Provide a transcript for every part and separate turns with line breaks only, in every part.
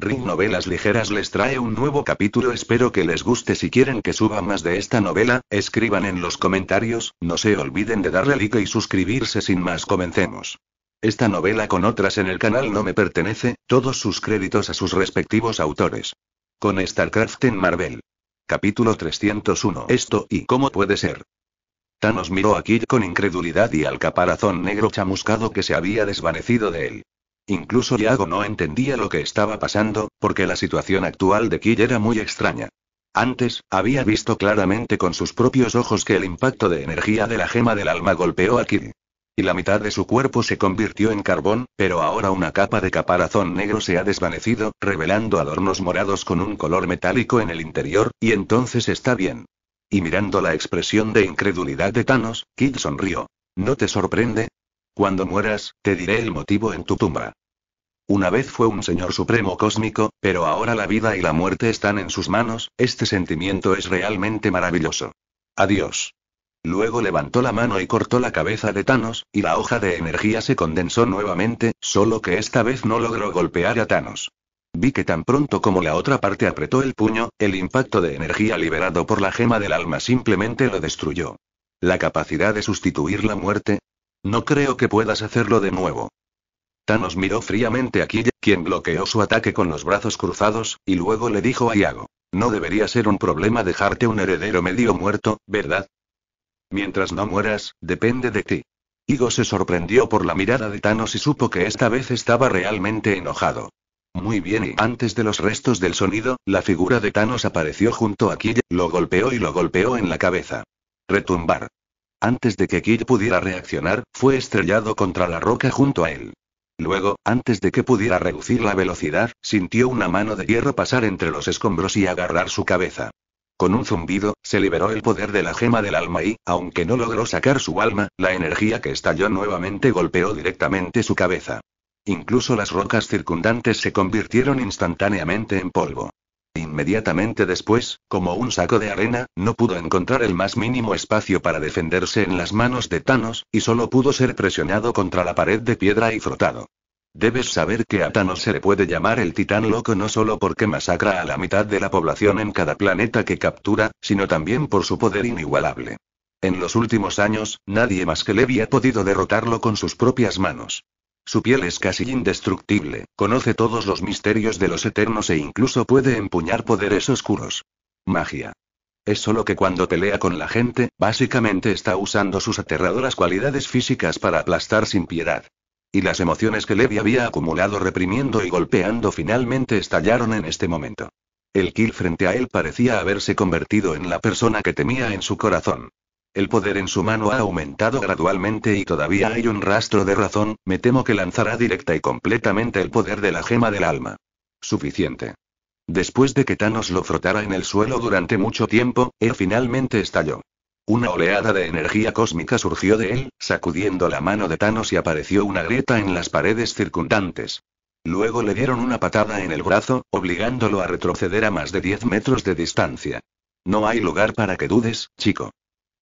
Ring Novelas Ligeras les trae un nuevo capítulo. Espero que les guste. Si quieren que suba más de esta novela, escriban en los comentarios. No se olviden de darle like y suscribirse. Sin más, comencemos. Esta novela con otras en el canal no me pertenece, todos sus créditos a sus respectivos autores. Con StarCraft en Marvel. Capítulo 301. Esto y cómo puede ser. Thanos miró a Kid con incredulidad y al caparazón negro chamuscado que se había desvanecido de él. Incluso Yago no entendía lo que estaba pasando, porque la situación actual de Kid era muy extraña. Antes, había visto claramente con sus propios ojos que el impacto de energía de la gema del alma golpeó a Kid. Y la mitad de su cuerpo se convirtió en carbón, pero ahora una capa de caparazón negro se ha desvanecido, revelando adornos morados con un color metálico en el interior, y entonces está bien. Y mirando la expresión de incredulidad de Thanos, Kid sonrió. ¿No te sorprende? Cuando mueras, te diré el motivo en tu tumba. Una vez fue un señor supremo cósmico, pero ahora la vida y la muerte están en sus manos, este sentimiento es realmente maravilloso. Adiós. Luego levantó la mano y cortó la cabeza de Thanos, y la hoja de energía se condensó nuevamente, solo que esta vez no logró golpear a Thanos. Vi que tan pronto como la otra parte apretó el puño, el impacto de energía liberado por la gema del alma simplemente lo destruyó. La capacidad de sustituir la muerte, no creo que puedas hacerlo de nuevo. Thanos miró fríamente a Killa, quien bloqueó su ataque con los brazos cruzados, y luego le dijo a Iago: No debería ser un problema dejarte un heredero medio muerto, ¿verdad? Mientras no mueras, depende de ti. Higo se sorprendió por la mirada de Thanos y supo que esta vez estaba realmente enojado. Muy bien, y antes de los restos del sonido, la figura de Thanos apareció junto a Killa, lo golpeó y lo golpeó en la cabeza. Retumbar. Antes de que Kid pudiera reaccionar, fue estrellado contra la roca junto a él. Luego, antes de que pudiera reducir la velocidad, sintió una mano de hierro pasar entre los escombros y agarrar su cabeza. Con un zumbido, se liberó el poder de la gema del alma y, aunque no logró sacar su alma, la energía que estalló nuevamente golpeó directamente su cabeza. Incluso las rocas circundantes se convirtieron instantáneamente en polvo. Inmediatamente después, como un saco de arena, no pudo encontrar el más mínimo espacio para defenderse en las manos de Thanos, y solo pudo ser presionado contra la pared de piedra y frotado. Debes saber que a Thanos se le puede llamar el titán loco no solo porque masacra a la mitad de la población en cada planeta que captura, sino también por su poder inigualable. En los últimos años, nadie más que Levi ha podido derrotarlo con sus propias manos. Su piel es casi indestructible, conoce todos los misterios de los eternos e incluso puede empuñar poderes oscuros. Magia. Es solo que cuando pelea con la gente, básicamente está usando sus aterradoras cualidades físicas para aplastar sin piedad. Y las emociones que Levi había acumulado reprimiendo y golpeando finalmente estallaron en este momento. El kill frente a él parecía haberse convertido en la persona que temía en su corazón. El poder en su mano ha aumentado gradualmente y todavía hay un rastro de razón, me temo que lanzará directa y completamente el poder de la gema del alma. Suficiente. Después de que Thanos lo frotara en el suelo durante mucho tiempo, él finalmente estalló. Una oleada de energía cósmica surgió de él, sacudiendo la mano de Thanos y apareció una grieta en las paredes circundantes. Luego le dieron una patada en el brazo, obligándolo a retroceder a más de 10 metros de distancia. No hay lugar para que dudes, chico.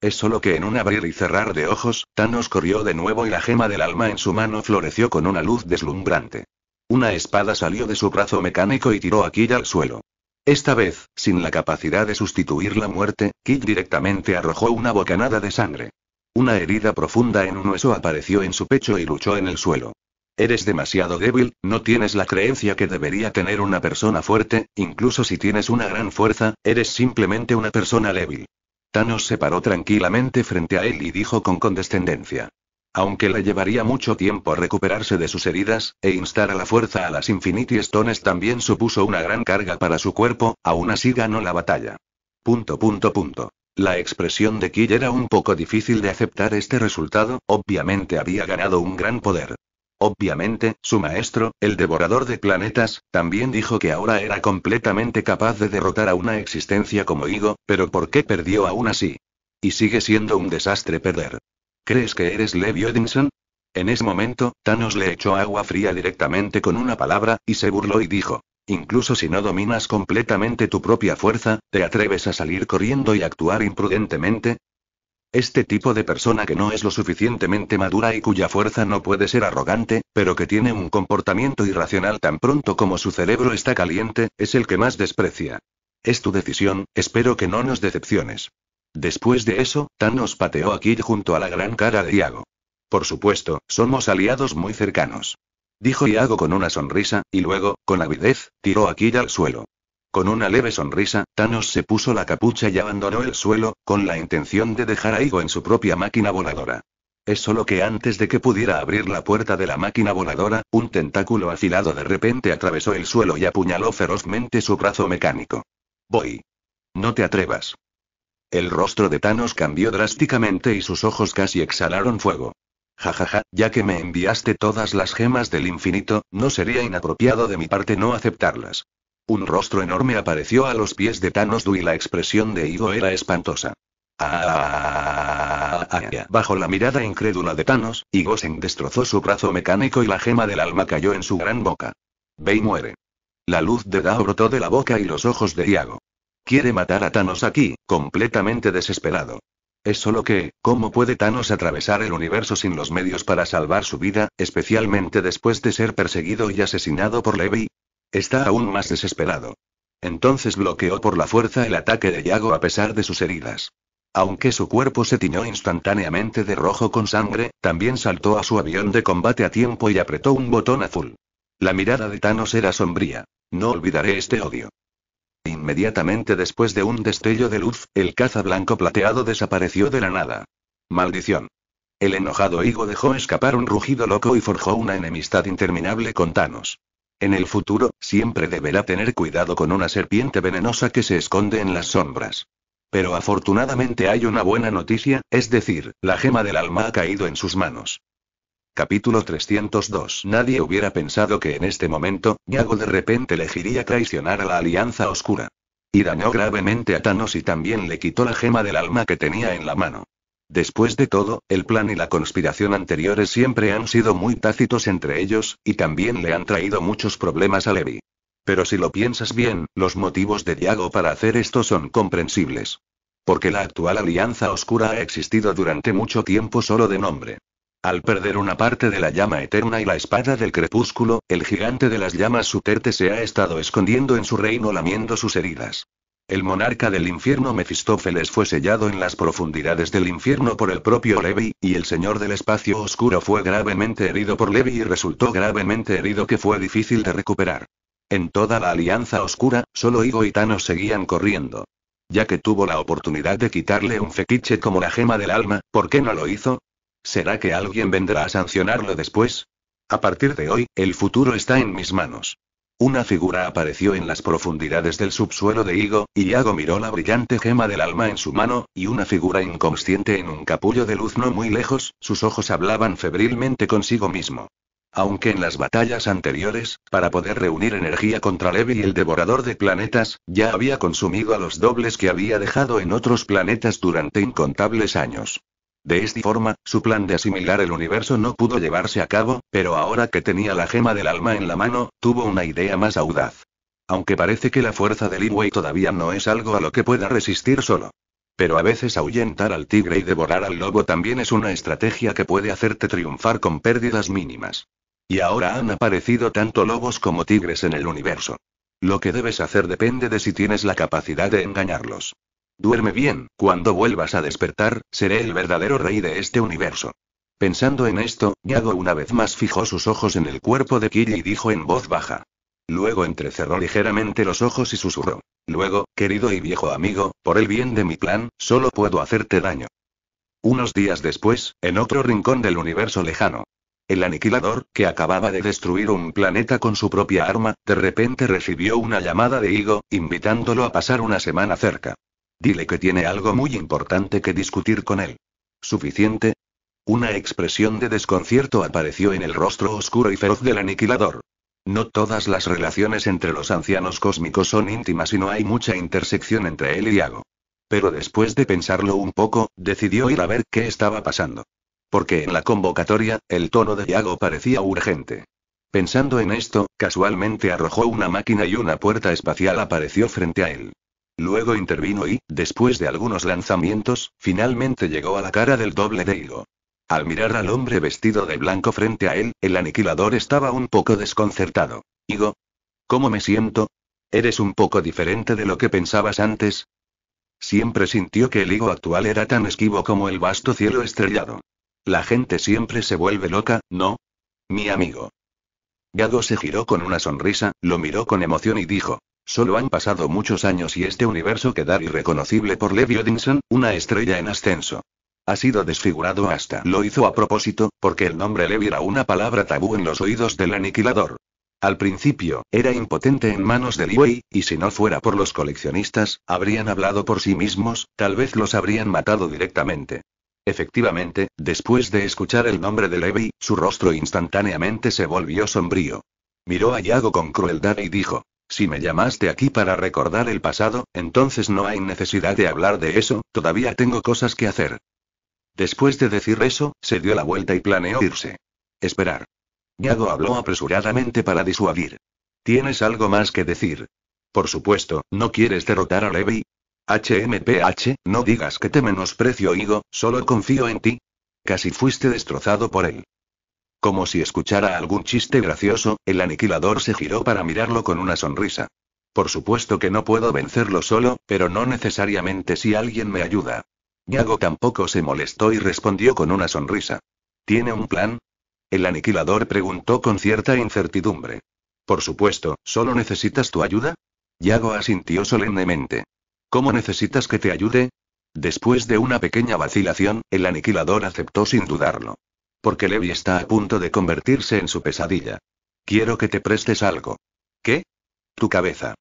Es solo que en un abrir y cerrar de ojos, Thanos corrió de nuevo y la gema del alma en su mano floreció con una luz deslumbrante. Una espada salió de su brazo mecánico y tiró a Kid al suelo. Esta vez, sin la capacidad de sustituir la muerte, Kid directamente arrojó una bocanada de sangre. Una herida profunda en un hueso apareció en su pecho y luchó en el suelo. Eres demasiado débil, no tienes la creencia que debería tener una persona fuerte, incluso si tienes una gran fuerza, eres simplemente una persona débil. Thanos se paró tranquilamente frente a él y dijo con condescendencia. Aunque le llevaría mucho tiempo recuperarse de sus heridas, e instar a la fuerza a las Infinity Stones también supuso una gran carga para su cuerpo, aún así ganó la batalla. Punto punto punto. La expresión de Kill era un poco difícil de aceptar este resultado, obviamente había ganado un gran poder. Obviamente, su maestro, el devorador de planetas, también dijo que ahora era completamente capaz de derrotar a una existencia como Higo, pero ¿por qué perdió aún así? Y sigue siendo un desastre perder. ¿Crees que eres Levi Odinson? En ese momento, Thanos le echó agua fría directamente con una palabra, y se burló y dijo, Incluso si no dominas completamente tu propia fuerza, ¿te atreves a salir corriendo y actuar imprudentemente? Este tipo de persona que no es lo suficientemente madura y cuya fuerza no puede ser arrogante, pero que tiene un comportamiento irracional tan pronto como su cerebro está caliente, es el que más desprecia. Es tu decisión, espero que no nos decepciones. Después de eso, Tan nos pateó a Kid junto a la gran cara de Iago. Por supuesto, somos aliados muy cercanos. Dijo Iago con una sonrisa, y luego, con avidez, tiró a Kid al suelo. Con una leve sonrisa, Thanos se puso la capucha y abandonó el suelo, con la intención de dejar a Igo en su propia máquina voladora. Es solo que antes de que pudiera abrir la puerta de la máquina voladora, un tentáculo afilado de repente atravesó el suelo y apuñaló ferozmente su brazo mecánico. Voy. No te atrevas. El rostro de Thanos cambió drásticamente y sus ojos casi exhalaron fuego. Jajaja, ja, ja, ya que me enviaste todas las gemas del infinito, no sería inapropiado de mi parte no aceptarlas. Un rostro enorme apareció a los pies de Thanos Du y la expresión de Igo era espantosa. Ah, ah, ah, Bajo la mirada incrédula de Thanos, Igosen destrozó su brazo mecánico y la gema del alma cayó en su gran boca. Ve muere. La luz de Dao brotó de la boca y los ojos de Iago. Quiere matar a Thanos aquí, completamente desesperado. Es solo que, ¿cómo puede Thanos atravesar el universo sin los medios para salvar su vida, especialmente después de ser perseguido y asesinado por Levi? Está aún más desesperado. Entonces bloqueó por la fuerza el ataque de Yago a pesar de sus heridas. Aunque su cuerpo se tiñó instantáneamente de rojo con sangre, también saltó a su avión de combate a tiempo y apretó un botón azul. La mirada de Thanos era sombría. No olvidaré este odio. Inmediatamente después de un destello de luz, el caza blanco plateado desapareció de la nada. Maldición. El enojado higo dejó escapar un rugido loco y forjó una enemistad interminable con Thanos. En el futuro, siempre deberá tener cuidado con una serpiente venenosa que se esconde en las sombras. Pero afortunadamente hay una buena noticia, es decir, la gema del alma ha caído en sus manos. Capítulo 302 Nadie hubiera pensado que en este momento, Yago de repente elegiría traicionar a la Alianza Oscura. Y dañó gravemente a Thanos y también le quitó la gema del alma que tenía en la mano. Después de todo, el plan y la conspiración anteriores siempre han sido muy tácitos entre ellos, y también le han traído muchos problemas a Levi. Pero si lo piensas bien, los motivos de Diago para hacer esto son comprensibles. Porque la actual alianza oscura ha existido durante mucho tiempo solo de nombre. Al perder una parte de la llama eterna y la espada del crepúsculo, el gigante de las llamas Suterte se ha estado escondiendo en su reino lamiendo sus heridas. El monarca del infierno Mefistófeles fue sellado en las profundidades del infierno por el propio Levi, y el señor del espacio oscuro fue gravemente herido por Levi y resultó gravemente herido que fue difícil de recuperar. En toda la alianza oscura, solo Higo y Thanos seguían corriendo. Ya que tuvo la oportunidad de quitarle un fetiche como la gema del alma, ¿por qué no lo hizo? ¿Será que alguien vendrá a sancionarlo después? A partir de hoy, el futuro está en mis manos. Una figura apareció en las profundidades del subsuelo de Higo, y Iago miró la brillante gema del alma en su mano, y una figura inconsciente en un capullo de luz no muy lejos, sus ojos hablaban febrilmente consigo mismo. Aunque en las batallas anteriores, para poder reunir energía contra Levi y el devorador de planetas, ya había consumido a los dobles que había dejado en otros planetas durante incontables años. De esta forma, su plan de asimilar el universo no pudo llevarse a cabo, pero ahora que tenía la gema del alma en la mano, tuvo una idea más audaz. Aunque parece que la fuerza del Wei todavía no es algo a lo que pueda resistir solo. Pero a veces ahuyentar al tigre y devorar al lobo también es una estrategia que puede hacerte triunfar con pérdidas mínimas. Y ahora han aparecido tanto lobos como tigres en el universo. Lo que debes hacer depende de si tienes la capacidad de engañarlos. Duerme bien, cuando vuelvas a despertar, seré el verdadero rey de este universo. Pensando en esto, Yago una vez más fijó sus ojos en el cuerpo de Kiri y dijo en voz baja. Luego entrecerró ligeramente los ojos y susurró. Luego, querido y viejo amigo, por el bien de mi plan, solo puedo hacerte daño. Unos días después, en otro rincón del universo lejano. El aniquilador, que acababa de destruir un planeta con su propia arma, de repente recibió una llamada de Higo, invitándolo a pasar una semana cerca. Dile que tiene algo muy importante que discutir con él. ¿Suficiente? Una expresión de desconcierto apareció en el rostro oscuro y feroz del aniquilador. No todas las relaciones entre los ancianos cósmicos son íntimas y no hay mucha intersección entre él y Iago. Pero después de pensarlo un poco, decidió ir a ver qué estaba pasando. Porque en la convocatoria, el tono de Iago parecía urgente. Pensando en esto, casualmente arrojó una máquina y una puerta espacial apareció frente a él. Luego intervino y, después de algunos lanzamientos, finalmente llegó a la cara del doble de Higo. Al mirar al hombre vestido de blanco frente a él, el aniquilador estaba un poco desconcertado. Higo, ¿cómo me siento? ¿Eres un poco diferente de lo que pensabas antes? Siempre sintió que el higo actual era tan esquivo como el vasto cielo estrellado. La gente siempre se vuelve loca, ¿no? Mi amigo. Gago se giró con una sonrisa, lo miró con emoción y dijo, Solo han pasado muchos años y este universo queda irreconocible por Levi Odinson, una estrella en ascenso. Ha sido desfigurado hasta lo hizo a propósito, porque el nombre Levi era una palabra tabú en los oídos del aniquilador. Al principio, era impotente en manos de Levi, y si no fuera por los coleccionistas, habrían hablado por sí mismos, tal vez los habrían matado directamente. Efectivamente, después de escuchar el nombre de Levi, su rostro instantáneamente se volvió sombrío. Miró a Yago con crueldad y dijo, si me llamaste aquí para recordar el pasado, entonces no hay necesidad de hablar de eso, todavía tengo cosas que hacer. Después de decir eso, se dio la vuelta y planeó irse. Esperar. Yago habló apresuradamente para disuadir. ¿Tienes algo más que decir? Por supuesto, ¿no quieres derrotar a Levi? HMPH, no digas que te menosprecio, Higo, solo confío en ti. Casi fuiste destrozado por él. Como si escuchara algún chiste gracioso, el aniquilador se giró para mirarlo con una sonrisa. Por supuesto que no puedo vencerlo solo, pero no necesariamente si alguien me ayuda. Yago tampoco se molestó y respondió con una sonrisa. ¿Tiene un plan? El aniquilador preguntó con cierta incertidumbre. Por supuesto, ¿solo necesitas tu ayuda? Yago asintió solemnemente. ¿Cómo necesitas que te ayude? Después de una pequeña vacilación, el aniquilador aceptó sin dudarlo. Porque Levi está a punto de convertirse en su pesadilla. Quiero que te prestes algo. ¿Qué? Tu cabeza.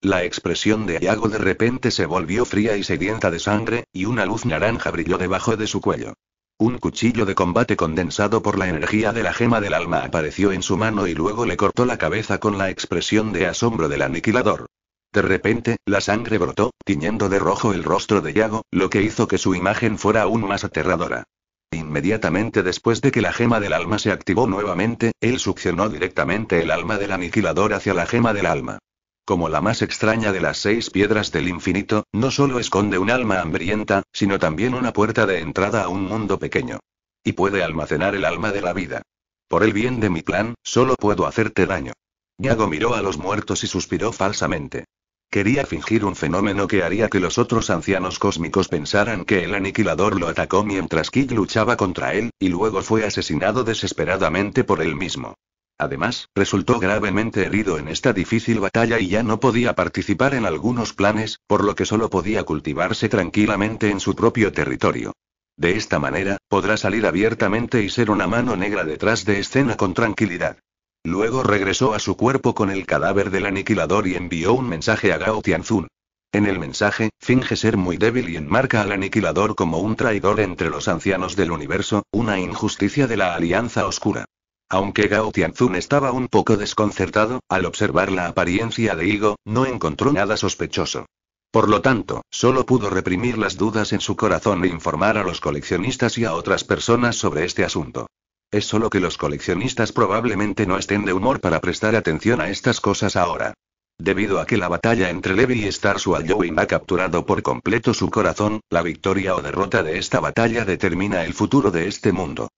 La expresión de Yago de repente se volvió fría y sedienta de sangre, y una luz naranja brilló debajo de su cuello. Un cuchillo de combate condensado por la energía de la gema del alma apareció en su mano y luego le cortó la cabeza con la expresión de asombro del aniquilador. De repente, la sangre brotó, tiñendo de rojo el rostro de Yago, lo que hizo que su imagen fuera aún más aterradora. Inmediatamente después de que la gema del alma se activó nuevamente, él succionó directamente el alma del aniquilador hacia la gema del alma. Como la más extraña de las seis piedras del infinito, no solo esconde un alma hambrienta, sino también una puerta de entrada a un mundo pequeño. Y puede almacenar el alma de la vida. Por el bien de mi plan, solo puedo hacerte daño. Yago miró a los muertos y suspiró falsamente. Quería fingir un fenómeno que haría que los otros ancianos cósmicos pensaran que el aniquilador lo atacó mientras Kid luchaba contra él, y luego fue asesinado desesperadamente por él mismo. Además, resultó gravemente herido en esta difícil batalla y ya no podía participar en algunos planes, por lo que solo podía cultivarse tranquilamente en su propio territorio. De esta manera, podrá salir abiertamente y ser una mano negra detrás de escena con tranquilidad. Luego regresó a su cuerpo con el cadáver del aniquilador y envió un mensaje a Gao Tianzun. En el mensaje, finge ser muy débil y enmarca al aniquilador como un traidor entre los ancianos del universo, una injusticia de la Alianza Oscura. Aunque Gao Tianzun estaba un poco desconcertado, al observar la apariencia de Higo, no encontró nada sospechoso. Por lo tanto, solo pudo reprimir las dudas en su corazón e informar a los coleccionistas y a otras personas sobre este asunto. Es solo que los coleccionistas probablemente no estén de humor para prestar atención a estas cosas ahora. Debido a que la batalla entre Levi y Star Swallowing ha capturado por completo su corazón, la victoria o derrota de esta batalla determina el futuro de este mundo.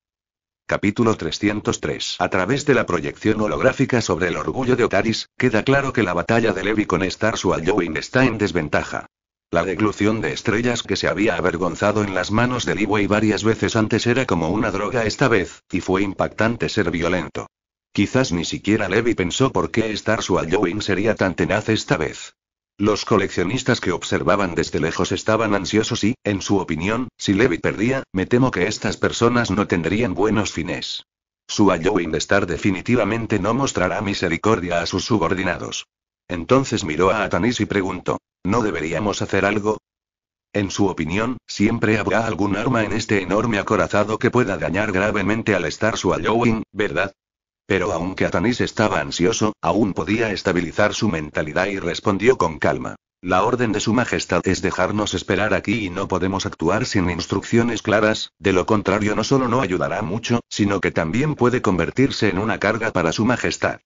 Capítulo 303 A través de la proyección holográfica sobre el orgullo de Otaris, queda claro que la batalla de Levi con Star Swallowing está en desventaja. La deglución de estrellas que se había avergonzado en las manos de Leeway varias veces antes era como una droga esta vez, y fue impactante ser violento. Quizás ni siquiera Levi pensó por qué Star Swallowing sería tan tenaz esta vez. Los coleccionistas que observaban desde lejos estaban ansiosos y, en su opinión, si Levi perdía, me temo que estas personas no tendrían buenos fines. Su de Star definitivamente no mostrará misericordia a sus subordinados. Entonces miró a Atanis y preguntó: ¿No deberíamos hacer algo? En su opinión, siempre habrá algún arma en este enorme acorazado que pueda dañar gravemente al estar su Halloween, ¿verdad? Pero aunque Atanis estaba ansioso, aún podía estabilizar su mentalidad y respondió con calma. La orden de su Majestad es dejarnos esperar aquí y no podemos actuar sin instrucciones claras, de lo contrario no solo no ayudará mucho, sino que también puede convertirse en una carga para su Majestad.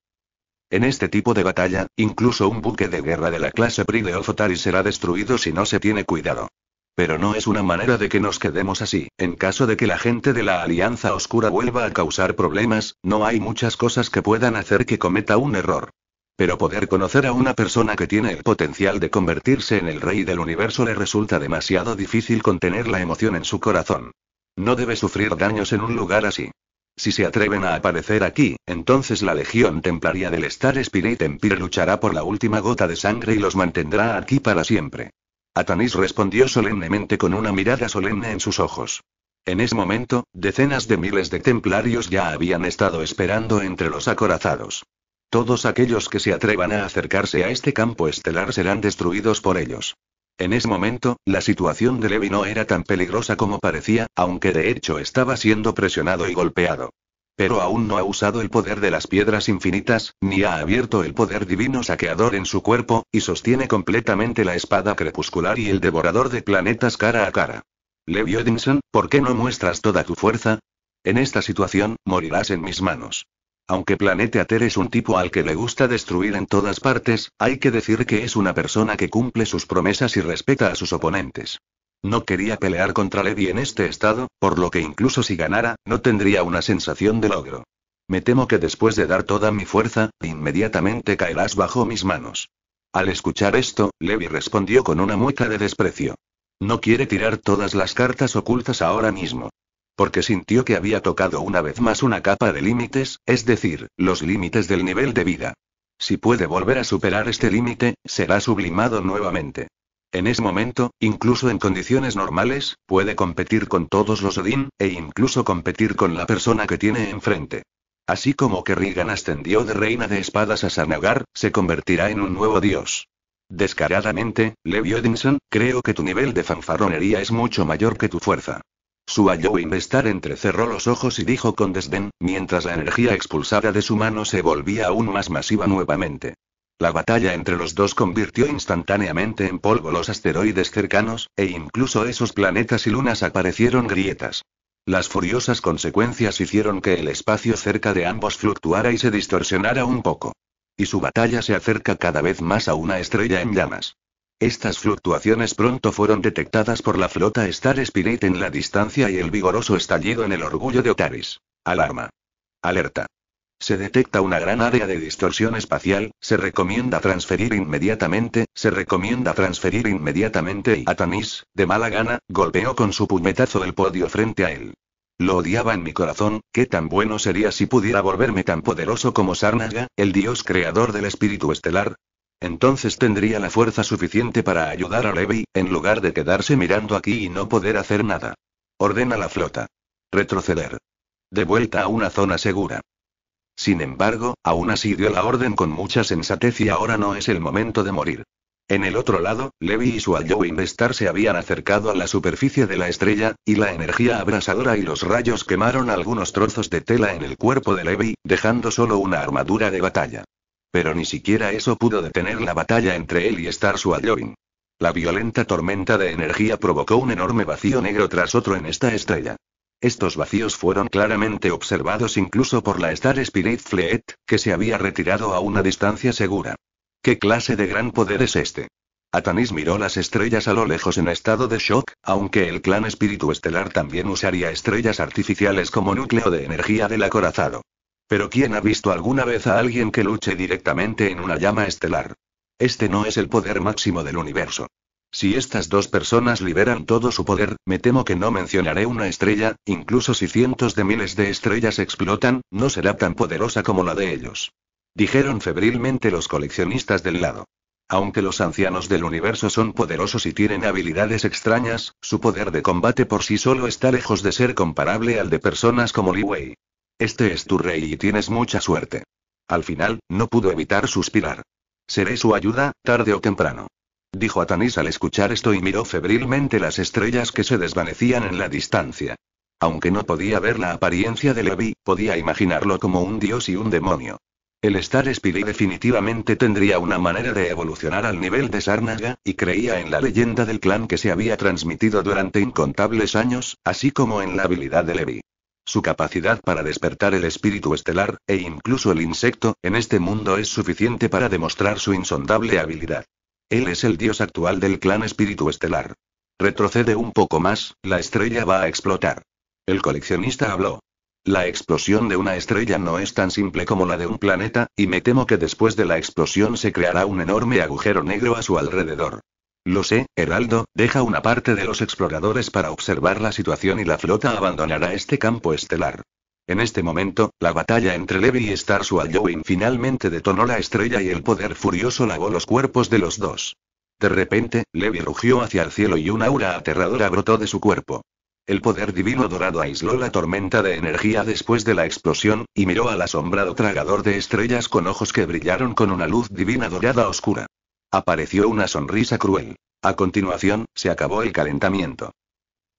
En este tipo de batalla, incluso un buque de guerra de la clase Pri de Ofotari será destruido si no se tiene cuidado. Pero no es una manera de que nos quedemos así, en caso de que la gente de la Alianza Oscura vuelva a causar problemas, no hay muchas cosas que puedan hacer que cometa un error. Pero poder conocer a una persona que tiene el potencial de convertirse en el rey del universo le resulta demasiado difícil contener la emoción en su corazón. No debe sufrir daños en un lugar así. Si se atreven a aparecer aquí, entonces la Legión Templaria del Star Spirit Empire luchará por la última gota de sangre y los mantendrá aquí para siempre. Atanis respondió solemnemente con una mirada solemne en sus ojos. En ese momento, decenas de miles de templarios ya habían estado esperando entre los acorazados. Todos aquellos que se atrevan a acercarse a este campo estelar serán destruidos por ellos. En ese momento, la situación de Levi no era tan peligrosa como parecía, aunque de hecho estaba siendo presionado y golpeado. Pero aún no ha usado el poder de las piedras infinitas, ni ha abierto el poder divino saqueador en su cuerpo, y sostiene completamente la espada crepuscular y el devorador de planetas cara a cara. Levi Odinson, ¿por qué no muestras toda tu fuerza? En esta situación, morirás en mis manos. Aunque Planeta Ter es un tipo al que le gusta destruir en todas partes, hay que decir que es una persona que cumple sus promesas y respeta a sus oponentes. No quería pelear contra Levi en este estado, por lo que incluso si ganara, no tendría una sensación de logro. Me temo que después de dar toda mi fuerza, inmediatamente caerás bajo mis manos. Al escuchar esto, Levi respondió con una mueca de desprecio. No quiere tirar todas las cartas ocultas ahora mismo porque sintió que había tocado una vez más una capa de límites, es decir, los límites del nivel de vida. Si puede volver a superar este límite, será sublimado nuevamente. En ese momento, incluso en condiciones normales, puede competir con todos los Odin, e incluso competir con la persona que tiene enfrente. Así como que Rigan ascendió de reina de espadas a Sanagar, se convertirá en un nuevo dios. Descaradamente, Levi Odinson, creo que tu nivel de fanfarronería es mucho mayor que tu fuerza. Su estar entrecerró los ojos y dijo con desdén, mientras la energía expulsada de su mano se volvía aún más masiva nuevamente. La batalla entre los dos convirtió instantáneamente en polvo los asteroides cercanos, e incluso esos planetas y lunas aparecieron grietas. Las furiosas consecuencias hicieron que el espacio cerca de ambos fluctuara y se distorsionara un poco. Y su batalla se acerca cada vez más a una estrella en llamas. Estas fluctuaciones pronto fueron detectadas por la flota Star Spirit en la distancia y el vigoroso estallido en el orgullo de Otaris. Alarma. Alerta. Se detecta una gran área de distorsión espacial, se recomienda transferir inmediatamente, se recomienda transferir inmediatamente y Atanis, de mala gana, golpeó con su puñetazo el podio frente a él. Lo odiaba en mi corazón, qué tan bueno sería si pudiera volverme tan poderoso como Sarnaga, el dios creador del espíritu estelar, entonces tendría la fuerza suficiente para ayudar a Levi, en lugar de quedarse mirando aquí y no poder hacer nada. Ordena la flota. Retroceder. De vuelta a una zona segura. Sin embargo, aún así dio la orden con mucha sensatez y ahora no es el momento de morir. En el otro lado, Levi y su ayudante Star se habían acercado a la superficie de la estrella, y la energía abrasadora y los rayos quemaron algunos trozos de tela en el cuerpo de Levi, dejando solo una armadura de batalla. Pero ni siquiera eso pudo detener la batalla entre él y Star Swallowing. La violenta tormenta de energía provocó un enorme vacío negro tras otro en esta estrella. Estos vacíos fueron claramente observados incluso por la Star Spirit Fleet, que se había retirado a una distancia segura. ¿Qué clase de gran poder es este? Atanis miró las estrellas a lo lejos en estado de shock, aunque el clan espíritu estelar también usaría estrellas artificiales como núcleo de energía del acorazado. Pero ¿quién ha visto alguna vez a alguien que luche directamente en una llama estelar? Este no es el poder máximo del universo. Si estas dos personas liberan todo su poder, me temo que no mencionaré una estrella, incluso si cientos de miles de estrellas explotan, no será tan poderosa como la de ellos. Dijeron febrilmente los coleccionistas del lado. Aunque los ancianos del universo son poderosos y tienen habilidades extrañas, su poder de combate por sí solo está lejos de ser comparable al de personas como Li Wei. Este es tu rey y tienes mucha suerte. Al final, no pudo evitar suspirar. Seré su ayuda, tarde o temprano. Dijo Atanis al escuchar esto y miró febrilmente las estrellas que se desvanecían en la distancia. Aunque no podía ver la apariencia de Levi, podía imaginarlo como un dios y un demonio. El Star Spirit definitivamente tendría una manera de evolucionar al nivel de Sarnaga, y creía en la leyenda del clan que se había transmitido durante incontables años, así como en la habilidad de Levi. Su capacidad para despertar el espíritu estelar, e incluso el insecto, en este mundo es suficiente para demostrar su insondable habilidad. Él es el dios actual del clan espíritu estelar. Retrocede un poco más, la estrella va a explotar. El coleccionista habló. La explosión de una estrella no es tan simple como la de un planeta, y me temo que después de la explosión se creará un enorme agujero negro a su alrededor. Lo sé, Heraldo, deja una parte de los exploradores para observar la situación y la flota abandonará este campo estelar. En este momento, la batalla entre Levi y Star Swallowing finalmente detonó la estrella y el poder furioso lavó los cuerpos de los dos. De repente, Levi rugió hacia el cielo y un aura aterradora brotó de su cuerpo. El poder divino dorado aisló la tormenta de energía después de la explosión, y miró al asombrado tragador de estrellas con ojos que brillaron con una luz divina dorada oscura. Apareció una sonrisa cruel. A continuación, se acabó el calentamiento.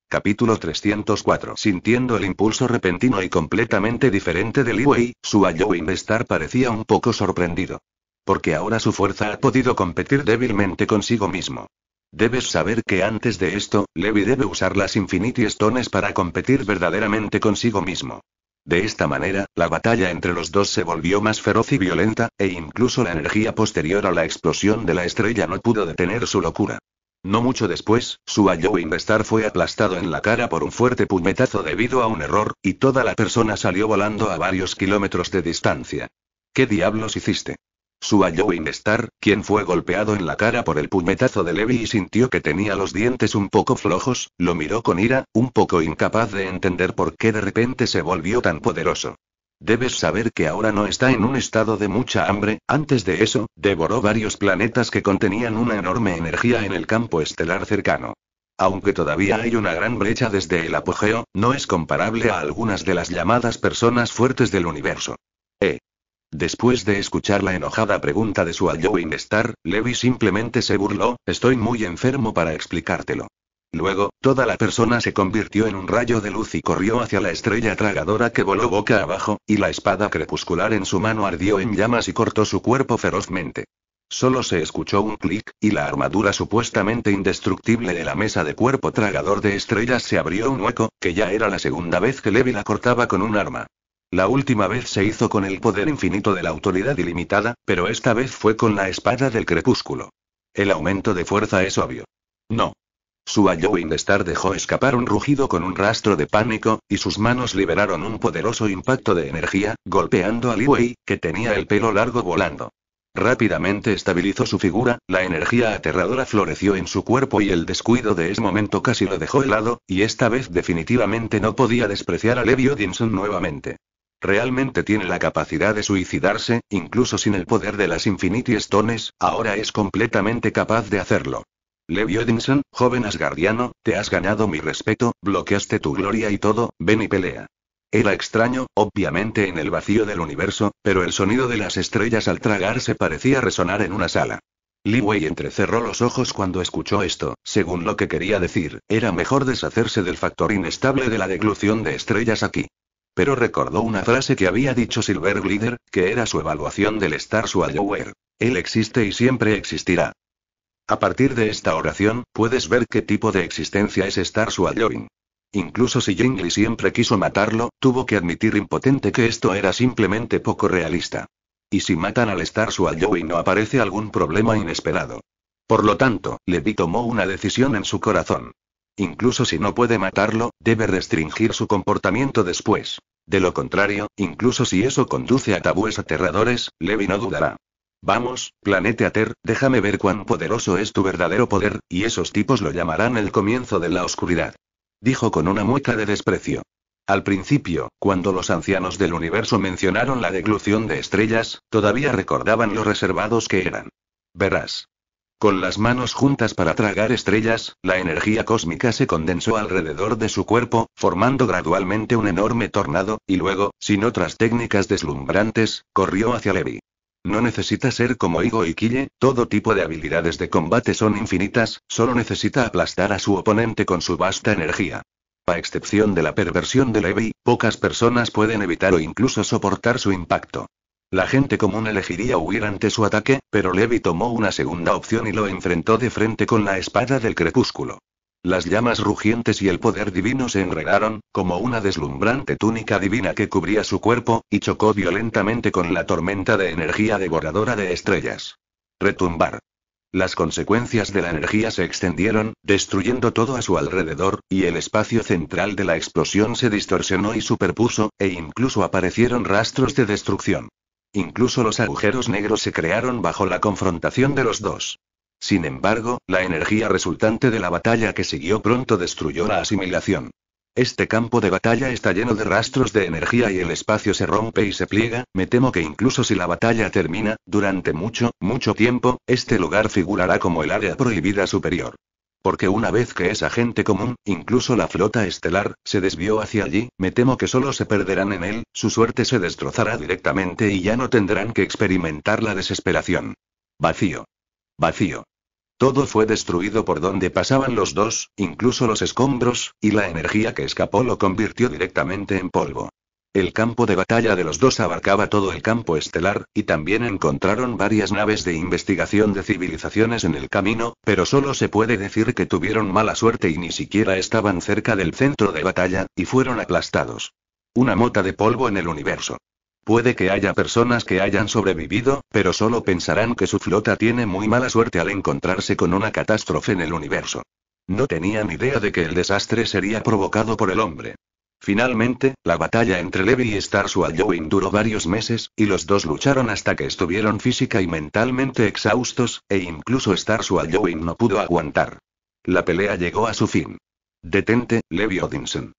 Capítulo 304 Sintiendo el impulso repentino y completamente diferente de Li Wei, su Halloween Star parecía un poco sorprendido. Porque ahora su fuerza ha podido competir débilmente consigo mismo. Debes saber que antes de esto, Levi debe usar las Infinity Stones para competir verdaderamente consigo mismo. De esta manera, la batalla entre los dos se volvió más feroz y violenta, e incluso la energía posterior a la explosión de la estrella no pudo detener su locura. No mucho después, su Ayoin Star fue aplastado en la cara por un fuerte puñetazo debido a un error, y toda la persona salió volando a varios kilómetros de distancia. ¿Qué diablos hiciste? Su Ayowin Star, quien fue golpeado en la cara por el puñetazo de Levi y sintió que tenía los dientes un poco flojos, lo miró con ira, un poco incapaz de entender por qué de repente se volvió tan poderoso. Debes saber que ahora no está en un estado de mucha hambre, antes de eso, devoró varios planetas que contenían una enorme energía en el campo estelar cercano. Aunque todavía hay una gran brecha desde el apogeo, no es comparable a algunas de las llamadas personas fuertes del universo. ¡Eh! Después de escuchar la enojada pregunta de su Allowing Star, Levi simplemente se burló, estoy muy enfermo para explicártelo. Luego, toda la persona se convirtió en un rayo de luz y corrió hacia la estrella tragadora que voló boca abajo, y la espada crepuscular en su mano ardió en llamas y cortó su cuerpo ferozmente. Solo se escuchó un clic, y la armadura supuestamente indestructible de la mesa de cuerpo tragador de estrellas se abrió un hueco, que ya era la segunda vez que Levi la cortaba con un arma. La última vez se hizo con el poder infinito de la autoridad ilimitada, pero esta vez fue con la espada del crepúsculo. El aumento de fuerza es obvio. No. Su Star dejó escapar un rugido con un rastro de pánico, y sus manos liberaron un poderoso impacto de energía, golpeando a Li que tenía el pelo largo volando. Rápidamente estabilizó su figura, la energía aterradora floreció en su cuerpo y el descuido de ese momento casi lo dejó helado, y esta vez definitivamente no podía despreciar a Levi Odinson nuevamente realmente tiene la capacidad de suicidarse, incluso sin el poder de las Infinity Stones, ahora es completamente capaz de hacerlo. Levi Odinson, joven asgardiano, te has ganado mi respeto, bloqueaste tu gloria y todo, ven y pelea. Era extraño, obviamente en el vacío del universo, pero el sonido de las estrellas al tragarse parecía resonar en una sala. Li entrecerró los ojos cuando escuchó esto, según lo que quería decir, era mejor deshacerse del factor inestable de la deglución de estrellas aquí pero recordó una frase que había dicho Silver Glider, que era su evaluación del Star Swallower. Él existe y siempre existirá. A partir de esta oración, puedes ver qué tipo de existencia es Star Swallowing. Incluso si Jingle siempre quiso matarlo, tuvo que admitir impotente que esto era simplemente poco realista. Y si matan al Star Swallowing no aparece algún problema inesperado. Por lo tanto, Levi tomó una decisión en su corazón. Incluso si no puede matarlo, debe restringir su comportamiento después. De lo contrario, incluso si eso conduce a tabúes aterradores, Levi no dudará. Vamos, planeta Ter, déjame ver cuán poderoso es tu verdadero poder, y esos tipos lo llamarán el comienzo de la oscuridad. Dijo con una mueca de desprecio. Al principio, cuando los ancianos del universo mencionaron la deglución de estrellas, todavía recordaban lo reservados que eran. Verás, con las manos juntas para tragar estrellas, la energía cósmica se condensó alrededor de su cuerpo, formando gradualmente un enorme tornado, y luego, sin otras técnicas deslumbrantes, corrió hacia Levi. No necesita ser como Igo y Kille, todo tipo de habilidades de combate son infinitas, solo necesita aplastar a su oponente con su vasta energía. A excepción de la perversión de Levi, pocas personas pueden evitar o incluso soportar su impacto. La gente común elegiría huir ante su ataque, pero Levi tomó una segunda opción y lo enfrentó de frente con la espada del crepúsculo. Las llamas rugientes y el poder divino se enredaron, como una deslumbrante túnica divina que cubría su cuerpo, y chocó violentamente con la tormenta de energía devoradora de estrellas. Retumbar. Las consecuencias de la energía se extendieron, destruyendo todo a su alrededor, y el espacio central de la explosión se distorsionó y superpuso, e incluso aparecieron rastros de destrucción. Incluso los agujeros negros se crearon bajo la confrontación de los dos. Sin embargo, la energía resultante de la batalla que siguió pronto destruyó la asimilación. Este campo de batalla está lleno de rastros de energía y el espacio se rompe y se pliega, me temo que incluso si la batalla termina, durante mucho, mucho tiempo, este lugar figurará como el área prohibida superior. Porque una vez que esa gente común, incluso la flota estelar, se desvió hacia allí, me temo que solo se perderán en él, su suerte se destrozará directamente y ya no tendrán que experimentar la desesperación. Vacío. Vacío. Todo fue destruido por donde pasaban los dos, incluso los escombros, y la energía que escapó lo convirtió directamente en polvo. El campo de batalla de los dos abarcaba todo el campo estelar, y también encontraron varias naves de investigación de civilizaciones en el camino, pero solo se puede decir que tuvieron mala suerte y ni siquiera estaban cerca del centro de batalla, y fueron aplastados. Una mota de polvo en el universo. Puede que haya personas que hayan sobrevivido, pero solo pensarán que su flota tiene muy mala suerte al encontrarse con una catástrofe en el universo. No tenían idea de que el desastre sería provocado por el hombre. Finalmente, la batalla entre Levi y Star Swallowing duró varios meses, y los dos lucharon hasta que estuvieron física y mentalmente exhaustos, e incluso Star Swallowing no pudo aguantar. La pelea llegó a su fin. Detente, Levi Odinson.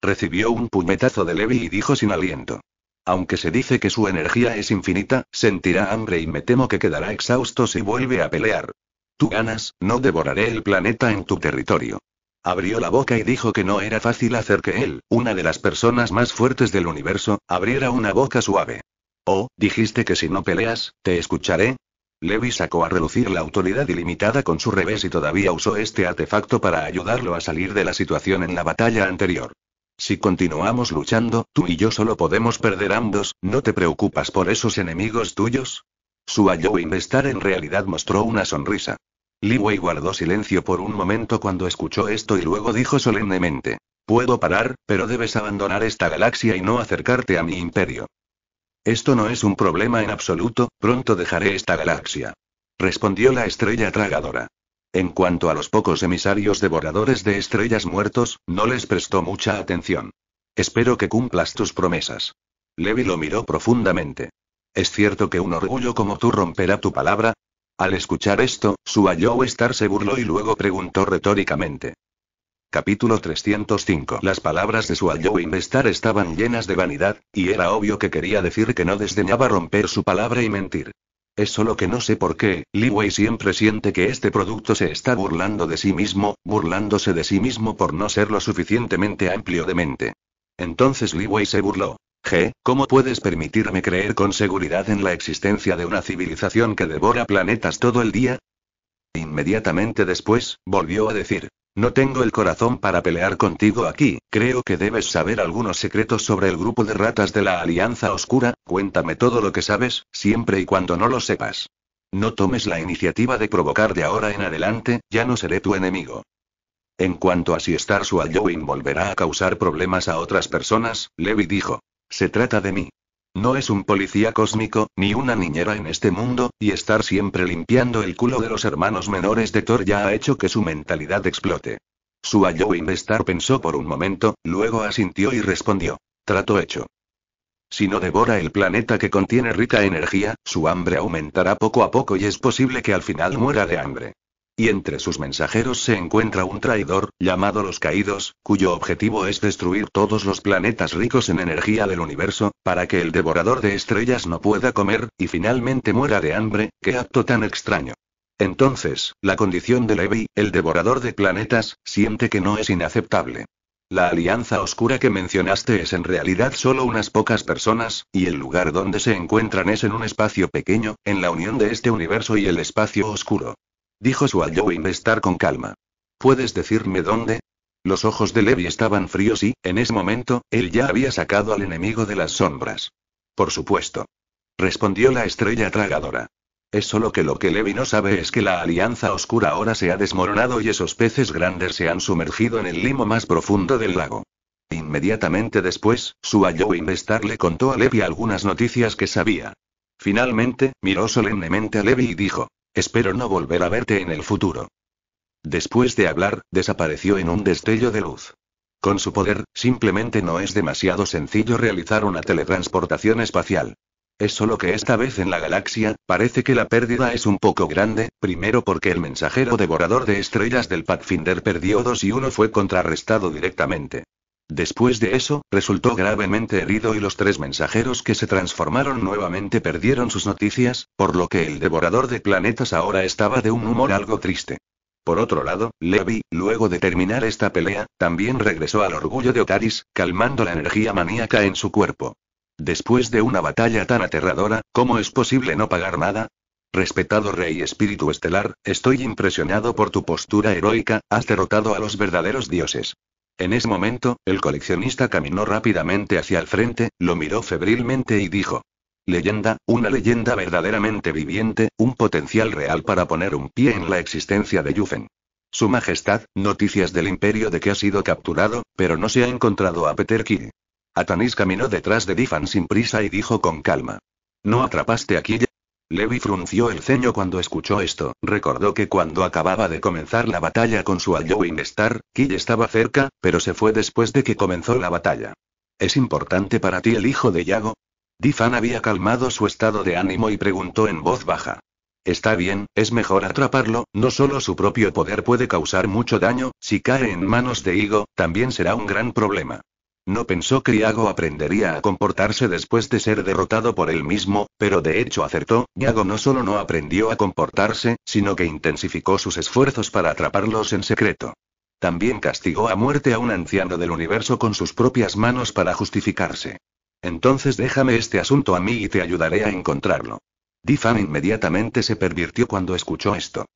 Recibió un puñetazo de Levi y dijo sin aliento. Aunque se dice que su energía es infinita, sentirá hambre y me temo que quedará exhausto si vuelve a pelear. Tú ganas, no devoraré el planeta en tu territorio. Abrió la boca y dijo que no era fácil hacer que él, una de las personas más fuertes del universo, abriera una boca suave. Oh, dijiste que si no peleas, te escucharé. Levi sacó a relucir la autoridad ilimitada con su revés y todavía usó este artefacto para ayudarlo a salir de la situación en la batalla anterior. Si continuamos luchando, tú y yo solo podemos perder ambos, ¿no te preocupas por esos enemigos tuyos? Su Ayo Investar en realidad mostró una sonrisa. Li guardó silencio por un momento cuando escuchó esto y luego dijo solemnemente. Puedo parar, pero debes abandonar esta galaxia y no acercarte a mi imperio. Esto no es un problema en absoluto, pronto dejaré esta galaxia. Respondió la estrella tragadora. En cuanto a los pocos emisarios devoradores de estrellas muertos, no les prestó mucha atención. Espero que cumplas tus promesas. Levi lo miró profundamente. ¿Es cierto que un orgullo como tú romperá tu palabra? Al escuchar esto, su Ayou estar se burló y luego preguntó retóricamente. Capítulo 305 Las palabras de Ayou Star estaban llenas de vanidad, y era obvio que quería decir que no desdeñaba romper su palabra y mentir. Es solo que no sé por qué, Li siempre siente que este producto se está burlando de sí mismo, burlándose de sí mismo por no ser lo suficientemente amplio de mente. Entonces Li se burló. G, ¿cómo puedes permitirme creer con seguridad en la existencia de una civilización que devora planetas todo el día? Inmediatamente después, volvió a decir, no tengo el corazón para pelear contigo aquí, creo que debes saber algunos secretos sobre el grupo de ratas de la Alianza Oscura, cuéntame todo lo que sabes, siempre y cuando no lo sepas. No tomes la iniciativa de provocar de ahora en adelante, ya no seré tu enemigo. En cuanto a si Star Swallowing volverá a causar problemas a otras personas, Levi dijo, se trata de mí. No es un policía cósmico, ni una niñera en este mundo, y estar siempre limpiando el culo de los hermanos menores de Thor ya ha hecho que su mentalidad explote. Su Halloween Investar pensó por un momento, luego asintió y respondió. Trato hecho. Si no devora el planeta que contiene rica energía, su hambre aumentará poco a poco y es posible que al final muera de hambre. Y entre sus mensajeros se encuentra un traidor, llamado los Caídos, cuyo objetivo es destruir todos los planetas ricos en energía del universo, para que el devorador de estrellas no pueda comer, y finalmente muera de hambre, qué acto tan extraño. Entonces, la condición de Levi, el devorador de planetas, siente que no es inaceptable. La alianza oscura que mencionaste es en realidad solo unas pocas personas, y el lugar donde se encuentran es en un espacio pequeño, en la unión de este universo y el espacio oscuro. Dijo Swallowing Star con calma. ¿Puedes decirme dónde? Los ojos de Levi estaban fríos y, en ese momento, él ya había sacado al enemigo de las sombras. Por supuesto. Respondió la estrella tragadora. Es solo que lo que Levi no sabe es que la Alianza Oscura ahora se ha desmoronado y esos peces grandes se han sumergido en el limo más profundo del lago. Inmediatamente después, su Investar le contó a Levi algunas noticias que sabía. Finalmente, miró solemnemente a Levi y dijo, Espero no volver a verte en el futuro. Después de hablar, desapareció en un destello de luz. Con su poder, simplemente no es demasiado sencillo realizar una teletransportación espacial. Es solo que esta vez en la galaxia, parece que la pérdida es un poco grande, primero porque el mensajero devorador de estrellas del Pathfinder perdió dos y uno fue contrarrestado directamente. Después de eso, resultó gravemente herido y los tres mensajeros que se transformaron nuevamente perdieron sus noticias, por lo que el devorador de planetas ahora estaba de un humor algo triste. Por otro lado, Levi, luego de terminar esta pelea, también regresó al orgullo de Otaris, calmando la energía maníaca en su cuerpo. Después de una batalla tan aterradora, ¿cómo es posible no pagar nada? Respetado Rey Espíritu Estelar, estoy impresionado por tu postura heroica, has derrotado a los verdaderos dioses. En ese momento, el coleccionista caminó rápidamente hacia el frente, lo miró febrilmente y dijo. Leyenda, una leyenda verdaderamente viviente, un potencial real para poner un pie en la existencia de Yufen. Su Majestad, noticias del imperio de que ha sido capturado, pero no se ha encontrado a Peter Key. Atanis caminó detrás de Difan sin prisa y dijo con calma. No atrapaste a ya. Levi frunció el ceño cuando escuchó esto, recordó que cuando acababa de comenzar la batalla con su Allowing Star, Kill estaba cerca, pero se fue después de que comenzó la batalla. ¿Es importante para ti el hijo de Yago? Difan había calmado su estado de ánimo y preguntó en voz baja. Está bien, es mejor atraparlo, no solo su propio poder puede causar mucho daño, si cae en manos de Igo, también será un gran problema. No pensó que Iago aprendería a comportarse después de ser derrotado por él mismo, pero de hecho acertó, Iago no solo no aprendió a comportarse, sino que intensificó sus esfuerzos para atraparlos en secreto. También castigó a muerte a un anciano del universo con sus propias manos para justificarse. Entonces déjame este asunto a mí y te ayudaré a encontrarlo. D-Fan inmediatamente se pervirtió cuando escuchó esto.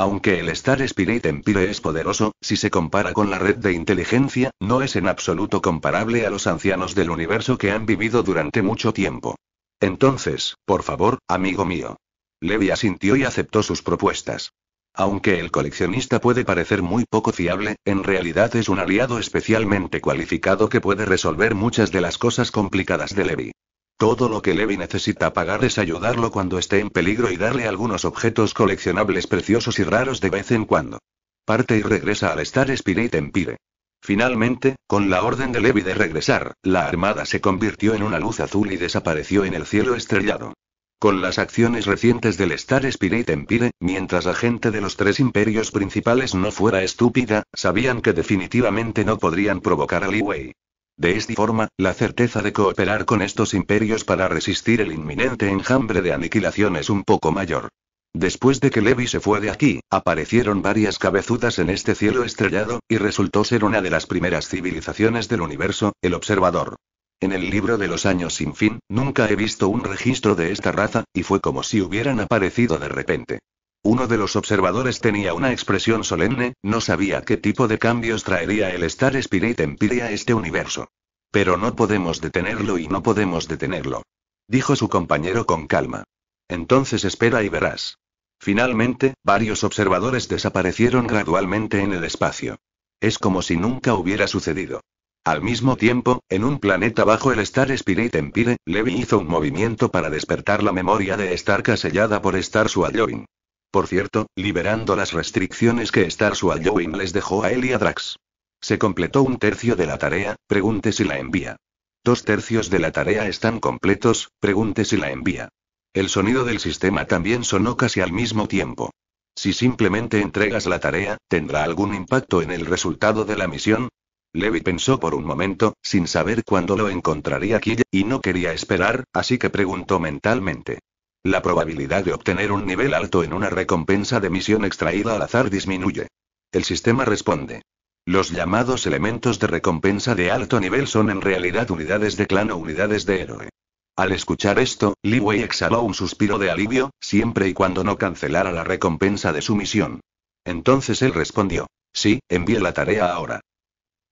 Aunque el Star Spirit Empire es poderoso, si se compara con la red de inteligencia, no es en absoluto comparable a los ancianos del universo que han vivido durante mucho tiempo. Entonces, por favor, amigo mío. Levi asintió y aceptó sus propuestas. Aunque el coleccionista puede parecer muy poco fiable, en realidad es un aliado especialmente cualificado que puede resolver muchas de las cosas complicadas de Levi. Todo lo que Levi necesita pagar es ayudarlo cuando esté en peligro y darle algunos objetos coleccionables preciosos y raros de vez en cuando. Parte y regresa al Star Spirit Empire. Finalmente, con la orden de Levi de regresar, la armada se convirtió en una luz azul y desapareció en el cielo estrellado. Con las acciones recientes del Star Spirit Empire, mientras la gente de los tres imperios principales no fuera estúpida, sabían que definitivamente no podrían provocar a Leeway. De esta forma, la certeza de cooperar con estos imperios para resistir el inminente enjambre de aniquilación es un poco mayor. Después de que Levi se fue de aquí, aparecieron varias cabezudas en este cielo estrellado, y resultó ser una de las primeras civilizaciones del universo, el observador. En el libro de los años sin fin, nunca he visto un registro de esta raza, y fue como si hubieran aparecido de repente. Uno de los observadores tenía una expresión solemne, no sabía qué tipo de cambios traería el Star Spirit Empire a este universo. Pero no podemos detenerlo y no podemos detenerlo. Dijo su compañero con calma. Entonces espera y verás. Finalmente, varios observadores desaparecieron gradualmente en el espacio. Es como si nunca hubiera sucedido. Al mismo tiempo, en un planeta bajo el Star Spirit Empire, Levi hizo un movimiento para despertar la memoria de estar casellada por Star Swallowing. Por cierto, liberando las restricciones que Star Swallowing les dejó a él y a Drax. Se completó un tercio de la tarea, pregunte si la envía. Dos tercios de la tarea están completos, pregunte si la envía. El sonido del sistema también sonó casi al mismo tiempo. Si simplemente entregas la tarea, ¿tendrá algún impacto en el resultado de la misión? Levi pensó por un momento, sin saber cuándo lo encontraría aquí, y no quería esperar, así que preguntó mentalmente la probabilidad de obtener un nivel alto en una recompensa de misión extraída al azar disminuye. El sistema responde. Los llamados elementos de recompensa de alto nivel son en realidad unidades de clan o unidades de héroe. Al escuchar esto, Li Wei exhaló un suspiro de alivio, siempre y cuando no cancelara la recompensa de su misión. Entonces él respondió. Sí, envíe la tarea ahora.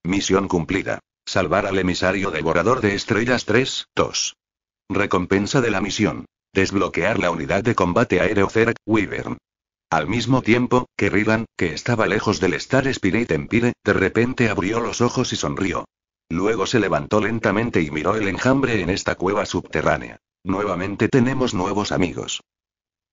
Misión cumplida. Salvar al emisario devorador de estrellas 3, 2. Recompensa de la misión. Desbloquear la unidad de combate aéreo Zerg, Wyvern. Al mismo tiempo, que que estaba lejos del Star Spirit Empire, de repente abrió los ojos y sonrió. Luego se levantó lentamente y miró el enjambre en esta cueva subterránea. Nuevamente tenemos nuevos amigos.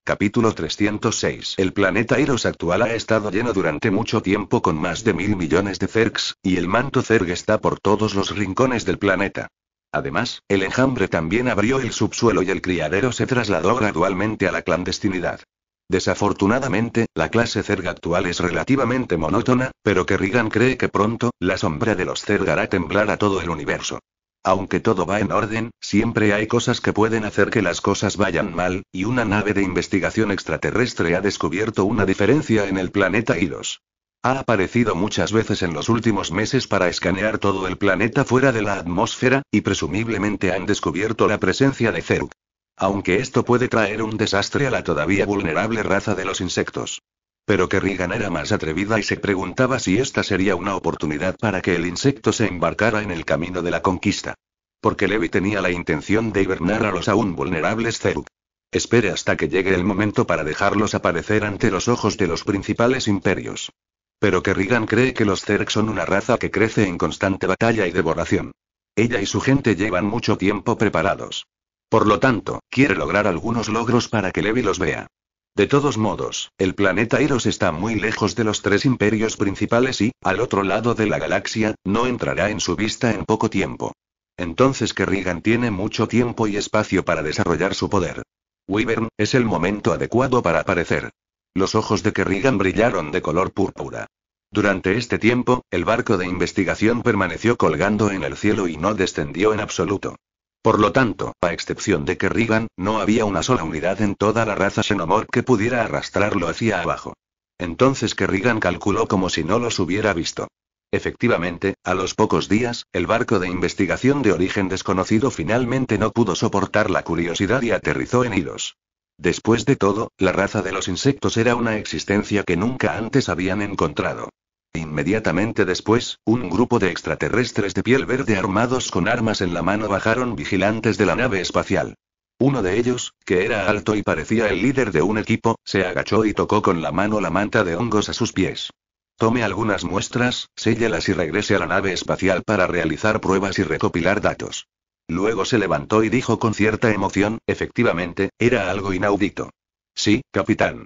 Capítulo 306 El planeta Eros actual ha estado lleno durante mucho tiempo con más de mil millones de Zergs, y el manto Zerg está por todos los rincones del planeta. Además, el enjambre también abrió el subsuelo y el criadero se trasladó gradualmente a la clandestinidad. Desafortunadamente, la clase cerga actual es relativamente monótona, pero Kerrigan cree que pronto, la sombra de los cerga hará temblar a todo el universo. Aunque todo va en orden, siempre hay cosas que pueden hacer que las cosas vayan mal, y una nave de investigación extraterrestre ha descubierto una diferencia en el planeta los. Ha aparecido muchas veces en los últimos meses para escanear todo el planeta fuera de la atmósfera, y presumiblemente han descubierto la presencia de Zeruk. Aunque esto puede traer un desastre a la todavía vulnerable raza de los insectos. Pero que era más atrevida y se preguntaba si esta sería una oportunidad para que el insecto se embarcara en el camino de la conquista. Porque Levi tenía la intención de hibernar a los aún vulnerables Zeruk. Espere hasta que llegue el momento para dejarlos aparecer ante los ojos de los principales imperios pero Kerrigan cree que los Zerg son una raza que crece en constante batalla y devoración. Ella y su gente llevan mucho tiempo preparados. Por lo tanto, quiere lograr algunos logros para que Levi los vea. De todos modos, el planeta Eros está muy lejos de los tres imperios principales y, al otro lado de la galaxia, no entrará en su vista en poco tiempo. Entonces Kerrigan tiene mucho tiempo y espacio para desarrollar su poder. Wyvern, es el momento adecuado para aparecer. Los ojos de Kerrigan brillaron de color púrpura. Durante este tiempo, el barco de investigación permaneció colgando en el cielo y no descendió en absoluto. Por lo tanto, a excepción de Kerrigan, no había una sola unidad en toda la raza Xenomorph que pudiera arrastrarlo hacia abajo. Entonces Kerrigan calculó como si no los hubiera visto. Efectivamente, a los pocos días, el barco de investigación de origen desconocido finalmente no pudo soportar la curiosidad y aterrizó en Hilos. Después de todo, la raza de los insectos era una existencia que nunca antes habían encontrado. Inmediatamente después, un grupo de extraterrestres de piel verde armados con armas en la mano bajaron vigilantes de la nave espacial. Uno de ellos, que era alto y parecía el líder de un equipo, se agachó y tocó con la mano la manta de hongos a sus pies. Tome algunas muestras, séllelas y regrese a la nave espacial para realizar pruebas y recopilar datos. Luego se levantó y dijo con cierta emoción, efectivamente, era algo inaudito. Sí, capitán.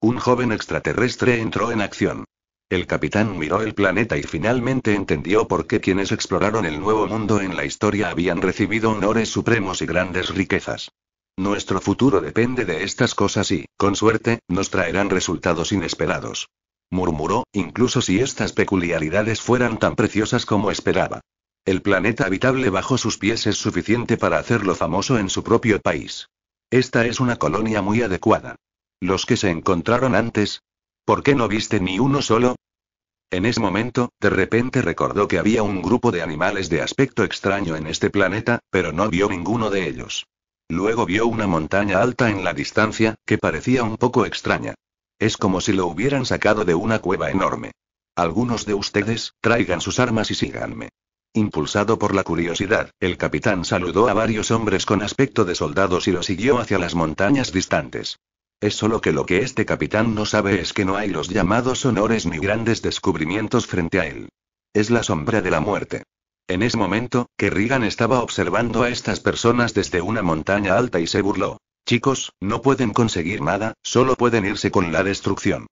Un joven extraterrestre entró en acción. El capitán miró el planeta y finalmente entendió por qué quienes exploraron el Nuevo Mundo en la historia habían recibido honores supremos y grandes riquezas. Nuestro futuro depende de estas cosas y, con suerte, nos traerán resultados inesperados. Murmuró, incluso si estas peculiaridades fueran tan preciosas como esperaba. El planeta habitable bajo sus pies es suficiente para hacerlo famoso en su propio país. Esta es una colonia muy adecuada. Los que se encontraron antes, ¿por qué no viste ni uno solo? En ese momento, de repente recordó que había un grupo de animales de aspecto extraño en este planeta, pero no vio ninguno de ellos. Luego vio una montaña alta en la distancia, que parecía un poco extraña. Es como si lo hubieran sacado de una cueva enorme. Algunos de ustedes, traigan sus armas y síganme. Impulsado por la curiosidad, el capitán saludó a varios hombres con aspecto de soldados y los siguió hacia las montañas distantes. Es solo que lo que este capitán no sabe es que no hay los llamados honores ni grandes descubrimientos frente a él. Es la sombra de la muerte. En ese momento, Kerrigan estaba observando a estas personas desde una montaña alta y se burló. Chicos, no pueden conseguir nada, solo pueden irse con la destrucción.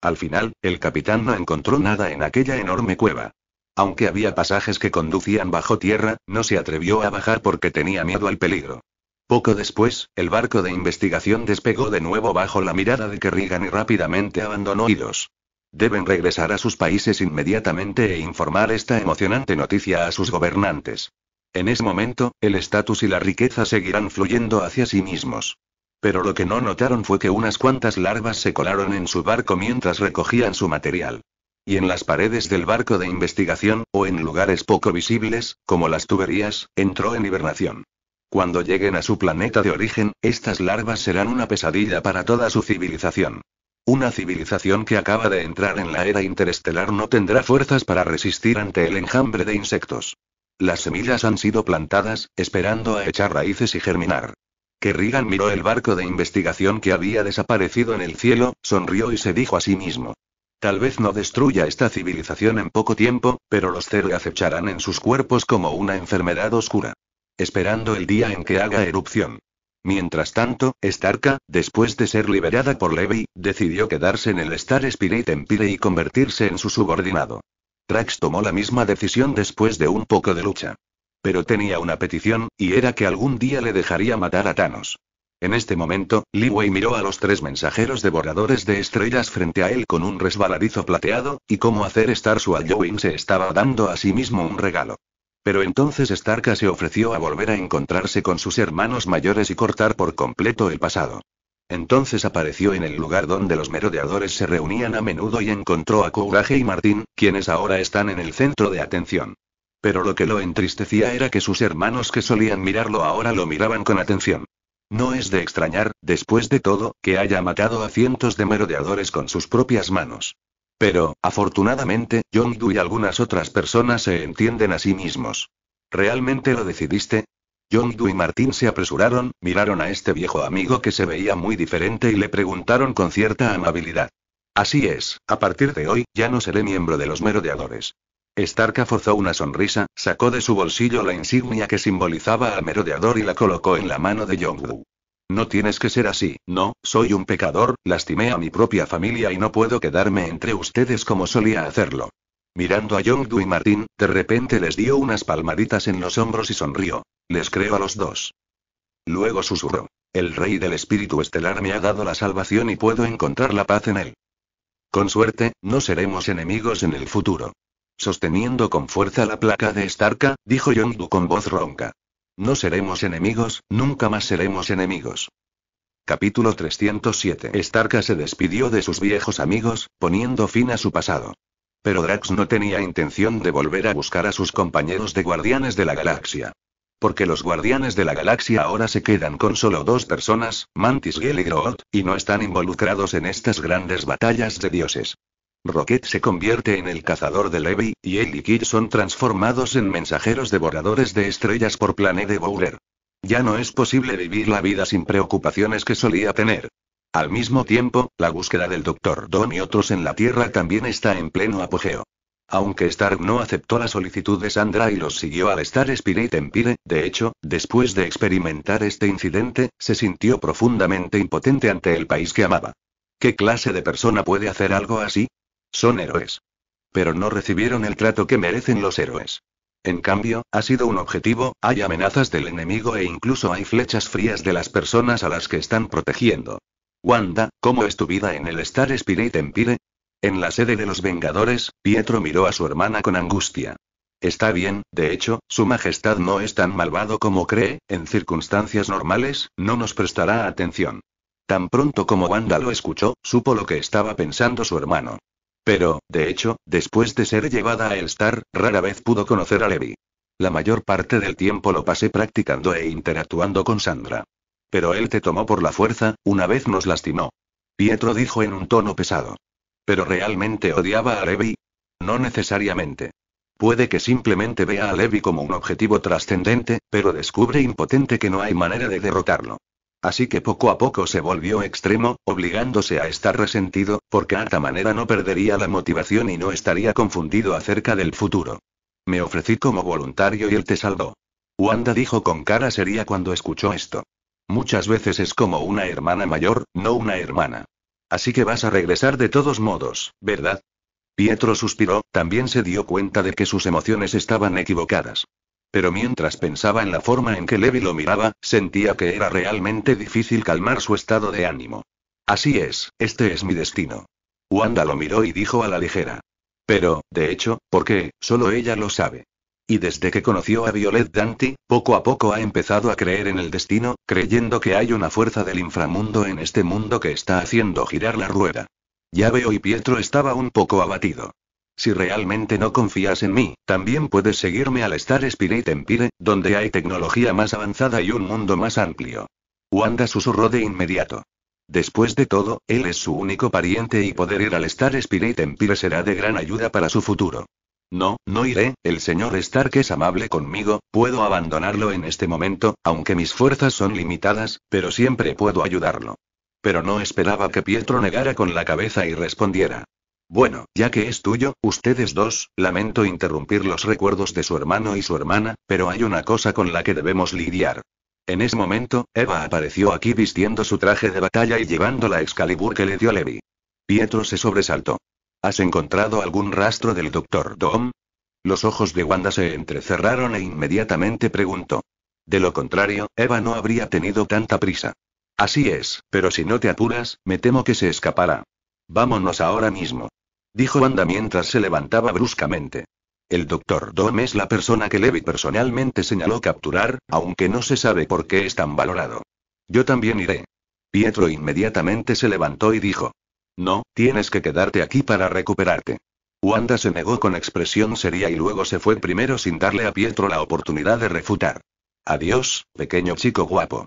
Al final, el capitán no encontró nada en aquella enorme cueva. Aunque había pasajes que conducían bajo tierra, no se atrevió a bajar porque tenía miedo al peligro. Poco después, el barco de investigación despegó de nuevo bajo la mirada de Kerrigan y rápidamente abandonó Idos. Deben regresar a sus países inmediatamente e informar esta emocionante noticia a sus gobernantes. En ese momento, el estatus y la riqueza seguirán fluyendo hacia sí mismos. Pero lo que no notaron fue que unas cuantas larvas se colaron en su barco mientras recogían su material y en las paredes del barco de investigación, o en lugares poco visibles, como las tuberías, entró en hibernación. Cuando lleguen a su planeta de origen, estas larvas serán una pesadilla para toda su civilización. Una civilización que acaba de entrar en la era interestelar no tendrá fuerzas para resistir ante el enjambre de insectos. Las semillas han sido plantadas, esperando a echar raíces y germinar. Kerrigan miró el barco de investigación que había desaparecido en el cielo, sonrió y se dijo a sí mismo, Tal vez no destruya esta civilización en poco tiempo, pero los Zerg acecharán en sus cuerpos como una enfermedad oscura. Esperando el día en que haga erupción. Mientras tanto, Starka, después de ser liberada por Levi, decidió quedarse en el Star Spirit Empire y convertirse en su subordinado. Trax tomó la misma decisión después de un poco de lucha. Pero tenía una petición, y era que algún día le dejaría matar a Thanos. En este momento, Leeway miró a los tres mensajeros devoradores de estrellas frente a él con un resbaladizo plateado, y cómo hacer estar su se estaba dando a sí mismo un regalo. Pero entonces Starka se ofreció a volver a encontrarse con sus hermanos mayores y cortar por completo el pasado. Entonces apareció en el lugar donde los merodeadores se reunían a menudo y encontró a Courage y Martín, quienes ahora están en el centro de atención. Pero lo que lo entristecía era que sus hermanos que solían mirarlo ahora lo miraban con atención. No es de extrañar, después de todo, que haya matado a cientos de merodeadores con sus propias manos. Pero, afortunadamente, John y algunas otras personas se entienden a sí mismos. ¿Realmente lo decidiste? John Doe y Martín se apresuraron, miraron a este viejo amigo que se veía muy diferente y le preguntaron con cierta amabilidad. Así es, a partir de hoy, ya no seré miembro de los merodeadores. Starka forzó una sonrisa, sacó de su bolsillo la insignia que simbolizaba al merodeador y la colocó en la mano de Yongdu. No tienes que ser así, no, soy un pecador, lastimé a mi propia familia y no puedo quedarme entre ustedes como solía hacerlo. Mirando a Yongdu y Martín, de repente les dio unas palmaditas en los hombros y sonrió. Les creo a los dos. Luego susurró. El rey del espíritu estelar me ha dado la salvación y puedo encontrar la paz en él. Con suerte, no seremos enemigos en el futuro. Sosteniendo con fuerza la placa de Starka, dijo Yondu con voz ronca. No seremos enemigos, nunca más seremos enemigos. Capítulo 307. Starka se despidió de sus viejos amigos, poniendo fin a su pasado. Pero Drax no tenía intención de volver a buscar a sus compañeros de Guardianes de la Galaxia. Porque los Guardianes de la Galaxia ahora se quedan con solo dos personas, Mantis y Groot, y no están involucrados en estas grandes batallas de dioses. Rocket se convierte en el cazador de Levi, y él y Kid son transformados en mensajeros devoradores de estrellas por de Bowler. Ya no es posible vivir la vida sin preocupaciones que solía tener. Al mismo tiempo, la búsqueda del Dr. Don y otros en la Tierra también está en pleno apogeo. Aunque Stark no aceptó la solicitud de Sandra y los siguió al estar Spirit Empire, de hecho, después de experimentar este incidente, se sintió profundamente impotente ante el país que amaba. ¿Qué clase de persona puede hacer algo así? Son héroes. Pero no recibieron el trato que merecen los héroes. En cambio, ha sido un objetivo, hay amenazas del enemigo e incluso hay flechas frías de las personas a las que están protegiendo. Wanda, ¿cómo es tu vida en el Star Spirit Empire? En la sede de los Vengadores, Pietro miró a su hermana con angustia. Está bien, de hecho, Su Majestad no es tan malvado como cree, en circunstancias normales, no nos prestará atención. Tan pronto como Wanda lo escuchó, supo lo que estaba pensando su hermano. Pero, de hecho, después de ser llevada a Elstar, rara vez pudo conocer a Levi. La mayor parte del tiempo lo pasé practicando e interactuando con Sandra. Pero él te tomó por la fuerza, una vez nos lastimó. Pietro dijo en un tono pesado. Pero realmente odiaba a Levi. No necesariamente. Puede que simplemente vea a Levi como un objetivo trascendente, pero descubre impotente que no hay manera de derrotarlo así que poco a poco se volvió extremo, obligándose a estar resentido, porque a esta manera no perdería la motivación y no estaría confundido acerca del futuro. Me ofrecí como voluntario y él te saldó. Wanda dijo con cara seria cuando escuchó esto. Muchas veces es como una hermana mayor, no una hermana. Así que vas a regresar de todos modos, ¿verdad? Pietro suspiró, también se dio cuenta de que sus emociones estaban equivocadas. Pero mientras pensaba en la forma en que Levi lo miraba, sentía que era realmente difícil calmar su estado de ánimo. Así es, este es mi destino. Wanda lo miró y dijo a la ligera. Pero, de hecho, ¿por qué, solo ella lo sabe. Y desde que conoció a Violet Dante, poco a poco ha empezado a creer en el destino, creyendo que hay una fuerza del inframundo en este mundo que está haciendo girar la rueda. Ya veo y Pietro estaba un poco abatido. Si realmente no confías en mí, también puedes seguirme al Star Spirit Empire, donde hay tecnología más avanzada y un mundo más amplio. Wanda susurró de inmediato. Después de todo, él es su único pariente y poder ir al Star Spirit Empire será de gran ayuda para su futuro. No, no iré, el señor Stark es amable conmigo, puedo abandonarlo en este momento, aunque mis fuerzas son limitadas, pero siempre puedo ayudarlo. Pero no esperaba que Pietro negara con la cabeza y respondiera. Bueno, ya que es tuyo, ustedes dos, lamento interrumpir los recuerdos de su hermano y su hermana, pero hay una cosa con la que debemos lidiar. En ese momento, Eva apareció aquí vistiendo su traje de batalla y llevando la Excalibur que le dio Levi. Pietro se sobresaltó. ¿Has encontrado algún rastro del doctor Dom? Los ojos de Wanda se entrecerraron e inmediatamente preguntó. De lo contrario, Eva no habría tenido tanta prisa. Así es, pero si no te apuras, me temo que se escapará. Vámonos ahora mismo dijo Wanda mientras se levantaba bruscamente. El doctor Dom es la persona que Levi personalmente señaló capturar, aunque no se sabe por qué es tan valorado. Yo también iré. Pietro inmediatamente se levantó y dijo. No, tienes que quedarte aquí para recuperarte. Wanda se negó con expresión seria y luego se fue primero sin darle a Pietro la oportunidad de refutar. Adiós, pequeño chico guapo.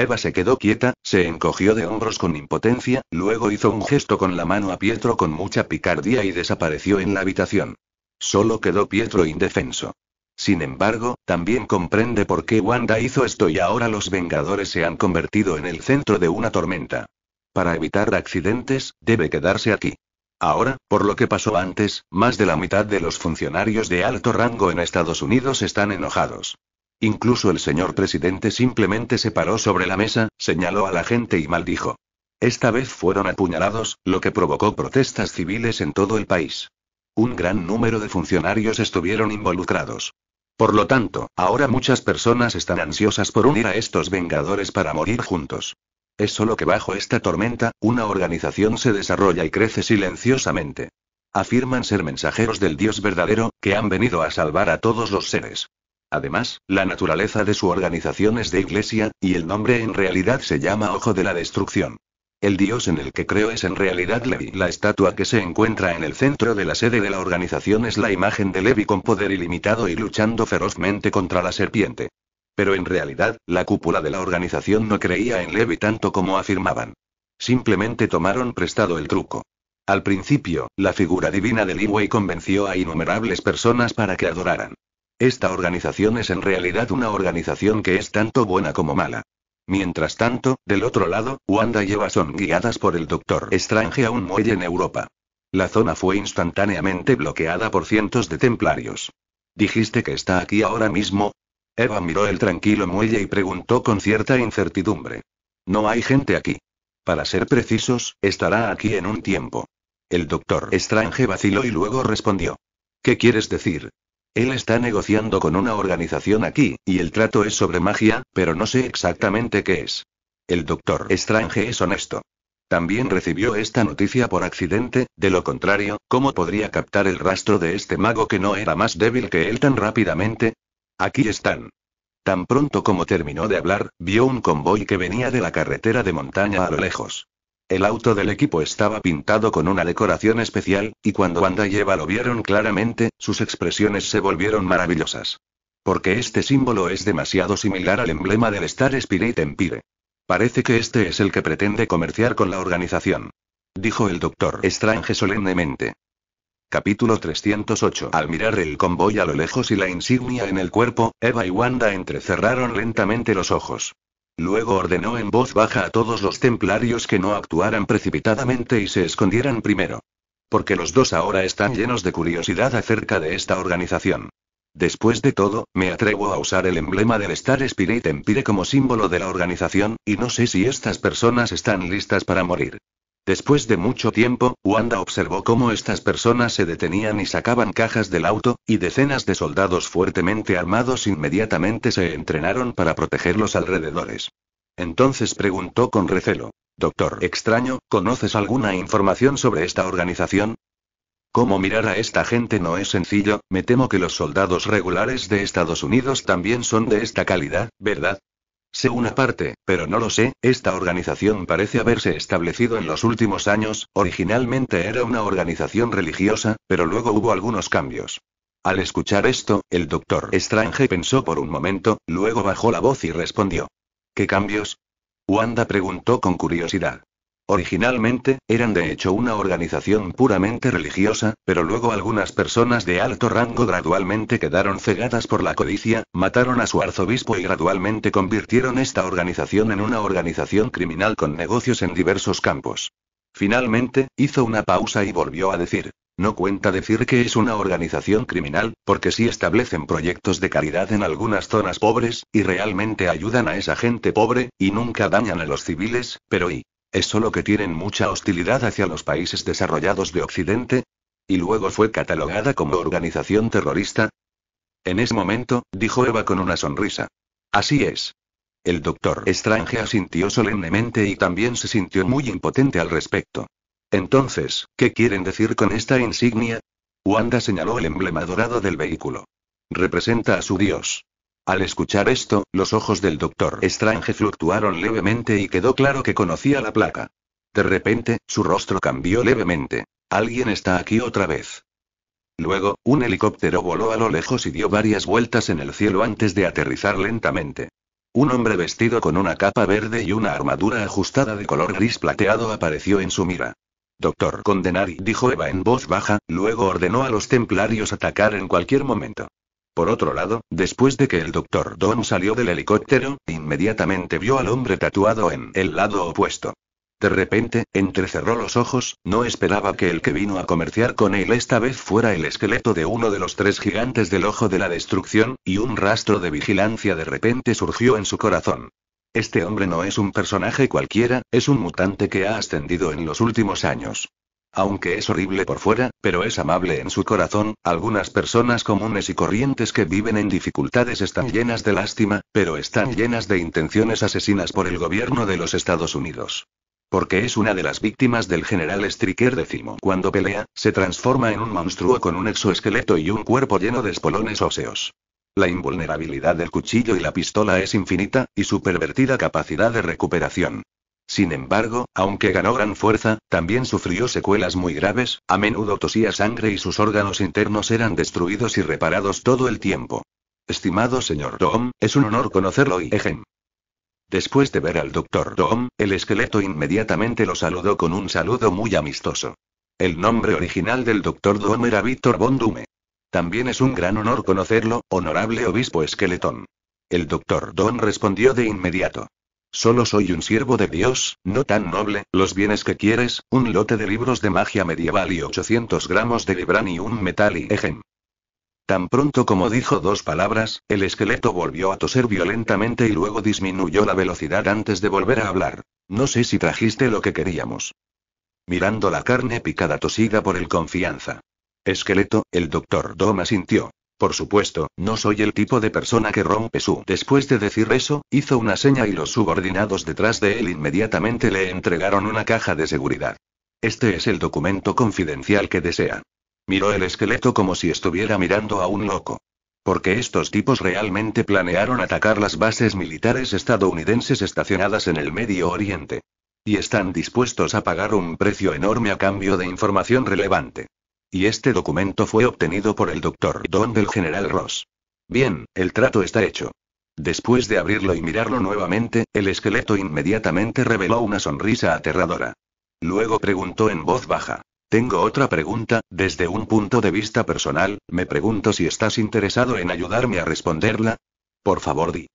Eva se quedó quieta, se encogió de hombros con impotencia, luego hizo un gesto con la mano a Pietro con mucha picardía y desapareció en la habitación. Solo quedó Pietro indefenso. Sin embargo, también comprende por qué Wanda hizo esto y ahora los Vengadores se han convertido en el centro de una tormenta. Para evitar accidentes, debe quedarse aquí. Ahora, por lo que pasó antes, más de la mitad de los funcionarios de alto rango en Estados Unidos están enojados. Incluso el señor presidente simplemente se paró sobre la mesa, señaló a la gente y maldijo. Esta vez fueron apuñalados, lo que provocó protestas civiles en todo el país. Un gran número de funcionarios estuvieron involucrados. Por lo tanto, ahora muchas personas están ansiosas por unir a estos vengadores para morir juntos. Es solo que bajo esta tormenta, una organización se desarrolla y crece silenciosamente. Afirman ser mensajeros del Dios verdadero, que han venido a salvar a todos los seres. Además, la naturaleza de su organización es de iglesia, y el nombre en realidad se llama Ojo de la Destrucción. El dios en el que creo es en realidad Levi. La estatua que se encuentra en el centro de la sede de la organización es la imagen de Levi con poder ilimitado y luchando ferozmente contra la serpiente. Pero en realidad, la cúpula de la organización no creía en Levi tanto como afirmaban. Simplemente tomaron prestado el truco. Al principio, la figura divina de Levi convenció a innumerables personas para que adoraran. Esta organización es en realidad una organización que es tanto buena como mala. Mientras tanto, del otro lado, Wanda y Eva son guiadas por el Doctor Strange a un muelle en Europa. La zona fue instantáneamente bloqueada por cientos de templarios. ¿Dijiste que está aquí ahora mismo? Eva miró el tranquilo muelle y preguntó con cierta incertidumbre. No hay gente aquí. Para ser precisos, estará aquí en un tiempo. El doctor Strange vaciló y luego respondió. ¿Qué quieres decir? Él está negociando con una organización aquí, y el trato es sobre magia, pero no sé exactamente qué es. El doctor Strange es honesto. También recibió esta noticia por accidente, de lo contrario, ¿cómo podría captar el rastro de este mago que no era más débil que él tan rápidamente? Aquí están. Tan pronto como terminó de hablar, vio un convoy que venía de la carretera de montaña a lo lejos. El auto del equipo estaba pintado con una decoración especial, y cuando Wanda y Eva lo vieron claramente, sus expresiones se volvieron maravillosas. Porque este símbolo es demasiado similar al emblema del Star Spirit Empire. Parece que este es el que pretende comerciar con la organización. Dijo el doctor Strange solemnemente. Capítulo 308. Al mirar el convoy a lo lejos y la insignia en el cuerpo, Eva y Wanda entrecerraron lentamente los ojos. Luego ordenó en voz baja a todos los templarios que no actuaran precipitadamente y se escondieran primero. Porque los dos ahora están llenos de curiosidad acerca de esta organización. Después de todo, me atrevo a usar el emblema del Star Spirit Empire como símbolo de la organización, y no sé si estas personas están listas para morir. Después de mucho tiempo, Wanda observó cómo estas personas se detenían y sacaban cajas del auto, y decenas de soldados fuertemente armados inmediatamente se entrenaron para proteger los alrededores. Entonces preguntó con recelo, Doctor extraño, ¿conoces alguna información sobre esta organización? Cómo mirar a esta gente no es sencillo, me temo que los soldados regulares de Estados Unidos también son de esta calidad, ¿verdad? Sé una parte, pero no lo sé, esta organización parece haberse establecido en los últimos años, originalmente era una organización religiosa, pero luego hubo algunos cambios. Al escuchar esto, el doctor Strange pensó por un momento, luego bajó la voz y respondió. ¿Qué cambios? Wanda preguntó con curiosidad. Originalmente, eran de hecho una organización puramente religiosa, pero luego algunas personas de alto rango gradualmente quedaron cegadas por la codicia, mataron a su arzobispo y gradualmente convirtieron esta organización en una organización criminal con negocios en diversos campos. Finalmente, hizo una pausa y volvió a decir, no cuenta decir que es una organización criminal, porque sí establecen proyectos de caridad en algunas zonas pobres, y realmente ayudan a esa gente pobre, y nunca dañan a los civiles, pero ¿y es solo que tienen mucha hostilidad hacia los países desarrollados de Occidente. Y luego fue catalogada como organización terrorista. En ese momento, dijo Eva con una sonrisa. Así es. El doctor Strange asintió solemnemente y también se sintió muy impotente al respecto. Entonces, ¿qué quieren decir con esta insignia? Wanda señaló el emblema dorado del vehículo. Representa a su dios. Al escuchar esto, los ojos del doctor Strange fluctuaron levemente y quedó claro que conocía la placa. De repente, su rostro cambió levemente. Alguien está aquí otra vez. Luego, un helicóptero voló a lo lejos y dio varias vueltas en el cielo antes de aterrizar lentamente. Un hombre vestido con una capa verde y una armadura ajustada de color gris plateado apareció en su mira. Doctor Condenari, dijo Eva en voz baja, luego ordenó a los templarios atacar en cualquier momento. Por otro lado, después de que el doctor Don salió del helicóptero, inmediatamente vio al hombre tatuado en el lado opuesto. De repente, entrecerró los ojos, no esperaba que el que vino a comerciar con él esta vez fuera el esqueleto de uno de los tres gigantes del ojo de la destrucción, y un rastro de vigilancia de repente surgió en su corazón. Este hombre no es un personaje cualquiera, es un mutante que ha ascendido en los últimos años. Aunque es horrible por fuera, pero es amable en su corazón, algunas personas comunes y corrientes que viven en dificultades están llenas de lástima, pero están llenas de intenciones asesinas por el gobierno de los Estados Unidos. Porque es una de las víctimas del general Striker X. Cuando pelea, se transforma en un monstruo con un exoesqueleto y un cuerpo lleno de espolones óseos. La invulnerabilidad del cuchillo y la pistola es infinita, y su pervertida capacidad de recuperación. Sin embargo, aunque ganó gran fuerza, también sufrió secuelas muy graves, a menudo tosía sangre y sus órganos internos eran destruidos y reparados todo el tiempo. Estimado señor Dom, es un honor conocerlo y ejem. Después de ver al doctor Dom, el esqueleto inmediatamente lo saludó con un saludo muy amistoso. El nombre original del doctor Dom era Víctor Bondume. También es un gran honor conocerlo, honorable obispo esqueletón. El doctor Dom respondió de inmediato. Solo soy un siervo de Dios, no tan noble, los bienes que quieres, un lote de libros de magia medieval y 800 gramos de libran y un metal y ejem. Tan pronto como dijo dos palabras, el esqueleto volvió a toser violentamente y luego disminuyó la velocidad antes de volver a hablar. No sé si trajiste lo que queríamos. Mirando la carne picada tosida por el confianza. Esqueleto, el doctor Doma sintió. Por supuesto, no soy el tipo de persona que rompe su. Después de decir eso, hizo una seña y los subordinados detrás de él inmediatamente le entregaron una caja de seguridad. Este es el documento confidencial que desea. Miró el esqueleto como si estuviera mirando a un loco. Porque estos tipos realmente planearon atacar las bases militares estadounidenses estacionadas en el Medio Oriente. Y están dispuestos a pagar un precio enorme a cambio de información relevante. Y este documento fue obtenido por el doctor Don del general Ross. Bien, el trato está hecho. Después de abrirlo y mirarlo nuevamente, el esqueleto inmediatamente reveló una sonrisa aterradora. Luego preguntó en voz baja. Tengo otra pregunta, desde un punto de vista personal, me pregunto si estás interesado en ayudarme a responderla. Por favor, di.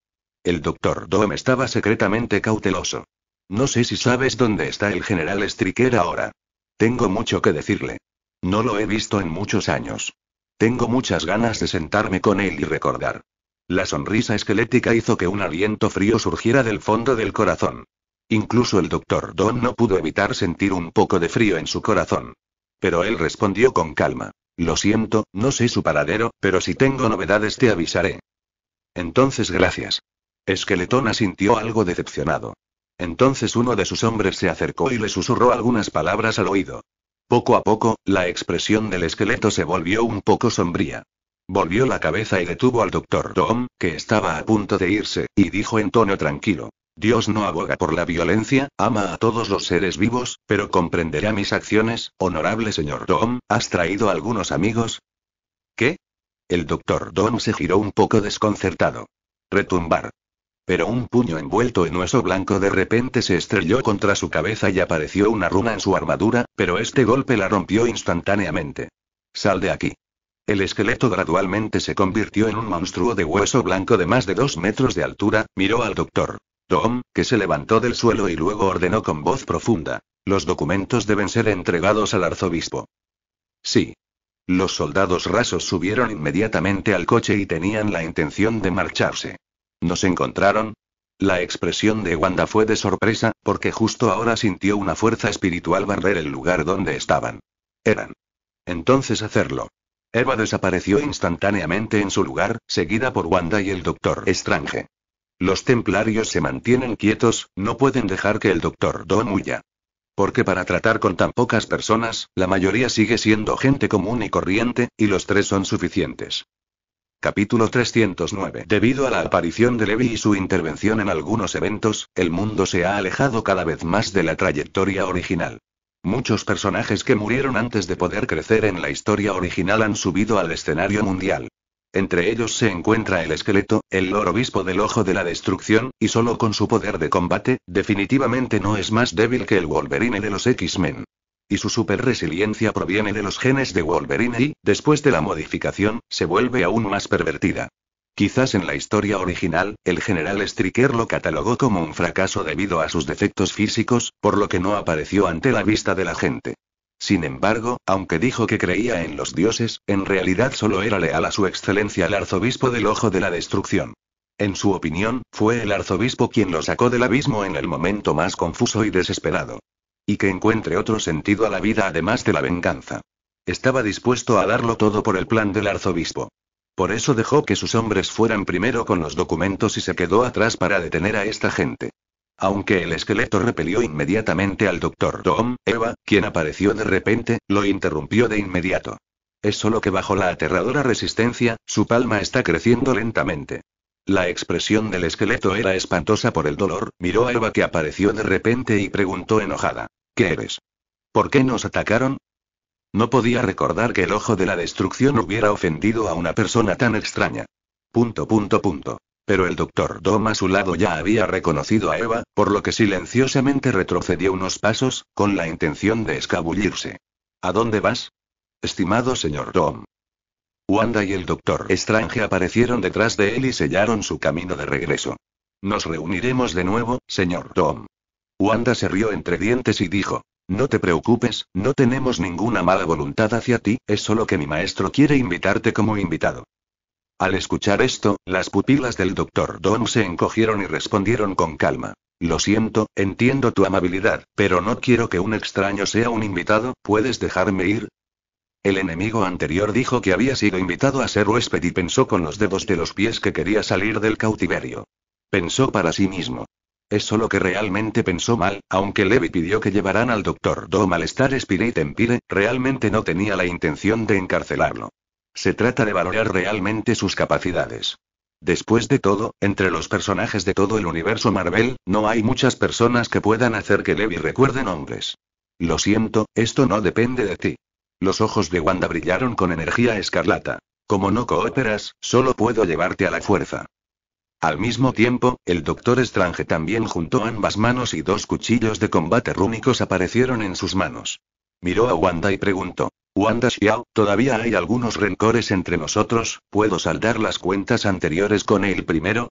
El doctor Dom estaba secretamente cauteloso. No sé si sabes dónde está el general Stricker ahora. Tengo mucho que decirle. No lo he visto en muchos años. Tengo muchas ganas de sentarme con él y recordar. La sonrisa esquelética hizo que un aliento frío surgiera del fondo del corazón. Incluso el doctor Don no pudo evitar sentir un poco de frío en su corazón. Pero él respondió con calma. Lo siento, no sé su paradero, pero si tengo novedades te avisaré. Entonces gracias. Esqueletón asintió algo decepcionado. Entonces uno de sus hombres se acercó y le susurró algunas palabras al oído. Poco a poco, la expresión del esqueleto se volvió un poco sombría. Volvió la cabeza y detuvo al doctor Dom, que estaba a punto de irse, y dijo en tono tranquilo. Dios no aboga por la violencia, ama a todos los seres vivos, pero comprenderá mis acciones, honorable señor Dom. ¿has traído algunos amigos? ¿Qué? El doctor don se giró un poco desconcertado. Retumbar. Pero un puño envuelto en hueso blanco de repente se estrelló contra su cabeza y apareció una runa en su armadura, pero este golpe la rompió instantáneamente. Sal de aquí. El esqueleto gradualmente se convirtió en un monstruo de hueso blanco de más de dos metros de altura, miró al doctor. Tom, que se levantó del suelo y luego ordenó con voz profunda. Los documentos deben ser entregados al arzobispo. Sí. Los soldados rasos subieron inmediatamente al coche y tenían la intención de marcharse. ¿Nos encontraron? La expresión de Wanda fue de sorpresa, porque justo ahora sintió una fuerza espiritual barrer el lugar donde estaban. Eran. Entonces hacerlo. Eva desapareció instantáneamente en su lugar, seguida por Wanda y el doctor Strange. Los templarios se mantienen quietos, no pueden dejar que el doctor Don huya. Porque para tratar con tan pocas personas, la mayoría sigue siendo gente común y corriente, y los tres son suficientes. Capítulo 309. Debido a la aparición de Levi y su intervención en algunos eventos, el mundo se ha alejado cada vez más de la trayectoria original. Muchos personajes que murieron antes de poder crecer en la historia original han subido al escenario mundial. Entre ellos se encuentra el esqueleto, el Lord Obispo del Ojo de la Destrucción, y solo con su poder de combate, definitivamente no es más débil que el Wolverine de los X-Men. Y su superresiliencia proviene de los genes de Wolverine y, después de la modificación, se vuelve aún más pervertida. Quizás en la historia original, el general Stricker lo catalogó como un fracaso debido a sus defectos físicos, por lo que no apareció ante la vista de la gente. Sin embargo, aunque dijo que creía en los dioses, en realidad solo era leal a su excelencia el arzobispo del Ojo de la Destrucción. En su opinión, fue el arzobispo quien lo sacó del abismo en el momento más confuso y desesperado. Y que encuentre otro sentido a la vida además de la venganza. Estaba dispuesto a darlo todo por el plan del arzobispo. Por eso dejó que sus hombres fueran primero con los documentos y se quedó atrás para detener a esta gente. Aunque el esqueleto repelió inmediatamente al doctor Tom, Eva, quien apareció de repente, lo interrumpió de inmediato. Es solo que bajo la aterradora resistencia, su palma está creciendo lentamente. La expresión del esqueleto era espantosa por el dolor, miró a Eva que apareció de repente y preguntó enojada. ¿Qué eres? ¿Por qué nos atacaron? No podía recordar que el ojo de la destrucción hubiera ofendido a una persona tan extraña. Punto, punto, punto. Pero el doctor Dom a su lado ya había reconocido a Eva, por lo que silenciosamente retrocedió unos pasos, con la intención de escabullirse. ¿A dónde vas? Estimado señor Dom. Wanda y el Doctor Strange aparecieron detrás de él y sellaron su camino de regreso. Nos reuniremos de nuevo, señor Tom. Wanda se rió entre dientes y dijo, no te preocupes, no tenemos ninguna mala voluntad hacia ti, es solo que mi maestro quiere invitarte como invitado. Al escuchar esto, las pupilas del doctor Don se encogieron y respondieron con calma. Lo siento, entiendo tu amabilidad, pero no quiero que un extraño sea un invitado, ¿puedes dejarme ir? El enemigo anterior dijo que había sido invitado a ser huésped y pensó con los dedos de los pies que quería salir del cautiverio. Pensó para sí mismo. Es solo que realmente pensó mal, aunque Levi pidió que llevaran al doctor Do Malestar estar Spirit Empire, realmente no tenía la intención de encarcelarlo. Se trata de valorar realmente sus capacidades. Después de todo, entre los personajes de todo el universo Marvel, no hay muchas personas que puedan hacer que Levi recuerde nombres. Lo siento, esto no depende de ti. Los ojos de Wanda brillaron con energía escarlata. Como no cooperas, solo puedo llevarte a la fuerza. Al mismo tiempo, el doctor Strange también juntó ambas manos y dos cuchillos de combate rúnicos aparecieron en sus manos. Miró a Wanda y preguntó. Wanda Xiao, todavía hay algunos rencores entre nosotros, ¿puedo saldar las cuentas anteriores con él primero?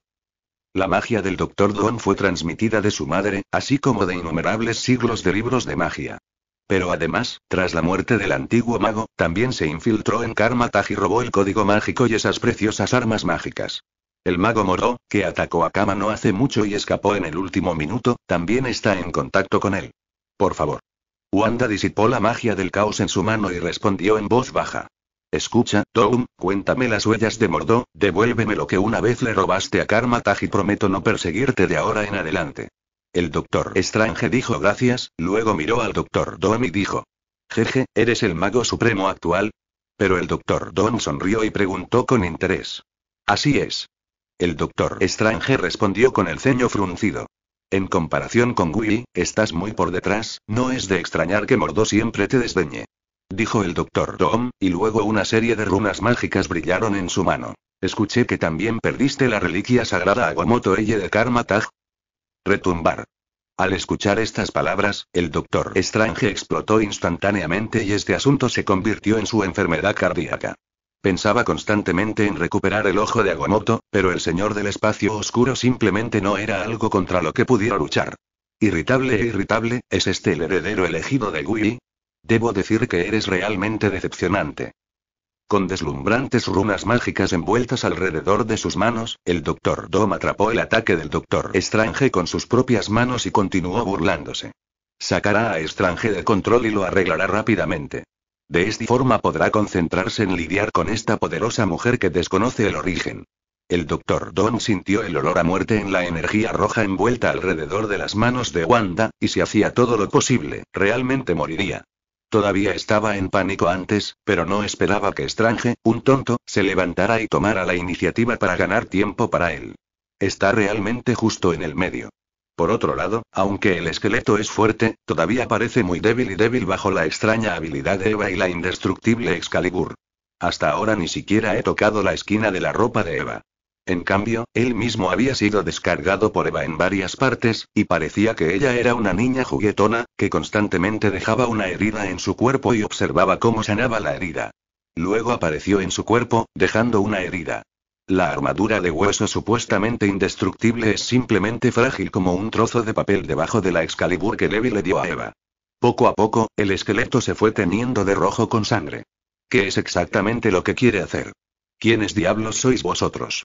La magia del Doctor Don fue transmitida de su madre, así como de innumerables siglos de libros de magia. Pero además, tras la muerte del antiguo mago, también se infiltró en Karmataj y robó el código mágico y esas preciosas armas mágicas. El mago Moro, que atacó a Kama no hace mucho y escapó en el último minuto, también está en contacto con él. Por favor. Wanda disipó la magia del caos en su mano y respondió en voz baja. Escucha, Tom, cuéntame las huellas de Mordo, devuélveme lo que una vez le robaste a Karmataj y prometo no perseguirte de ahora en adelante. El doctor Strange dijo gracias, luego miró al doctor Doom y dijo. Jeje, eres el mago supremo actual. Pero el doctor Doom sonrió y preguntó con interés. Así es. El doctor Strange respondió con el ceño fruncido. En comparación con Willy, estás muy por detrás, no es de extrañar que Mordo siempre te desdeñe. Dijo el doctor Doom, y luego una serie de runas mágicas brillaron en su mano. Escuché que también perdiste la reliquia sagrada Guamoto Eye de Karma Tag. Retumbar. Al escuchar estas palabras, el doctor Strange explotó instantáneamente y este asunto se convirtió en su enfermedad cardíaca. Pensaba constantemente en recuperar el ojo de Agomoto, pero el señor del espacio oscuro simplemente no era algo contra lo que pudiera luchar. Irritable e irritable, ¿es este el heredero elegido de Gui? Debo decir que eres realmente decepcionante. Con deslumbrantes runas mágicas envueltas alrededor de sus manos, el Dr. Dom atrapó el ataque del Dr. Strange con sus propias manos y continuó burlándose. Sacará a Strange de control y lo arreglará rápidamente. De esta forma podrá concentrarse en lidiar con esta poderosa mujer que desconoce el origen. El Dr. Doom sintió el olor a muerte en la energía roja envuelta alrededor de las manos de Wanda, y si hacía todo lo posible, realmente moriría. Todavía estaba en pánico antes, pero no esperaba que Strange, un tonto, se levantara y tomara la iniciativa para ganar tiempo para él. Está realmente justo en el medio. Por otro lado, aunque el esqueleto es fuerte, todavía parece muy débil y débil bajo la extraña habilidad de Eva y la indestructible Excalibur. Hasta ahora ni siquiera he tocado la esquina de la ropa de Eva. En cambio, él mismo había sido descargado por Eva en varias partes, y parecía que ella era una niña juguetona, que constantemente dejaba una herida en su cuerpo y observaba cómo sanaba la herida. Luego apareció en su cuerpo, dejando una herida. La armadura de hueso supuestamente indestructible es simplemente frágil como un trozo de papel debajo de la Excalibur que Levi le dio a Eva. Poco a poco, el esqueleto se fue teniendo de rojo con sangre. ¿Qué es exactamente lo que quiere hacer? ¿Quiénes diablos sois vosotros?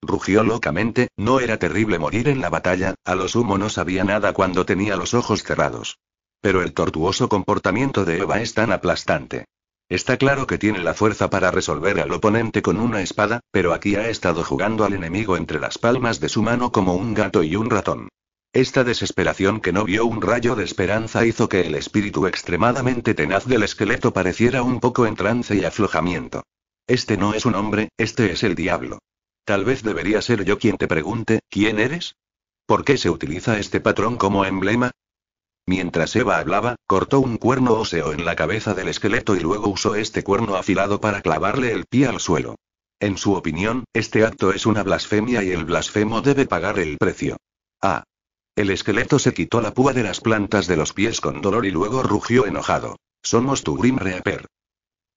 Rugió locamente, no era terrible morir en la batalla, a lo sumo no sabía nada cuando tenía los ojos cerrados. Pero el tortuoso comportamiento de Eva es tan aplastante. Está claro que tiene la fuerza para resolver al oponente con una espada, pero aquí ha estado jugando al enemigo entre las palmas de su mano como un gato y un ratón. Esta desesperación que no vio un rayo de esperanza hizo que el espíritu extremadamente tenaz del esqueleto pareciera un poco en trance y aflojamiento. Este no es un hombre, este es el diablo. Tal vez debería ser yo quien te pregunte, ¿quién eres? ¿Por qué se utiliza este patrón como emblema? Mientras Eva hablaba, cortó un cuerno óseo en la cabeza del esqueleto y luego usó este cuerno afilado para clavarle el pie al suelo. En su opinión, este acto es una blasfemia y el blasfemo debe pagar el precio. Ah. El esqueleto se quitó la púa de las plantas de los pies con dolor y luego rugió enojado. Somos tu Grim Reaper.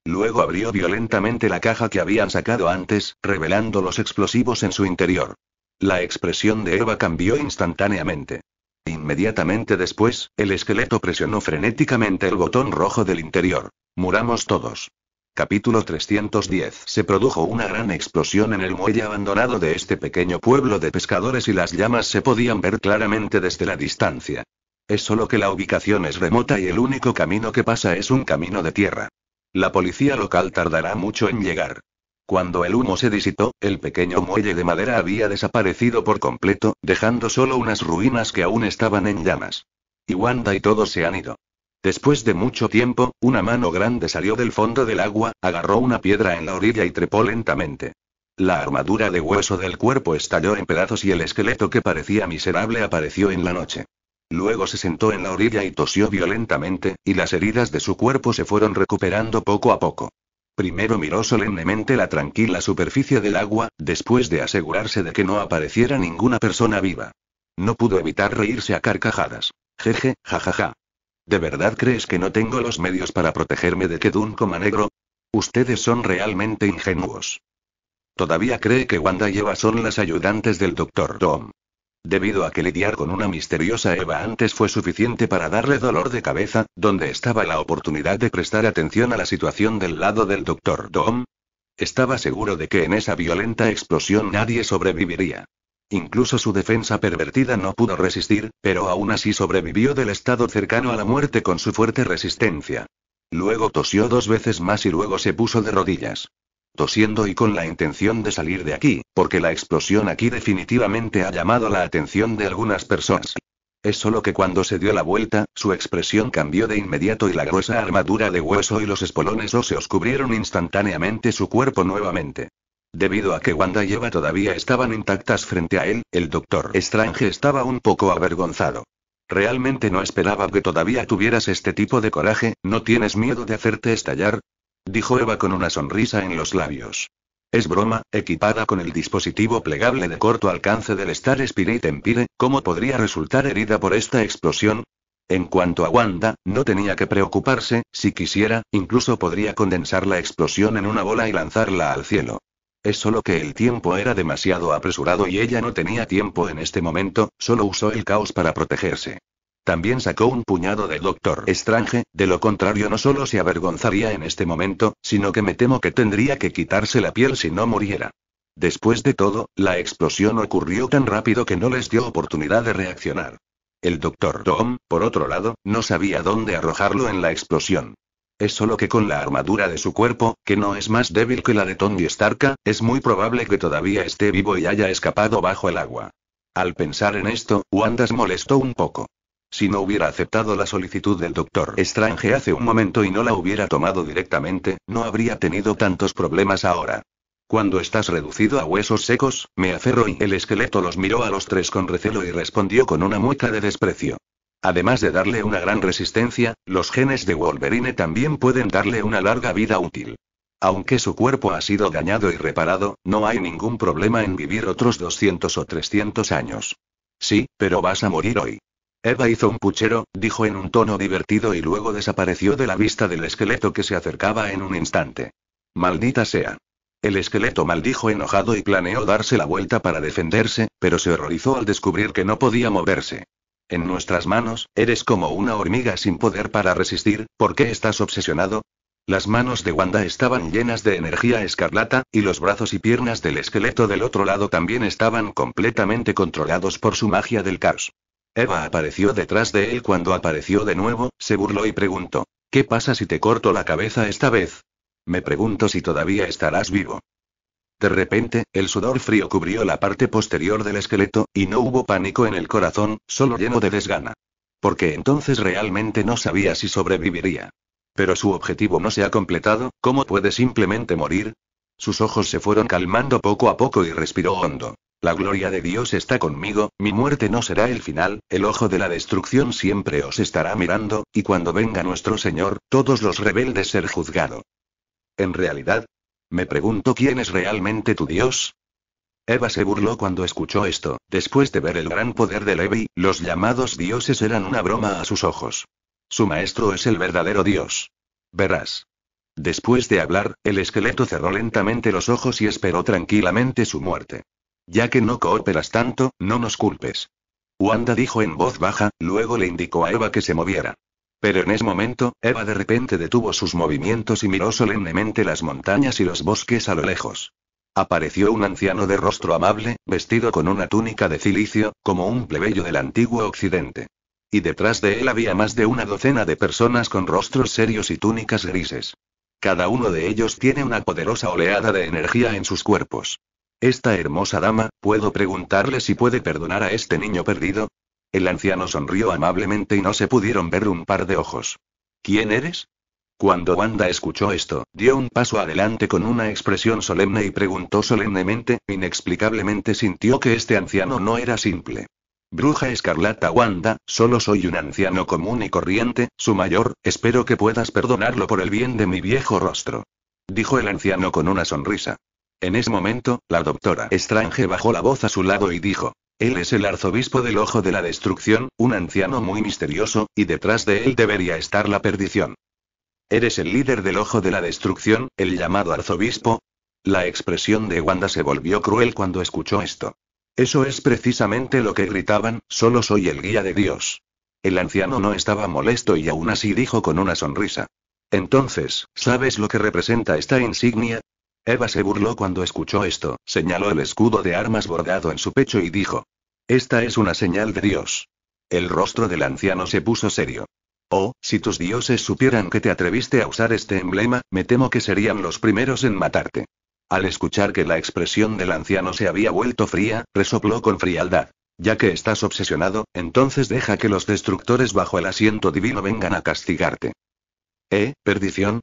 Luego abrió violentamente la caja que habían sacado antes, revelando los explosivos en su interior. La expresión de Eva cambió instantáneamente. Inmediatamente después, el esqueleto presionó frenéticamente el botón rojo del interior. Muramos todos. Capítulo 310. Se produjo una gran explosión en el muelle abandonado de este pequeño pueblo de pescadores y las llamas se podían ver claramente desde la distancia. Es solo que la ubicación es remota y el único camino que pasa es un camino de tierra. La policía local tardará mucho en llegar. Cuando el humo se disipó, el pequeño muelle de madera había desaparecido por completo, dejando solo unas ruinas que aún estaban en llamas. Y Wanda y todos se han ido. Después de mucho tiempo, una mano grande salió del fondo del agua, agarró una piedra en la orilla y trepó lentamente. La armadura de hueso del cuerpo estalló en pedazos y el esqueleto que parecía miserable apareció en la noche. Luego se sentó en la orilla y tosió violentamente, y las heridas de su cuerpo se fueron recuperando poco a poco. Primero miró solemnemente la tranquila superficie del agua, después de asegurarse de que no apareciera ninguna persona viva. No pudo evitar reírse a carcajadas. Jeje, jajaja. ¿De verdad crees que no tengo los medios para protegerme de que Dun negro? Ustedes son realmente ingenuos. Todavía cree que Wanda y Eva son las ayudantes del Dr. Dom. Debido a que lidiar con una misteriosa Eva antes fue suficiente para darle dolor de cabeza, donde estaba la oportunidad de prestar atención a la situación del lado del doctor Dom? Estaba seguro de que en esa violenta explosión nadie sobreviviría. Incluso su defensa pervertida no pudo resistir, pero aún así sobrevivió del estado cercano a la muerte con su fuerte resistencia. Luego tosió dos veces más y luego se puso de rodillas tosiendo y con la intención de salir de aquí, porque la explosión aquí definitivamente ha llamado la atención de algunas personas. Es solo que cuando se dio la vuelta, su expresión cambió de inmediato y la gruesa armadura de hueso y los espolones óseos cubrieron instantáneamente su cuerpo nuevamente. Debido a que Wanda y Eva todavía estaban intactas frente a él, el doctor Strange estaba un poco avergonzado. Realmente no esperaba que todavía tuvieras este tipo de coraje, ¿no tienes miedo de hacerte estallar? Dijo Eva con una sonrisa en los labios. Es broma, equipada con el dispositivo plegable de corto alcance del Star Spirit Empire, ¿cómo podría resultar herida por esta explosión? En cuanto a Wanda, no tenía que preocuparse, si quisiera, incluso podría condensar la explosión en una bola y lanzarla al cielo. Es solo que el tiempo era demasiado apresurado y ella no tenía tiempo en este momento, solo usó el caos para protegerse. También sacó un puñado del Doctor Strange, de lo contrario no solo se avergonzaría en este momento, sino que me temo que tendría que quitarse la piel si no muriera. Después de todo, la explosión ocurrió tan rápido que no les dio oportunidad de reaccionar. El Doctor Tom, por otro lado, no sabía dónde arrojarlo en la explosión. Es solo que con la armadura de su cuerpo, que no es más débil que la de Tony Stark, es muy probable que todavía esté vivo y haya escapado bajo el agua. Al pensar en esto, Wanda se molestó un poco. Si no hubiera aceptado la solicitud del doctor Strange hace un momento y no la hubiera tomado directamente, no habría tenido tantos problemas ahora. Cuando estás reducido a huesos secos, me aferro y el esqueleto los miró a los tres con recelo y respondió con una mueca de desprecio. Además de darle una gran resistencia, los genes de Wolverine también pueden darle una larga vida útil. Aunque su cuerpo ha sido dañado y reparado, no hay ningún problema en vivir otros 200 o 300 años. Sí, pero vas a morir hoy. Eva hizo un puchero, dijo en un tono divertido y luego desapareció de la vista del esqueleto que se acercaba en un instante. Maldita sea. El esqueleto maldijo enojado y planeó darse la vuelta para defenderse, pero se horrorizó al descubrir que no podía moverse. En nuestras manos, eres como una hormiga sin poder para resistir, ¿por qué estás obsesionado? Las manos de Wanda estaban llenas de energía escarlata, y los brazos y piernas del esqueleto del otro lado también estaban completamente controlados por su magia del caos. Eva apareció detrás de él cuando apareció de nuevo, se burló y preguntó, ¿qué pasa si te corto la cabeza esta vez? Me pregunto si todavía estarás vivo. De repente, el sudor frío cubrió la parte posterior del esqueleto, y no hubo pánico en el corazón, solo lleno de desgana. Porque entonces realmente no sabía si sobreviviría. Pero su objetivo no se ha completado, ¿cómo puede simplemente morir? Sus ojos se fueron calmando poco a poco y respiró hondo. La gloria de Dios está conmigo, mi muerte no será el final, el ojo de la destrucción siempre os estará mirando, y cuando venga nuestro Señor, todos los rebeldes ser juzgado. En realidad, me pregunto quién es realmente tu Dios. Eva se burló cuando escuchó esto, después de ver el gran poder de Levi, los llamados dioses eran una broma a sus ojos. Su maestro es el verdadero Dios. Verás. Después de hablar, el esqueleto cerró lentamente los ojos y esperó tranquilamente su muerte. Ya que no cooperas tanto, no nos culpes. Wanda dijo en voz baja, luego le indicó a Eva que se moviera. Pero en ese momento, Eva de repente detuvo sus movimientos y miró solemnemente las montañas y los bosques a lo lejos. Apareció un anciano de rostro amable, vestido con una túnica de cilicio, como un plebeyo del antiguo occidente. Y detrás de él había más de una docena de personas con rostros serios y túnicas grises. Cada uno de ellos tiene una poderosa oleada de energía en sus cuerpos. Esta hermosa dama, ¿puedo preguntarle si puede perdonar a este niño perdido? El anciano sonrió amablemente y no se pudieron ver un par de ojos. ¿Quién eres? Cuando Wanda escuchó esto, dio un paso adelante con una expresión solemne y preguntó solemnemente, inexplicablemente sintió que este anciano no era simple. Bruja escarlata Wanda, solo soy un anciano común y corriente, su mayor, espero que puedas perdonarlo por el bien de mi viejo rostro. Dijo el anciano con una sonrisa. En ese momento, la doctora Strange bajó la voz a su lado y dijo, él es el arzobispo del Ojo de la Destrucción, un anciano muy misterioso, y detrás de él debería estar la perdición. ¿Eres el líder del Ojo de la Destrucción, el llamado arzobispo? La expresión de Wanda se volvió cruel cuando escuchó esto. Eso es precisamente lo que gritaban, solo soy el guía de Dios. El anciano no estaba molesto y aún así dijo con una sonrisa. Entonces, ¿sabes lo que representa esta insignia? Eva se burló cuando escuchó esto, señaló el escudo de armas bordado en su pecho y dijo. Esta es una señal de Dios. El rostro del anciano se puso serio. Oh, si tus dioses supieran que te atreviste a usar este emblema, me temo que serían los primeros en matarte. Al escuchar que la expresión del anciano se había vuelto fría, resopló con frialdad. Ya que estás obsesionado, entonces deja que los destructores bajo el asiento divino vengan a castigarte. Eh, perdición,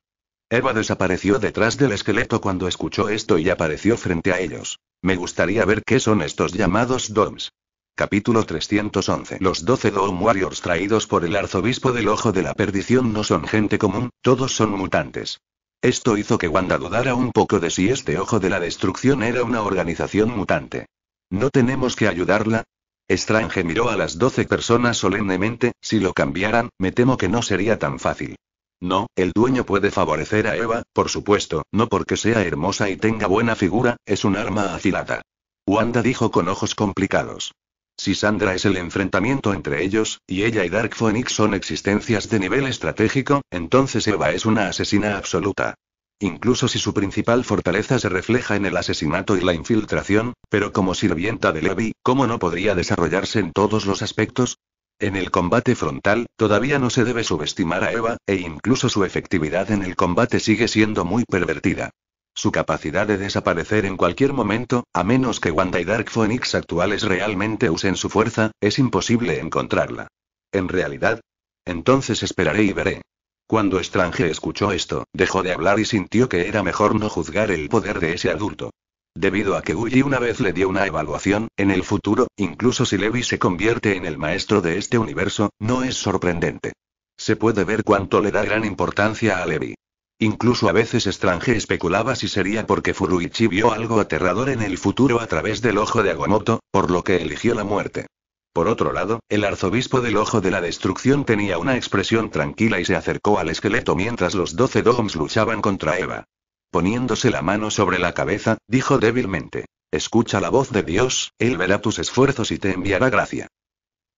Eva desapareció detrás del esqueleto cuando escuchó esto y apareció frente a ellos. Me gustaría ver qué son estos llamados DOMs. Capítulo 311 Los 12 Dome Warriors traídos por el arzobispo del Ojo de la Perdición no son gente común, todos son mutantes. Esto hizo que Wanda dudara un poco de si este Ojo de la Destrucción era una organización mutante. ¿No tenemos que ayudarla? Strange miró a las doce personas solemnemente, si lo cambiaran, me temo que no sería tan fácil. No, el dueño puede favorecer a Eva, por supuesto, no porque sea hermosa y tenga buena figura, es un arma afilada. Wanda dijo con ojos complicados. Si Sandra es el enfrentamiento entre ellos, y ella y Dark Phoenix son existencias de nivel estratégico, entonces Eva es una asesina absoluta. Incluso si su principal fortaleza se refleja en el asesinato y la infiltración, pero como sirvienta de Levi, ¿cómo no podría desarrollarse en todos los aspectos? En el combate frontal, todavía no se debe subestimar a Eva, e incluso su efectividad en el combate sigue siendo muy pervertida. Su capacidad de desaparecer en cualquier momento, a menos que Wanda y Dark Phoenix actuales realmente usen su fuerza, es imposible encontrarla. En realidad, entonces esperaré y veré. Cuando Strange escuchó esto, dejó de hablar y sintió que era mejor no juzgar el poder de ese adulto. Debido a que Uji una vez le dio una evaluación, en el futuro, incluso si Levi se convierte en el maestro de este universo, no es sorprendente. Se puede ver cuánto le da gran importancia a Levi. Incluso a veces Strange especulaba si sería porque Furuichi vio algo aterrador en el futuro a través del ojo de Agomoto, por lo que eligió la muerte. Por otro lado, el arzobispo del ojo de la destrucción tenía una expresión tranquila y se acercó al esqueleto mientras los doce Doms luchaban contra Eva. Poniéndose la mano sobre la cabeza, dijo débilmente, Escucha la voz de Dios, Él verá tus esfuerzos y te enviará gracia.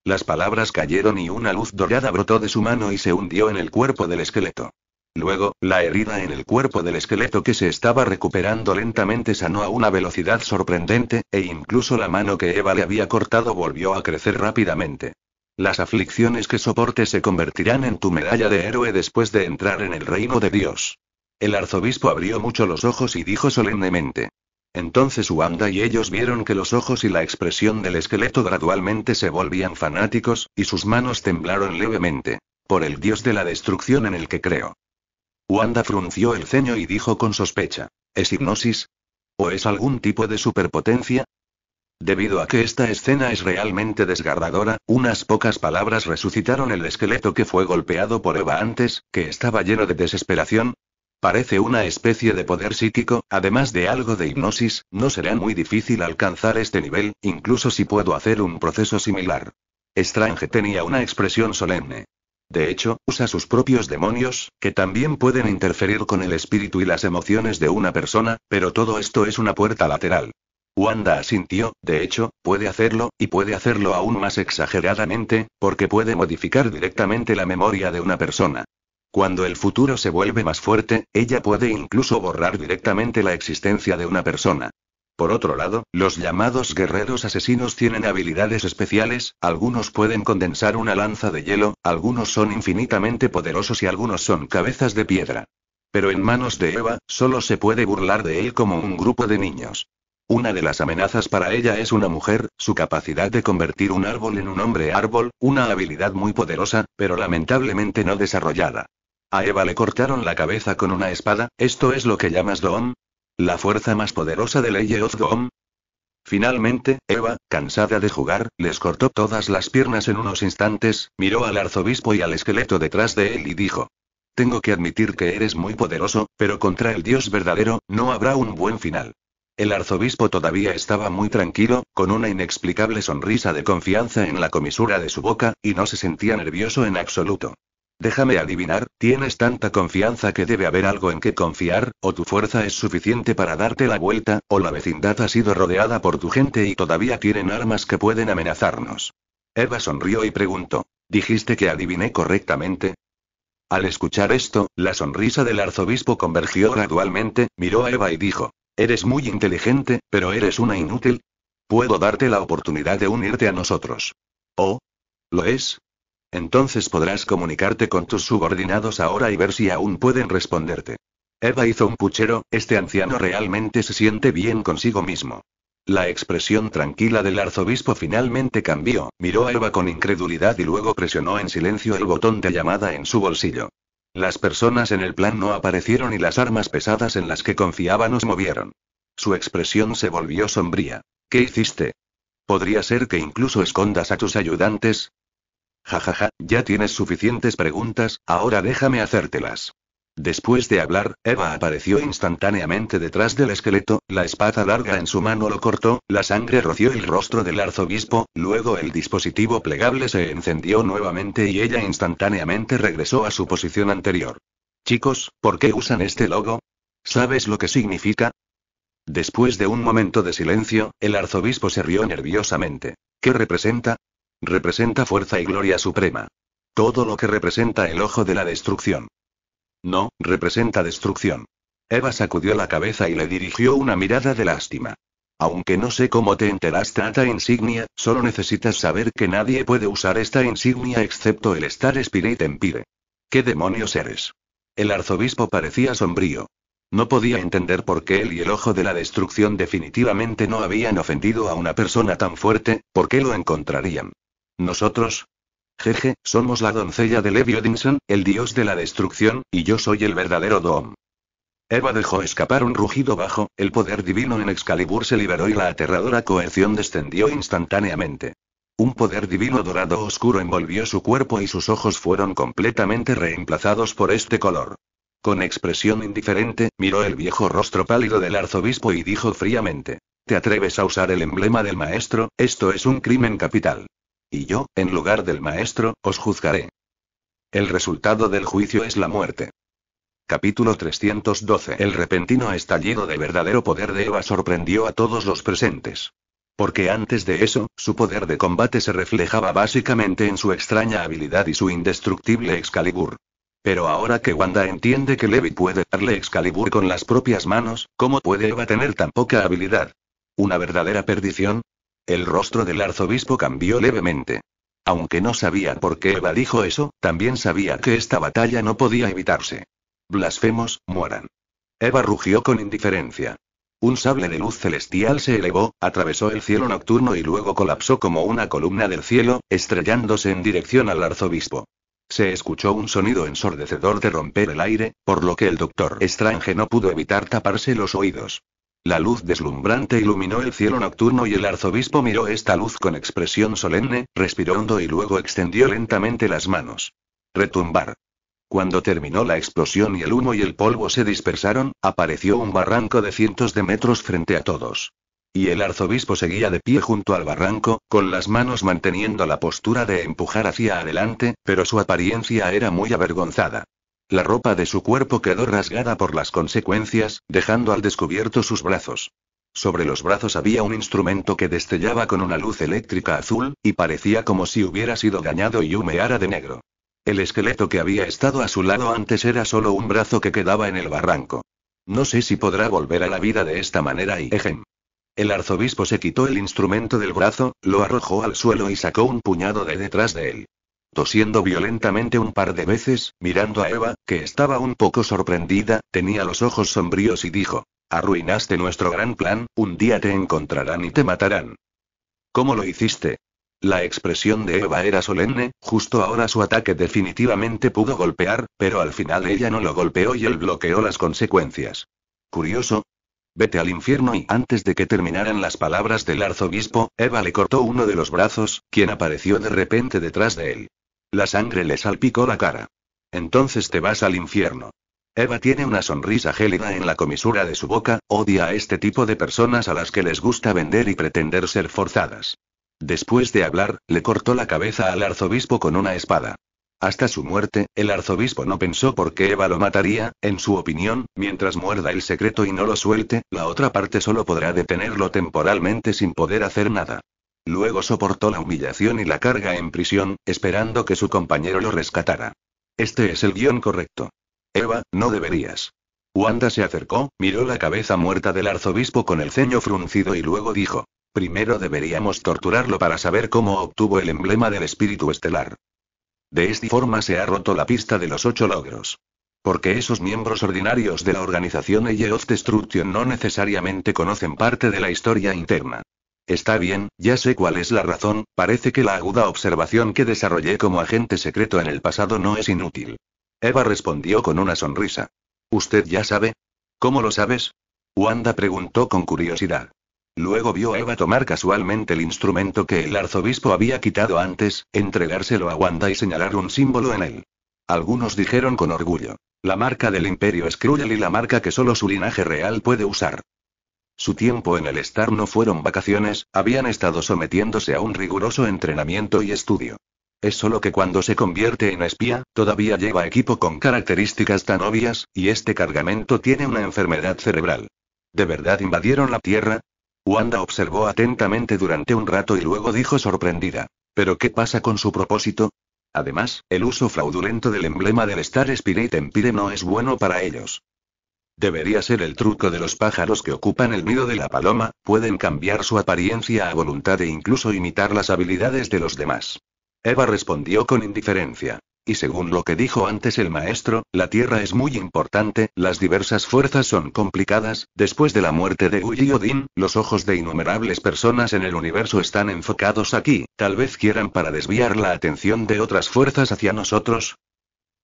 Las palabras cayeron y una luz dorada brotó de su mano y se hundió en el cuerpo del esqueleto. Luego, la herida en el cuerpo del esqueleto que se estaba recuperando lentamente sanó a una velocidad sorprendente, e incluso la mano que Eva le había cortado volvió a crecer rápidamente. Las aflicciones que soporte se convertirán en tu medalla de héroe después de entrar en el reino de Dios. El arzobispo abrió mucho los ojos y dijo solemnemente. Entonces Wanda y ellos vieron que los ojos y la expresión del esqueleto gradualmente se volvían fanáticos, y sus manos temblaron levemente. Por el dios de la destrucción en el que creo. Wanda frunció el ceño y dijo con sospecha. ¿Es hipnosis? ¿O es algún tipo de superpotencia? Debido a que esta escena es realmente desgarradora, unas pocas palabras resucitaron el esqueleto que fue golpeado por Eva antes, que estaba lleno de desesperación, Parece una especie de poder psíquico, además de algo de hipnosis, no será muy difícil alcanzar este nivel, incluso si puedo hacer un proceso similar. Strange tenía una expresión solemne. De hecho, usa sus propios demonios, que también pueden interferir con el espíritu y las emociones de una persona, pero todo esto es una puerta lateral. Wanda asintió, de hecho, puede hacerlo, y puede hacerlo aún más exageradamente, porque puede modificar directamente la memoria de una persona. Cuando el futuro se vuelve más fuerte, ella puede incluso borrar directamente la existencia de una persona. Por otro lado, los llamados guerreros asesinos tienen habilidades especiales, algunos pueden condensar una lanza de hielo, algunos son infinitamente poderosos y algunos son cabezas de piedra. Pero en manos de Eva, solo se puede burlar de él como un grupo de niños. Una de las amenazas para ella es una mujer, su capacidad de convertir un árbol en un hombre árbol, una habilidad muy poderosa, pero lamentablemente no desarrollada. A Eva le cortaron la cabeza con una espada, ¿esto es lo que llamas Doom? ¿La fuerza más poderosa de Ley of Doom? Finalmente, Eva, cansada de jugar, les cortó todas las piernas en unos instantes, miró al arzobispo y al esqueleto detrás de él y dijo. Tengo que admitir que eres muy poderoso, pero contra el Dios verdadero, no habrá un buen final. El arzobispo todavía estaba muy tranquilo, con una inexplicable sonrisa de confianza en la comisura de su boca, y no se sentía nervioso en absoluto. Déjame adivinar, tienes tanta confianza que debe haber algo en que confiar, o tu fuerza es suficiente para darte la vuelta, o la vecindad ha sido rodeada por tu gente y todavía tienen armas que pueden amenazarnos. Eva sonrió y preguntó, ¿dijiste que adiviné correctamente? Al escuchar esto, la sonrisa del arzobispo convergió gradualmente, miró a Eva y dijo, Eres muy inteligente, pero eres una inútil. Puedo darte la oportunidad de unirte a nosotros. ¿O «Oh, ¿Lo es? Entonces podrás comunicarte con tus subordinados ahora y ver si aún pueden responderte. Eva hizo un puchero, este anciano realmente se siente bien consigo mismo. La expresión tranquila del arzobispo finalmente cambió, miró a Eva con incredulidad y luego presionó en silencio el botón de llamada en su bolsillo. Las personas en el plan no aparecieron y las armas pesadas en las que confiaba nos movieron. Su expresión se volvió sombría. ¿Qué hiciste? Podría ser que incluso escondas a tus ayudantes, Jajaja, ya tienes suficientes preguntas, ahora déjame hacértelas. Después de hablar, Eva apareció instantáneamente detrás del esqueleto, la espada larga en su mano lo cortó, la sangre roció el rostro del arzobispo, luego el dispositivo plegable se encendió nuevamente y ella instantáneamente regresó a su posición anterior. Chicos, ¿por qué usan este logo? ¿Sabes lo que significa? Después de un momento de silencio, el arzobispo se rió nerviosamente. ¿Qué representa? representa fuerza y gloria suprema. Todo lo que representa el ojo de la destrucción. No, representa destrucción. Eva sacudió la cabeza y le dirigió una mirada de lástima. Aunque no sé cómo te enteraste a esta insignia, solo necesitas saber que nadie puede usar esta insignia excepto el Star Spirit Empire. ¿Qué demonios eres? El arzobispo parecía sombrío. No podía entender por qué él y el ojo de la destrucción definitivamente no habían ofendido a una persona tan fuerte, por qué lo encontrarían. Nosotros. Jeje, somos la doncella de Levi Odinson, el dios de la destrucción, y yo soy el verdadero Dom. Eva dejó escapar un rugido bajo, el poder divino en Excalibur se liberó y la aterradora coerción descendió instantáneamente. Un poder divino dorado oscuro envolvió su cuerpo y sus ojos fueron completamente reemplazados por este color. Con expresión indiferente, miró el viejo rostro pálido del arzobispo y dijo fríamente, ¿Te atreves a usar el emblema del maestro? Esto es un crimen capital. Y yo, en lugar del Maestro, os juzgaré. El resultado del juicio es la muerte. Capítulo 312. El repentino estallido de verdadero poder de Eva sorprendió a todos los presentes. Porque antes de eso, su poder de combate se reflejaba básicamente en su extraña habilidad y su indestructible Excalibur. Pero ahora que Wanda entiende que Levi puede darle Excalibur con las propias manos, ¿cómo puede Eva tener tan poca habilidad? ¿Una verdadera perdición? El rostro del arzobispo cambió levemente. Aunque no sabía por qué Eva dijo eso, también sabía que esta batalla no podía evitarse. Blasfemos, mueran. Eva rugió con indiferencia. Un sable de luz celestial se elevó, atravesó el cielo nocturno y luego colapsó como una columna del cielo, estrellándose en dirección al arzobispo. Se escuchó un sonido ensordecedor de romper el aire, por lo que el doctor Strange no pudo evitar taparse los oídos. La luz deslumbrante iluminó el cielo nocturno y el arzobispo miró esta luz con expresión solemne, respiró hondo y luego extendió lentamente las manos. Retumbar. Cuando terminó la explosión y el humo y el polvo se dispersaron, apareció un barranco de cientos de metros frente a todos. Y el arzobispo seguía de pie junto al barranco, con las manos manteniendo la postura de empujar hacia adelante, pero su apariencia era muy avergonzada. La ropa de su cuerpo quedó rasgada por las consecuencias, dejando al descubierto sus brazos. Sobre los brazos había un instrumento que destellaba con una luz eléctrica azul, y parecía como si hubiera sido dañado y humeara de negro. El esqueleto que había estado a su lado antes era solo un brazo que quedaba en el barranco. No sé si podrá volver a la vida de esta manera y ejem. El arzobispo se quitó el instrumento del brazo, lo arrojó al suelo y sacó un puñado de detrás de él tosiendo violentamente un par de veces, mirando a Eva, que estaba un poco sorprendida, tenía los ojos sombríos y dijo, Arruinaste nuestro gran plan, un día te encontrarán y te matarán. ¿Cómo lo hiciste? La expresión de Eva era solemne, justo ahora su ataque definitivamente pudo golpear, pero al final ella no lo golpeó y él bloqueó las consecuencias. Curioso, Vete al infierno y antes de que terminaran las palabras del arzobispo, Eva le cortó uno de los brazos, quien apareció de repente detrás de él. La sangre le salpicó la cara. Entonces te vas al infierno. Eva tiene una sonrisa gélida en la comisura de su boca, odia a este tipo de personas a las que les gusta vender y pretender ser forzadas. Después de hablar, le cortó la cabeza al arzobispo con una espada. Hasta su muerte, el arzobispo no pensó por qué Eva lo mataría, en su opinión, mientras muerda el secreto y no lo suelte, la otra parte solo podrá detenerlo temporalmente sin poder hacer nada. Luego soportó la humillación y la carga en prisión, esperando que su compañero lo rescatara. Este es el guión correcto. Eva, no deberías. Wanda se acercó, miró la cabeza muerta del arzobispo con el ceño fruncido y luego dijo, primero deberíamos torturarlo para saber cómo obtuvo el emblema del espíritu estelar. De esta forma se ha roto la pista de los ocho logros. Porque esos miembros ordinarios de la organización EYE of Destruction no necesariamente conocen parte de la historia interna. Está bien, ya sé cuál es la razón, parece que la aguda observación que desarrollé como agente secreto en el pasado no es inútil. Eva respondió con una sonrisa. ¿Usted ya sabe? ¿Cómo lo sabes? Wanda preguntó con curiosidad. Luego vio a Eva tomar casualmente el instrumento que el arzobispo había quitado antes, entregárselo a Wanda y señalar un símbolo en él. Algunos dijeron con orgullo. La marca del imperio es Cruel y la marca que solo su linaje real puede usar. Su tiempo en el Star no fueron vacaciones, habían estado sometiéndose a un riguroso entrenamiento y estudio. Es solo que cuando se convierte en espía, todavía lleva equipo con características tan obvias, y este cargamento tiene una enfermedad cerebral. ¿De verdad invadieron la Tierra? Wanda observó atentamente durante un rato y luego dijo sorprendida. ¿Pero qué pasa con su propósito? Además, el uso fraudulento del emblema del Star Spirit Empire no es bueno para ellos. Debería ser el truco de los pájaros que ocupan el nido de la paloma, pueden cambiar su apariencia a voluntad e incluso imitar las habilidades de los demás. Eva respondió con indiferencia. Y según lo que dijo antes el maestro, la tierra es muy importante, las diversas fuerzas son complicadas, después de la muerte de Uji Odin, los ojos de innumerables personas en el universo están enfocados aquí, tal vez quieran para desviar la atención de otras fuerzas hacia nosotros.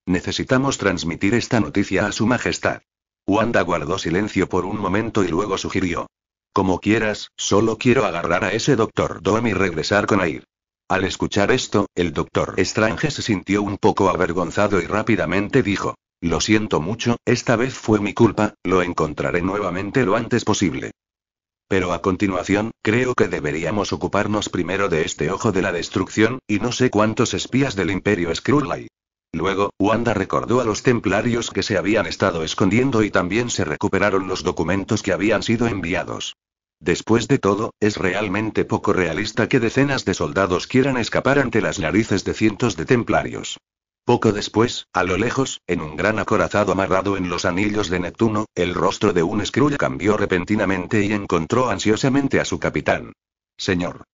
Necesitamos transmitir esta noticia a su majestad. Wanda guardó silencio por un momento y luego sugirió. Como quieras, solo quiero agarrar a ese doctor Doom y regresar con Air. Al escuchar esto, el doctor Strange se sintió un poco avergonzado y rápidamente dijo. Lo siento mucho, esta vez fue mi culpa, lo encontraré nuevamente lo antes posible. Pero a continuación, creo que deberíamos ocuparnos primero de este ojo de la destrucción, y no sé cuántos espías del Imperio Skrull hay. Luego, Wanda recordó a los templarios que se habían estado escondiendo y también se recuperaron los documentos que habían sido enviados. Después de todo, es realmente poco realista que decenas de soldados quieran escapar ante las narices de cientos de templarios. Poco después, a lo lejos, en un gran acorazado amarrado en los anillos de Neptuno, el rostro de un escrulla cambió repentinamente y encontró ansiosamente a su capitán. Señor.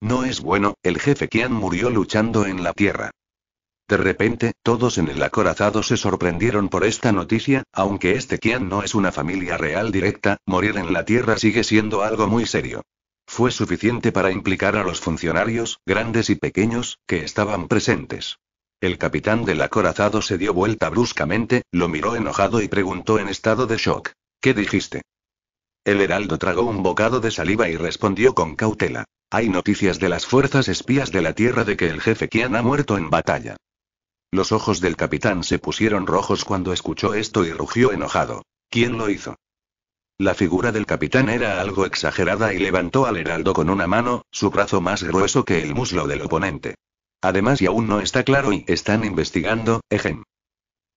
No es bueno, el jefe Kian murió luchando en la tierra. De repente, todos en el acorazado se sorprendieron por esta noticia, aunque este Qian no es una familia real directa, morir en la Tierra sigue siendo algo muy serio. Fue suficiente para implicar a los funcionarios, grandes y pequeños, que estaban presentes. El capitán del acorazado se dio vuelta bruscamente, lo miró enojado y preguntó en estado de shock. ¿Qué dijiste? El heraldo tragó un bocado de saliva y respondió con cautela. Hay noticias de las fuerzas espías de la Tierra de que el jefe Kian ha muerto en batalla. Los ojos del capitán se pusieron rojos cuando escuchó esto y rugió enojado. ¿Quién lo hizo? La figura del capitán era algo exagerada y levantó al heraldo con una mano, su brazo más grueso que el muslo del oponente. Además, y aún no está claro y están investigando, ejem.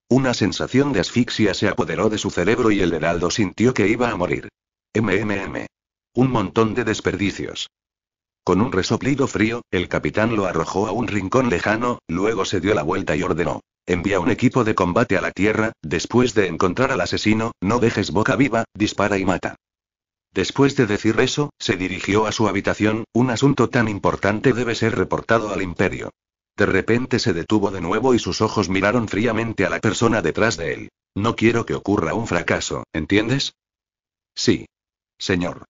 Una sensación de asfixia se apoderó de su cerebro y el heraldo sintió que iba a morir. MMM. Un montón de desperdicios. Con un resoplido frío, el capitán lo arrojó a un rincón lejano, luego se dio la vuelta y ordenó. Envía un equipo de combate a la Tierra, después de encontrar al asesino, no dejes boca viva, dispara y mata. Después de decir eso, se dirigió a su habitación, un asunto tan importante debe ser reportado al imperio. De repente se detuvo de nuevo y sus ojos miraron fríamente a la persona detrás de él. No quiero que ocurra un fracaso, ¿entiendes? Sí. Señor.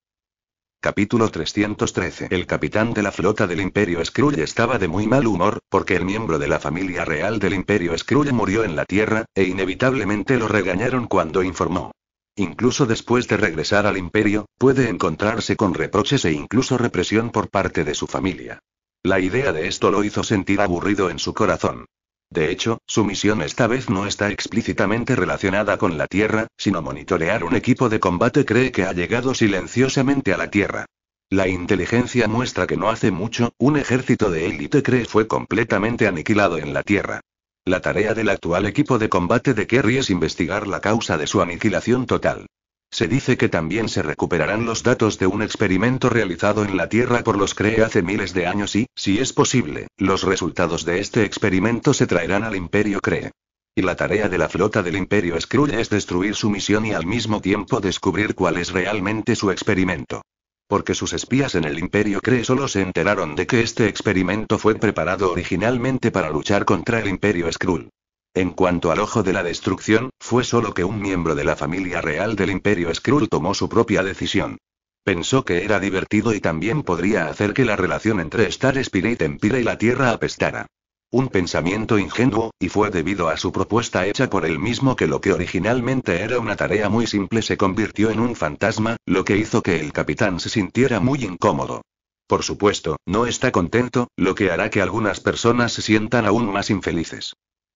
Capítulo 313 El capitán de la flota del Imperio Skrull estaba de muy mal humor, porque el miembro de la familia real del Imperio Skrull murió en la Tierra, e inevitablemente lo regañaron cuando informó. Incluso después de regresar al Imperio, puede encontrarse con reproches e incluso represión por parte de su familia. La idea de esto lo hizo sentir aburrido en su corazón. De hecho, su misión esta vez no está explícitamente relacionada con la Tierra, sino monitorear un equipo de combate cree que ha llegado silenciosamente a la Tierra. La inteligencia muestra que no hace mucho, un ejército de élite cree fue completamente aniquilado en la Tierra. La tarea del actual equipo de combate de Kerry es investigar la causa de su aniquilación total. Se dice que también se recuperarán los datos de un experimento realizado en la Tierra por los CRE hace miles de años y, si es posible, los resultados de este experimento se traerán al Imperio CRE. Y la tarea de la flota del Imperio Skrull es destruir su misión y al mismo tiempo descubrir cuál es realmente su experimento. Porque sus espías en el Imperio Cree solo se enteraron de que este experimento fue preparado originalmente para luchar contra el Imperio Skrull. En cuanto al ojo de la destrucción, fue solo que un miembro de la familia real del Imperio Skrull tomó su propia decisión. Pensó que era divertido y también podría hacer que la relación entre Star Spirit Empire y la Tierra apestara. Un pensamiento ingenuo, y fue debido a su propuesta hecha por él mismo que lo que originalmente era una tarea muy simple se convirtió en un fantasma, lo que hizo que el capitán se sintiera muy incómodo. Por supuesto, no está contento, lo que hará que algunas personas se sientan aún más infelices.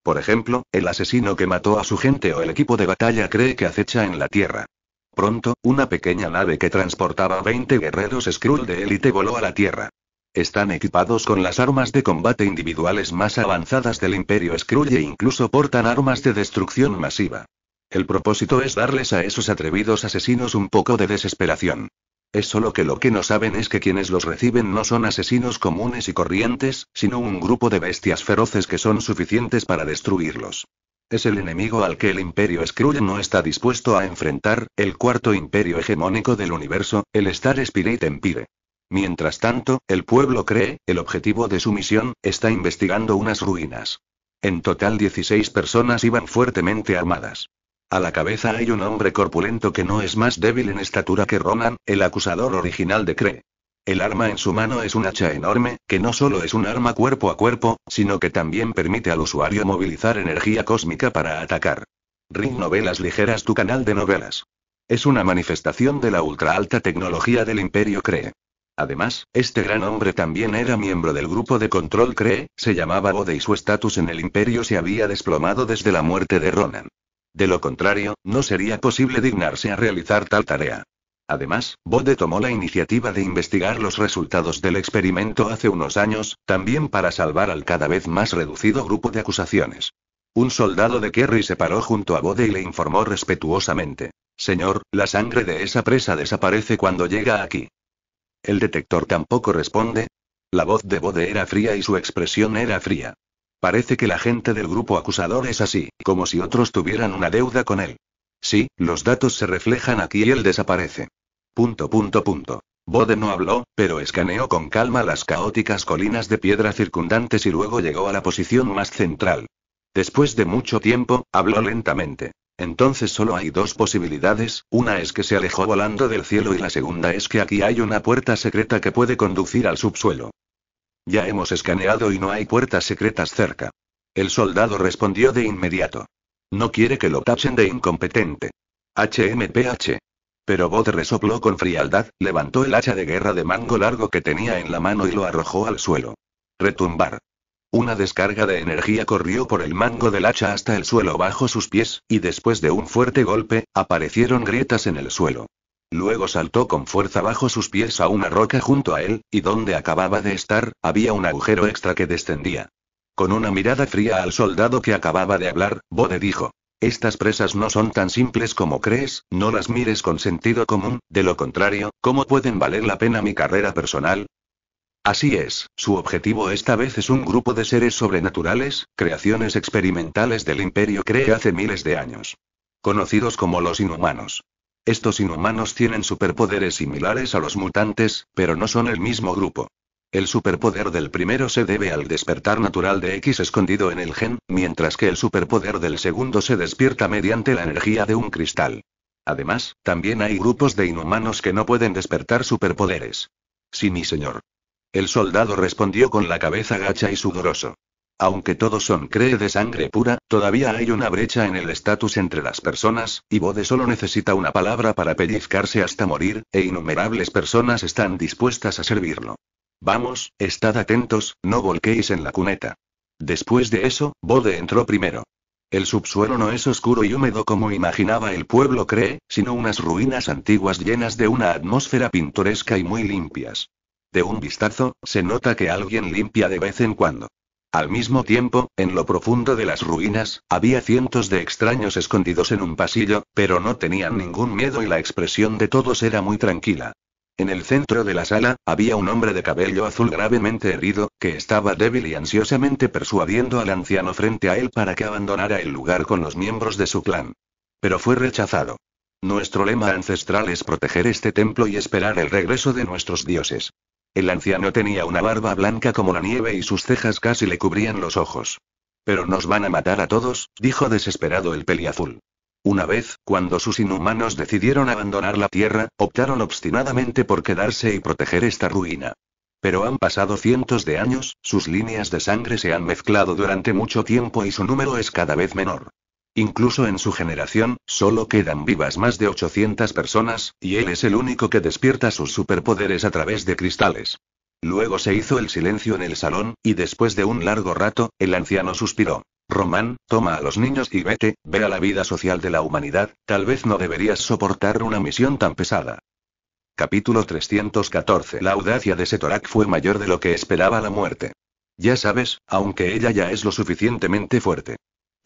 Por ejemplo, el asesino que mató a su gente o el equipo de batalla cree que acecha en la Tierra. Pronto, una pequeña nave que transportaba 20 guerreros Skrull de élite voló a la Tierra. Están equipados con las armas de combate individuales más avanzadas del Imperio Skrull e incluso portan armas de destrucción masiva. El propósito es darles a esos atrevidos asesinos un poco de desesperación. Es solo que lo que no saben es que quienes los reciben no son asesinos comunes y corrientes, sino un grupo de bestias feroces que son suficientes para destruirlos. Es el enemigo al que el Imperio Skrull no está dispuesto a enfrentar, el cuarto imperio hegemónico del universo, el Star Spirit Empire. Mientras tanto, el pueblo cree, el objetivo de su misión, está investigando unas ruinas. En total 16 personas iban fuertemente armadas. A la cabeza hay un hombre corpulento que no es más débil en estatura que Ronan, el acusador original de Cree. El arma en su mano es un hacha enorme, que no solo es un arma cuerpo a cuerpo, sino que también permite al usuario movilizar energía cósmica para atacar. Ring Novelas Ligeras tu canal de novelas. Es una manifestación de la ultra alta tecnología del Imperio Cree. Además, este gran hombre también era miembro del grupo de control Cree, se llamaba Bode y su estatus en el Imperio se había desplomado desde la muerte de Ronan. De lo contrario, no sería posible dignarse a realizar tal tarea. Además, Bode tomó la iniciativa de investigar los resultados del experimento hace unos años, también para salvar al cada vez más reducido grupo de acusaciones. Un soldado de Kerry se paró junto a Bode y le informó respetuosamente. Señor, la sangre de esa presa desaparece cuando llega aquí. El detector tampoco responde. La voz de Bode era fría y su expresión era fría. Parece que la gente del grupo acusador es así, como si otros tuvieran una deuda con él. Sí, los datos se reflejan aquí y él desaparece. Punto punto punto. Bode no habló, pero escaneó con calma las caóticas colinas de piedra circundantes y luego llegó a la posición más central. Después de mucho tiempo, habló lentamente. Entonces solo hay dos posibilidades, una es que se alejó volando del cielo y la segunda es que aquí hay una puerta secreta que puede conducir al subsuelo. Ya hemos escaneado y no hay puertas secretas cerca. El soldado respondió de inmediato. No quiere que lo tachen de incompetente. HMPH. Pero Bot resopló con frialdad, levantó el hacha de guerra de mango largo que tenía en la mano y lo arrojó al suelo. Retumbar. Una descarga de energía corrió por el mango del hacha hasta el suelo bajo sus pies, y después de un fuerte golpe, aparecieron grietas en el suelo. Luego saltó con fuerza bajo sus pies a una roca junto a él, y donde acababa de estar, había un agujero extra que descendía. Con una mirada fría al soldado que acababa de hablar, Bode dijo. Estas presas no son tan simples como crees, no las mires con sentido común, de lo contrario, ¿cómo pueden valer la pena mi carrera personal? Así es, su objetivo esta vez es un grupo de seres sobrenaturales, creaciones experimentales del imperio cree hace miles de años. Conocidos como los inhumanos. Estos inhumanos tienen superpoderes similares a los mutantes, pero no son el mismo grupo. El superpoder del primero se debe al despertar natural de X escondido en el gen, mientras que el superpoder del segundo se despierta mediante la energía de un cristal. Además, también hay grupos de inhumanos que no pueden despertar superpoderes. Sí, mi señor. El soldado respondió con la cabeza gacha y sudoroso. Aunque todos son cree de sangre pura, todavía hay una brecha en el estatus entre las personas, y Bode solo necesita una palabra para pellizcarse hasta morir, e innumerables personas están dispuestas a servirlo. Vamos, estad atentos, no volquéis en la cuneta. Después de eso, Bode entró primero. El subsuelo no es oscuro y húmedo como imaginaba el pueblo cree, sino unas ruinas antiguas llenas de una atmósfera pintoresca y muy limpias. De un vistazo, se nota que alguien limpia de vez en cuando. Al mismo tiempo, en lo profundo de las ruinas, había cientos de extraños escondidos en un pasillo, pero no tenían ningún miedo y la expresión de todos era muy tranquila. En el centro de la sala, había un hombre de cabello azul gravemente herido, que estaba débil y ansiosamente persuadiendo al anciano frente a él para que abandonara el lugar con los miembros de su clan. Pero fue rechazado. Nuestro lema ancestral es proteger este templo y esperar el regreso de nuestros dioses. El anciano tenía una barba blanca como la nieve y sus cejas casi le cubrían los ojos. Pero nos van a matar a todos, dijo desesperado el peliazul. Una vez, cuando sus inhumanos decidieron abandonar la Tierra, optaron obstinadamente por quedarse y proteger esta ruina. Pero han pasado cientos de años, sus líneas de sangre se han mezclado durante mucho tiempo y su número es cada vez menor. Incluso en su generación, solo quedan vivas más de 800 personas, y él es el único que despierta sus superpoderes a través de cristales. Luego se hizo el silencio en el salón, y después de un largo rato, el anciano suspiró. Román, toma a los niños y vete, ve a la vida social de la humanidad, tal vez no deberías soportar una misión tan pesada. Capítulo 314 La audacia de Setorak fue mayor de lo que esperaba la muerte. Ya sabes, aunque ella ya es lo suficientemente fuerte.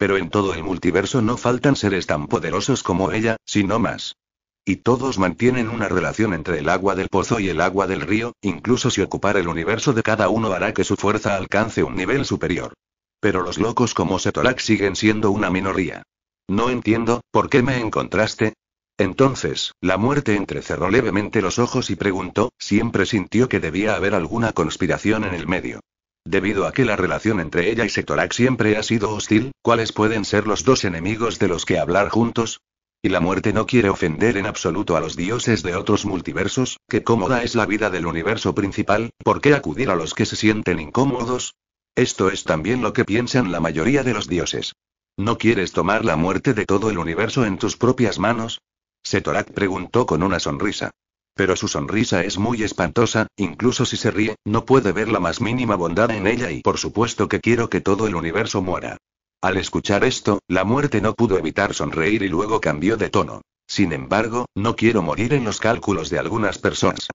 Pero en todo el multiverso no faltan seres tan poderosos como ella, sino más. Y todos mantienen una relación entre el agua del pozo y el agua del río, incluso si ocupar el universo de cada uno hará que su fuerza alcance un nivel superior. Pero los locos como Setorak siguen siendo una minoría. No entiendo, ¿por qué me encontraste? Entonces, la muerte entrecerró levemente los ojos y preguntó, siempre sintió que debía haber alguna conspiración en el medio. Debido a que la relación entre ella y Setorak siempre ha sido hostil, ¿cuáles pueden ser los dos enemigos de los que hablar juntos? Y la muerte no quiere ofender en absoluto a los dioses de otros multiversos, que cómoda es la vida del universo principal, ¿por qué acudir a los que se sienten incómodos? Esto es también lo que piensan la mayoría de los dioses. ¿No quieres tomar la muerte de todo el universo en tus propias manos? Setorak preguntó con una sonrisa. Pero su sonrisa es muy espantosa, incluso si se ríe, no puede ver la más mínima bondad en ella y por supuesto que quiero que todo el universo muera. Al escuchar esto, la muerte no pudo evitar sonreír y luego cambió de tono. Sin embargo, no quiero morir en los cálculos de algunas personas.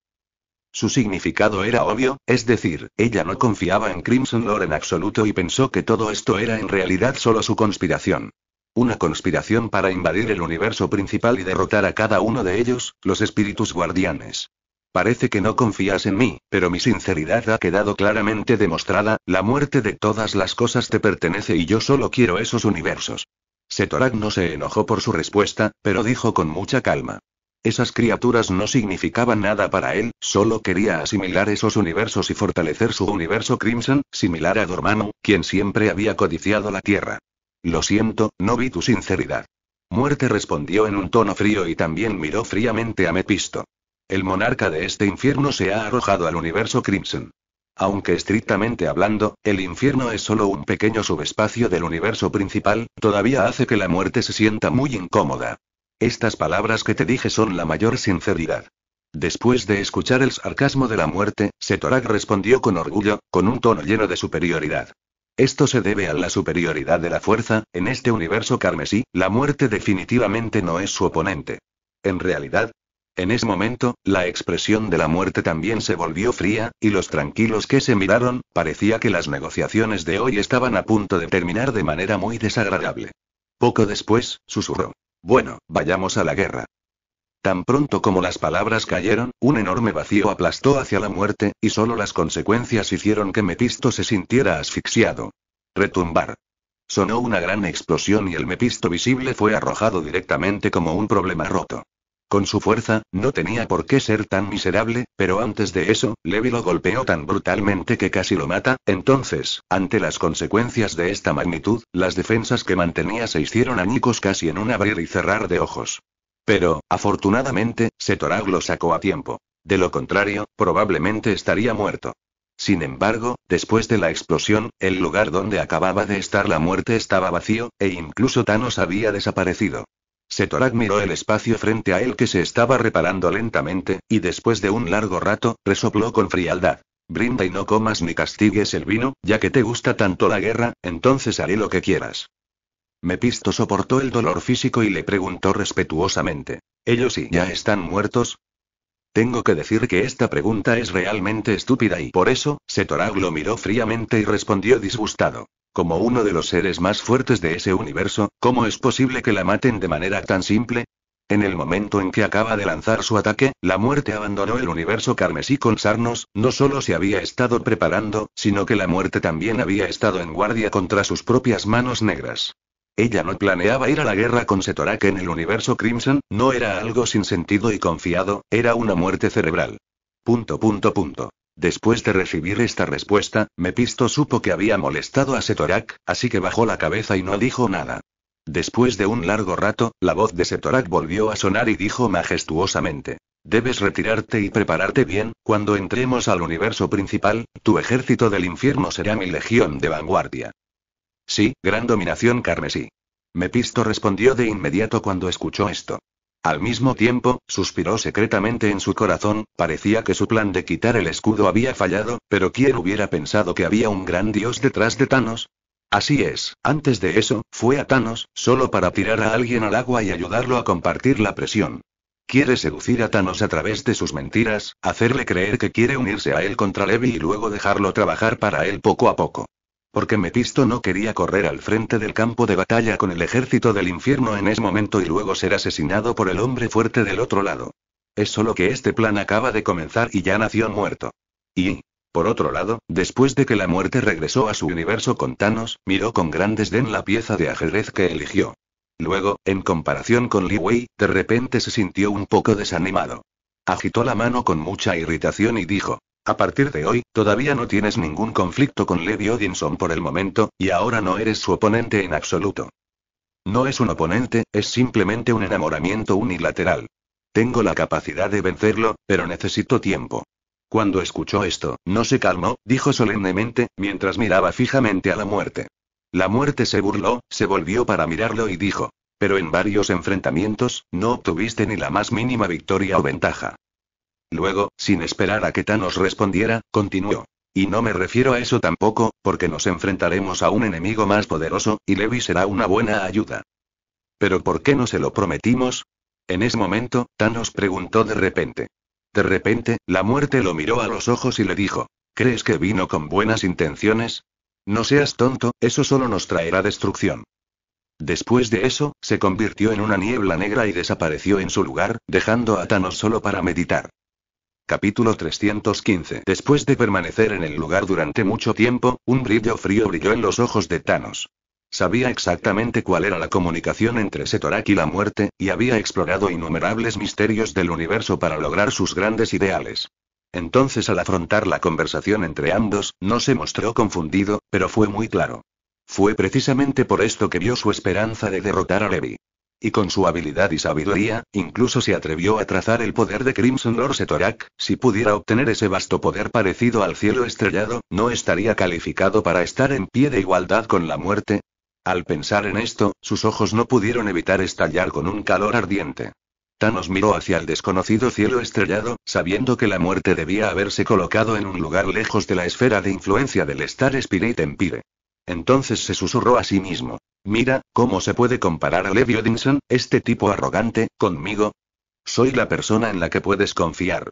Su significado era obvio, es decir, ella no confiaba en Crimson Lord en absoluto y pensó que todo esto era en realidad solo su conspiración. Una conspiración para invadir el universo principal y derrotar a cada uno de ellos, los espíritus guardianes. Parece que no confías en mí, pero mi sinceridad ha quedado claramente demostrada, la muerte de todas las cosas te pertenece y yo solo quiero esos universos. Setorak no se enojó por su respuesta, pero dijo con mucha calma. Esas criaturas no significaban nada para él, solo quería asimilar esos universos y fortalecer su universo Crimson, similar a Dormammu, quien siempre había codiciado la Tierra. Lo siento, no vi tu sinceridad. Muerte respondió en un tono frío y también miró fríamente a Mepisto. El monarca de este infierno se ha arrojado al universo Crimson. Aunque estrictamente hablando, el infierno es solo un pequeño subespacio del universo principal, todavía hace que la muerte se sienta muy incómoda. Estas palabras que te dije son la mayor sinceridad. Después de escuchar el sarcasmo de la muerte, Setorak respondió con orgullo, con un tono lleno de superioridad. Esto se debe a la superioridad de la fuerza, en este universo carmesí, la muerte definitivamente no es su oponente. En realidad, en ese momento, la expresión de la muerte también se volvió fría, y los tranquilos que se miraron, parecía que las negociaciones de hoy estaban a punto de terminar de manera muy desagradable. Poco después, susurró. Bueno, vayamos a la guerra. Tan pronto como las palabras cayeron, un enorme vacío aplastó hacia la muerte, y solo las consecuencias hicieron que Mepisto se sintiera asfixiado. Retumbar. Sonó una gran explosión y el Mepisto visible fue arrojado directamente como un problema roto. Con su fuerza, no tenía por qué ser tan miserable, pero antes de eso, Levi lo golpeó tan brutalmente que casi lo mata, entonces, ante las consecuencias de esta magnitud, las defensas que mantenía se hicieron añicos casi en un abrir y cerrar de ojos. Pero, afortunadamente, Setorag lo sacó a tiempo. De lo contrario, probablemente estaría muerto. Sin embargo, después de la explosión, el lugar donde acababa de estar la muerte estaba vacío, e incluso Thanos había desaparecido. Setorak miró el espacio frente a él que se estaba reparando lentamente, y después de un largo rato, resopló con frialdad. Brinda y no comas ni castigues el vino, ya que te gusta tanto la guerra, entonces haré lo que quieras. Mepisto soportó el dolor físico y le preguntó respetuosamente. ¿Ellos y ya están muertos? Tengo que decir que esta pregunta es realmente estúpida y por eso, Setorag lo miró fríamente y respondió disgustado. Como uno de los seres más fuertes de ese universo, ¿cómo es posible que la maten de manera tan simple? En el momento en que acaba de lanzar su ataque, la muerte abandonó el universo carmesí con Sarnos, no solo se había estado preparando, sino que la muerte también había estado en guardia contra sus propias manos negras. Ella no planeaba ir a la guerra con Setorak en el universo Crimson, no era algo sin sentido y confiado, era una muerte cerebral. Punto punto punto. Después de recibir esta respuesta, Mepisto supo que había molestado a Setorak, así que bajó la cabeza y no dijo nada. Después de un largo rato, la voz de Setorak volvió a sonar y dijo majestuosamente. Debes retirarte y prepararte bien, cuando entremos al universo principal, tu ejército del infierno será mi legión de vanguardia. Sí, gran dominación carmesí. Mepisto respondió de inmediato cuando escuchó esto. Al mismo tiempo, suspiró secretamente en su corazón, parecía que su plan de quitar el escudo había fallado, pero ¿quién hubiera pensado que había un gran dios detrás de Thanos? Así es, antes de eso, fue a Thanos, solo para tirar a alguien al agua y ayudarlo a compartir la presión. Quiere seducir a Thanos a través de sus mentiras, hacerle creer que quiere unirse a él contra Levi y luego dejarlo trabajar para él poco a poco porque Metisto no quería correr al frente del campo de batalla con el ejército del infierno en ese momento y luego ser asesinado por el hombre fuerte del otro lado. Es solo que este plan acaba de comenzar y ya nació muerto. Y, por otro lado, después de que la muerte regresó a su universo con Thanos, miró con gran desdén la pieza de ajedrez que eligió. Luego, en comparación con Li Wei, de repente se sintió un poco desanimado. Agitó la mano con mucha irritación y dijo, a partir de hoy, todavía no tienes ningún conflicto con Levi Odinson por el momento, y ahora no eres su oponente en absoluto. No es un oponente, es simplemente un enamoramiento unilateral. Tengo la capacidad de vencerlo, pero necesito tiempo. Cuando escuchó esto, no se calmó, dijo solemnemente, mientras miraba fijamente a la muerte. La muerte se burló, se volvió para mirarlo y dijo, pero en varios enfrentamientos, no obtuviste ni la más mínima victoria o ventaja. Luego, sin esperar a que Thanos respondiera, continuó. Y no me refiero a eso tampoco, porque nos enfrentaremos a un enemigo más poderoso, y Levi será una buena ayuda. ¿Pero por qué no se lo prometimos? En ese momento, Thanos preguntó de repente. De repente, la muerte lo miró a los ojos y le dijo, ¿crees que vino con buenas intenciones? No seas tonto, eso solo nos traerá destrucción. Después de eso, se convirtió en una niebla negra y desapareció en su lugar, dejando a Thanos solo para meditar. Capítulo 315 Después de permanecer en el lugar durante mucho tiempo, un brillo frío brilló en los ojos de Thanos. Sabía exactamente cuál era la comunicación entre Setorak y la muerte, y había explorado innumerables misterios del universo para lograr sus grandes ideales. Entonces al afrontar la conversación entre ambos, no se mostró confundido, pero fue muy claro. Fue precisamente por esto que vio su esperanza de derrotar a Levi. Y con su habilidad y sabiduría, incluso se atrevió a trazar el poder de Crimson Lord Setorak, si pudiera obtener ese vasto poder parecido al cielo estrellado, ¿no estaría calificado para estar en pie de igualdad con la muerte? Al pensar en esto, sus ojos no pudieron evitar estallar con un calor ardiente. Thanos miró hacia el desconocido cielo estrellado, sabiendo que la muerte debía haberse colocado en un lugar lejos de la esfera de influencia del Star Spirit Empire. Entonces se susurró a sí mismo. Mira, ¿cómo se puede comparar a Levi Odinson, este tipo arrogante, conmigo? Soy la persona en la que puedes confiar.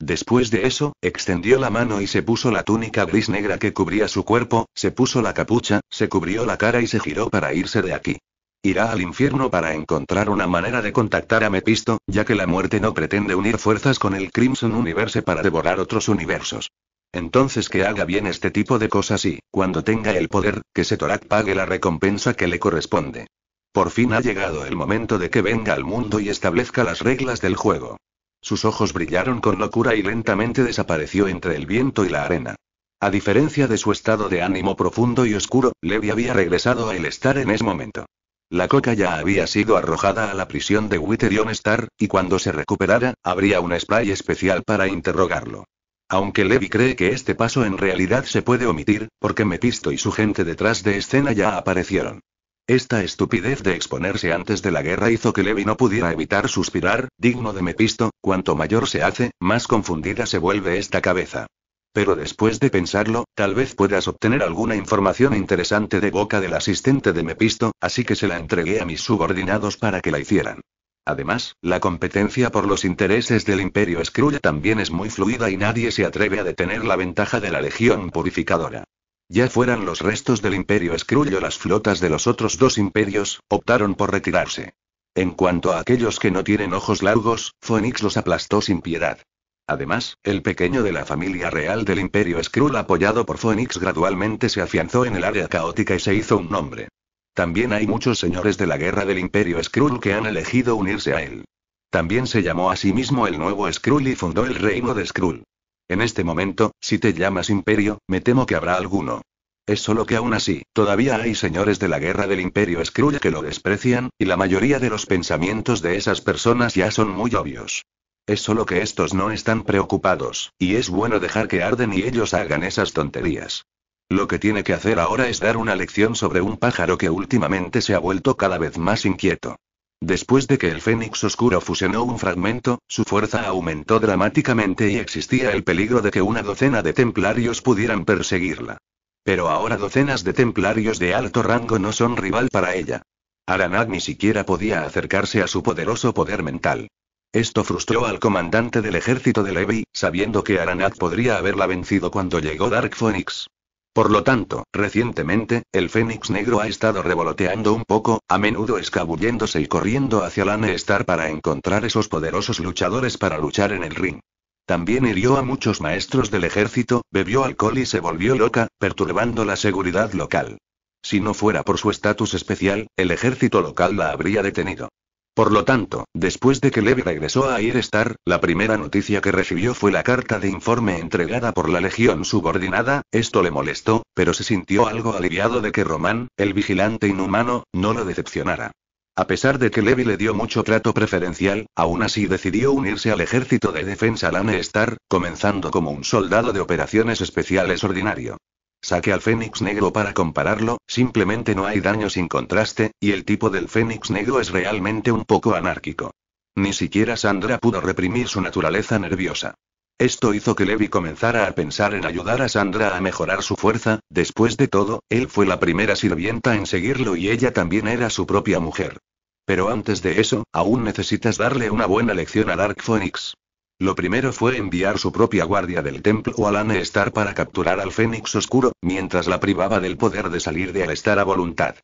Después de eso, extendió la mano y se puso la túnica gris negra que cubría su cuerpo, se puso la capucha, se cubrió la cara y se giró para irse de aquí. Irá al infierno para encontrar una manera de contactar a Mepisto, ya que la muerte no pretende unir fuerzas con el Crimson Universe para devorar otros universos. Entonces que haga bien este tipo de cosas y, cuando tenga el poder, que Setorak pague la recompensa que le corresponde. Por fin ha llegado el momento de que venga al mundo y establezca las reglas del juego. Sus ojos brillaron con locura y lentamente desapareció entre el viento y la arena. A diferencia de su estado de ánimo profundo y oscuro, Levi había regresado a el estar en ese momento. La coca ya había sido arrojada a la prisión de Witterion Star, y cuando se recuperara, habría un spray especial para interrogarlo aunque Levi cree que este paso en realidad se puede omitir, porque Mepisto y su gente detrás de escena ya aparecieron. Esta estupidez de exponerse antes de la guerra hizo que Levi no pudiera evitar suspirar, digno de Mepisto, cuanto mayor se hace, más confundida se vuelve esta cabeza. Pero después de pensarlo, tal vez puedas obtener alguna información interesante de boca del asistente de Mepisto, así que se la entregué a mis subordinados para que la hicieran. Además, la competencia por los intereses del Imperio Skrull también es muy fluida y nadie se atreve a detener la ventaja de la Legión Purificadora. Ya fueran los restos del Imperio Skrull o las flotas de los otros dos imperios, optaron por retirarse. En cuanto a aquellos que no tienen ojos largos, Phoenix los aplastó sin piedad. Además, el pequeño de la familia real del Imperio Skrull apoyado por Phoenix gradualmente se afianzó en el área caótica y se hizo un nombre. También hay muchos señores de la guerra del Imperio Skrull que han elegido unirse a él. También se llamó a sí mismo el nuevo Skrull y fundó el reino de Skrull. En este momento, si te llamas Imperio, me temo que habrá alguno. Es solo que aún así, todavía hay señores de la guerra del Imperio Skrull que lo desprecian, y la mayoría de los pensamientos de esas personas ya son muy obvios. Es solo que estos no están preocupados, y es bueno dejar que arden y ellos hagan esas tonterías. Lo que tiene que hacer ahora es dar una lección sobre un pájaro que últimamente se ha vuelto cada vez más inquieto. Después de que el Fénix Oscuro fusionó un fragmento, su fuerza aumentó dramáticamente y existía el peligro de que una docena de templarios pudieran perseguirla. Pero ahora docenas de templarios de alto rango no son rival para ella. Aranag ni siquiera podía acercarse a su poderoso poder mental. Esto frustró al comandante del ejército de Levi, sabiendo que Aranag podría haberla vencido cuando llegó Dark Phoenix. Por lo tanto, recientemente, el Fénix Negro ha estado revoloteando un poco, a menudo escabulléndose y corriendo hacia la Star para encontrar esos poderosos luchadores para luchar en el ring. También hirió a muchos maestros del ejército, bebió alcohol y se volvió loca, perturbando la seguridad local. Si no fuera por su estatus especial, el ejército local la habría detenido. Por lo tanto, después de que Levi regresó a Airstar, la primera noticia que recibió fue la carta de informe entregada por la Legión subordinada, esto le molestó, pero se sintió algo aliviado de que Román, el vigilante inhumano, no lo decepcionara. A pesar de que Levi le dio mucho trato preferencial, aún así decidió unirse al ejército de defensa Lane Star, comenzando como un soldado de operaciones especiales ordinario. Saque al fénix negro para compararlo, simplemente no hay daño sin contraste, y el tipo del fénix negro es realmente un poco anárquico. Ni siquiera Sandra pudo reprimir su naturaleza nerviosa. Esto hizo que Levi comenzara a pensar en ayudar a Sandra a mejorar su fuerza, después de todo, él fue la primera sirvienta en seguirlo y ella también era su propia mujer. Pero antes de eso, aún necesitas darle una buena lección a Dark Fénix. Lo primero fue enviar su propia guardia del templo al Anestar para capturar al Fénix Oscuro, mientras la privaba del poder de salir de Alestar a voluntad.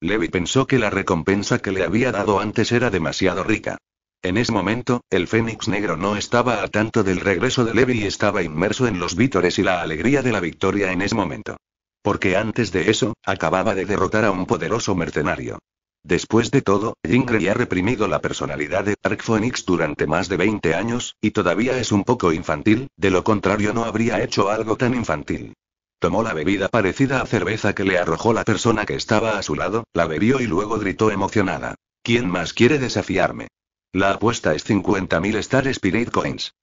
Levi pensó que la recompensa que le había dado antes era demasiado rica. En ese momento, el Fénix Negro no estaba a tanto del regreso de Levi y estaba inmerso en los vítores y la alegría de la victoria en ese momento. Porque antes de eso, acababa de derrotar a un poderoso mercenario. Después de todo, ya ha reprimido la personalidad de Dark Phoenix durante más de 20 años, y todavía es un poco infantil, de lo contrario no habría hecho algo tan infantil. Tomó la bebida parecida a cerveza que le arrojó la persona que estaba a su lado, la bebió y luego gritó emocionada. ¿Quién más quiere desafiarme? La apuesta es 50.000 Star Spirit Coins.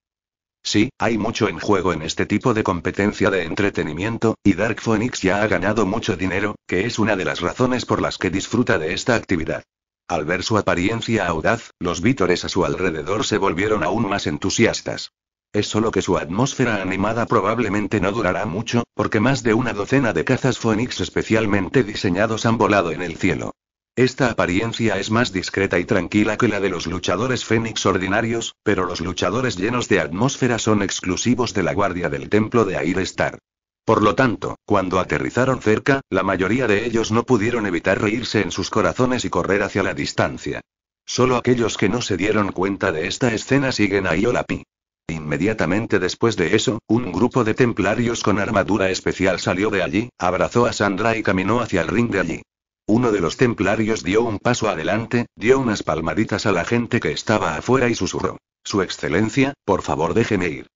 Sí, hay mucho en juego en este tipo de competencia de entretenimiento, y Dark Phoenix ya ha ganado mucho dinero, que es una de las razones por las que disfruta de esta actividad. Al ver su apariencia audaz, los vítores a su alrededor se volvieron aún más entusiastas. Es solo que su atmósfera animada probablemente no durará mucho, porque más de una docena de cazas Phoenix especialmente diseñados han volado en el cielo. Esta apariencia es más discreta y tranquila que la de los luchadores fénix ordinarios, pero los luchadores llenos de atmósfera son exclusivos de la guardia del templo de Air Star. Por lo tanto, cuando aterrizaron cerca, la mayoría de ellos no pudieron evitar reírse en sus corazones y correr hacia la distancia. Solo aquellos que no se dieron cuenta de esta escena siguen a Iolapi. Inmediatamente después de eso, un grupo de templarios con armadura especial salió de allí, abrazó a Sandra y caminó hacia el ring de allí. Uno de los templarios dio un paso adelante, dio unas palmaditas a la gente que estaba afuera y susurró. Su Excelencia, por favor déjeme ir.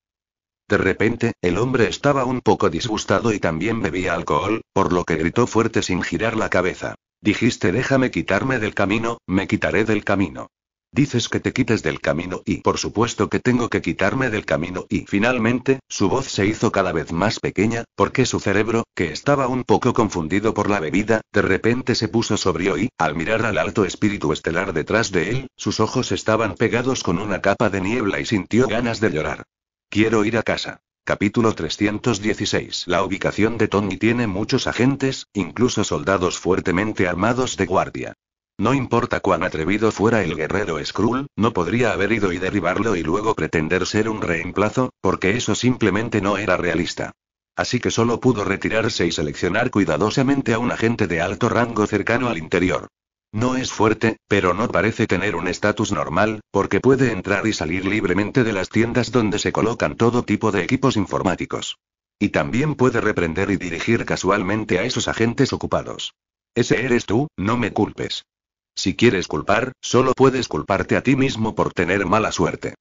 De repente, el hombre estaba un poco disgustado y también bebía alcohol, por lo que gritó fuerte sin girar la cabeza. Dijiste déjame quitarme del camino, me quitaré del camino. Dices que te quites del camino y por supuesto que tengo que quitarme del camino y finalmente, su voz se hizo cada vez más pequeña, porque su cerebro, que estaba un poco confundido por la bebida, de repente se puso sobrio y, al mirar al alto espíritu estelar detrás de él, sus ojos estaban pegados con una capa de niebla y sintió ganas de llorar. Quiero ir a casa. Capítulo 316 La ubicación de Tony tiene muchos agentes, incluso soldados fuertemente armados de guardia. No importa cuán atrevido fuera el guerrero Skrull, no podría haber ido y derribarlo y luego pretender ser un reemplazo, porque eso simplemente no era realista. Así que solo pudo retirarse y seleccionar cuidadosamente a un agente de alto rango cercano al interior. No es fuerte, pero no parece tener un estatus normal, porque puede entrar y salir libremente de las tiendas donde se colocan todo tipo de equipos informáticos. Y también puede reprender y dirigir casualmente a esos agentes ocupados. Ese eres tú, no me culpes. Si quieres culpar, solo puedes culparte a ti mismo por tener mala suerte.